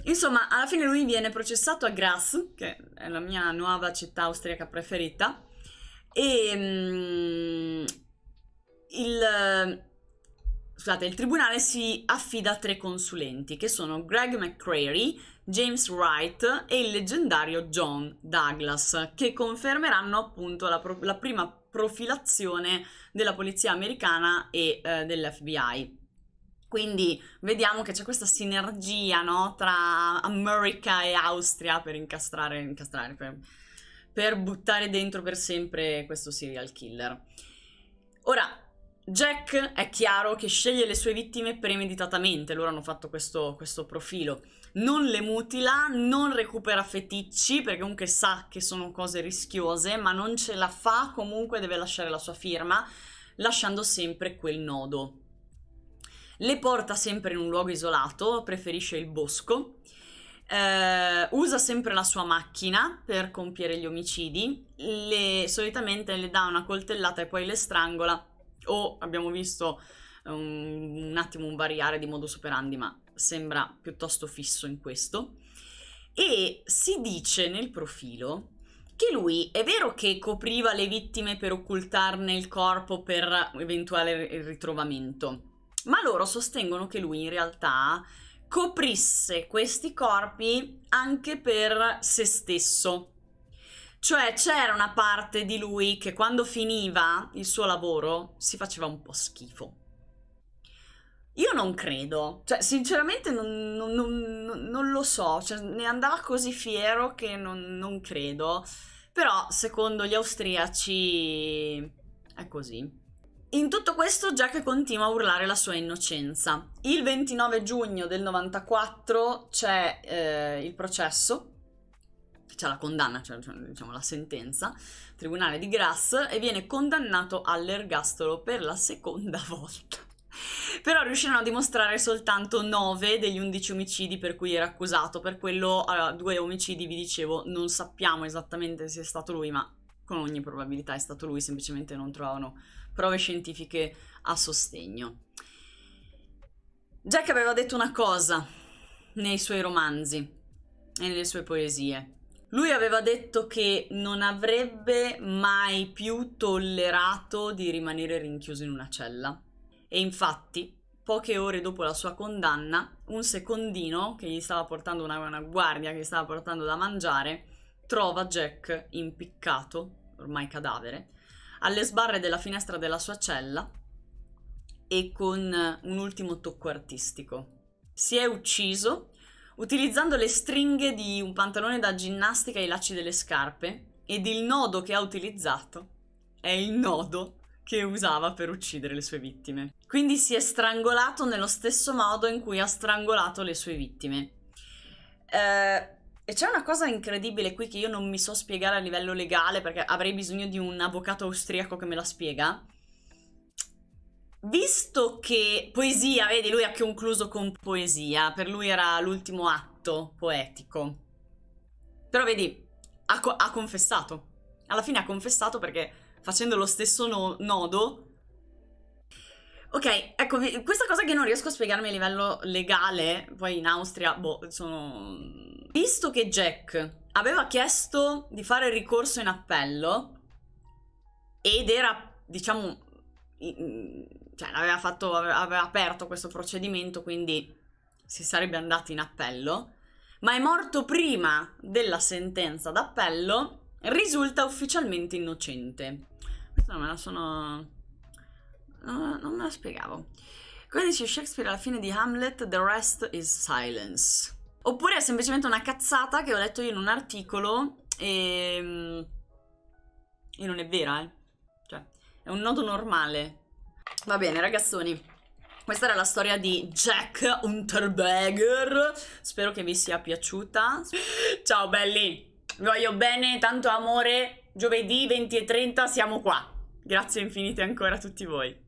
Insomma, alla fine lui viene processato a Graz, che è la mia nuova città austriaca preferita, e mm, il, scusate, il tribunale si affida a tre consulenti, che sono Greg McCrary, James Wright e il leggendario John Douglas, che confermeranno appunto la, pro- la prima profilazione della polizia americana e eh, dell'FBI. Quindi vediamo che c'è questa sinergia no, tra America e Austria per incastrare, incastrare per, per buttare dentro per sempre questo serial killer. Ora, Jack è chiaro che sceglie le sue vittime premeditatamente, loro hanno fatto questo, questo, profilo. Non le mutila, non recupera feticci, perché comunque sa che sono cose rischiose, ma non ce la fa, comunque deve lasciare la sua firma, lasciando sempre quel nodo le porta sempre in un luogo isolato, preferisce il bosco, eh, usa sempre la sua macchina per compiere gli omicidi, le, solitamente le dà una coltellata e poi le strangola o abbiamo visto un, un attimo un variare di modus operandi ma sembra piuttosto fisso in questo e si dice nel profilo che lui è vero che copriva le vittime per occultarne il corpo per eventuale ritrovamento ma loro sostengono che lui in realtà coprisse questi corpi anche per se stesso. Cioè c'era una parte di lui che quando finiva il suo lavoro si faceva un po' schifo. Io non credo, cioè sinceramente non, non, non, non lo so, cioè, ne andava così fiero che non credo, però secondo gli austriaci è così. In tutto questo Jack continua a urlare la sua innocenza. Il 29 giugno del 94 c'è eh, il processo, c'è la condanna, c'è cioè, cioè, diciamo, la sentenza, tribunale di Grass, e viene condannato all'ergastolo per la seconda volta. Però riuscirono a dimostrare soltanto 9 degli 11 omicidi per cui era accusato, per quello allora, due omicidi vi dicevo, non sappiamo esattamente se è stato lui, ma con ogni probabilità è stato lui, semplicemente non trovavano prove scientifiche a sostegno. Jack aveva detto una cosa nei suoi romanzi e nelle sue poesie. Lui aveva detto che non avrebbe mai più tollerato di rimanere rinchiuso in una cella. E infatti, poche ore dopo la sua condanna, un secondino che gli stava portando una, una guardia, che gli stava portando da mangiare, trova Jack impiccato, ormai cadavere, alle sbarre della finestra della sua cella e con un ultimo tocco artistico. Si è ucciso utilizzando le stringhe di un pantalone da ginnastica e i lacci delle scarpe ed il nodo che ha utilizzato è il nodo che usava per uccidere le sue vittime. Quindi si è strangolato nello stesso modo in cui ha strangolato le sue vittime. Eh, e c'è una cosa incredibile qui che io non mi so spiegare a livello legale perché avrei bisogno di un avvocato austriaco che me la spiega. Visto che poesia, vedi, lui ha concluso con poesia, per lui era l'ultimo atto poetico. Però vedi, ha, co ha confessato. Alla fine ha confessato perché facendo lo stesso no nodo Ok, ecco, questa cosa che non riesco a spiegarmi a livello legale, poi in Austria, boh, sono... Visto che Jack aveva chiesto di fare ricorso in appello ed era, diciamo, cioè aveva, fatto, aveva aperto questo procedimento, quindi si sarebbe andato in appello, ma è morto prima della sentenza d'appello, risulta ufficialmente innocente. Questa me la sono non, non me la spiegavo. Come dice Shakespeare alla fine di Hamlet, the rest is silence. Oppure è semplicemente una cazzata che ho letto io in un articolo e... Ehm, e non è vera, eh. Cioè, è un nodo normale. Va bene, ragazzoni. Questa era la storia di Jack Unterberger. Spero che vi sia piaciuta. Ciao belli, vi voglio bene, tanto amore. Giovedì 20 e 30 siamo qua. Grazie infinite ancora a tutti voi.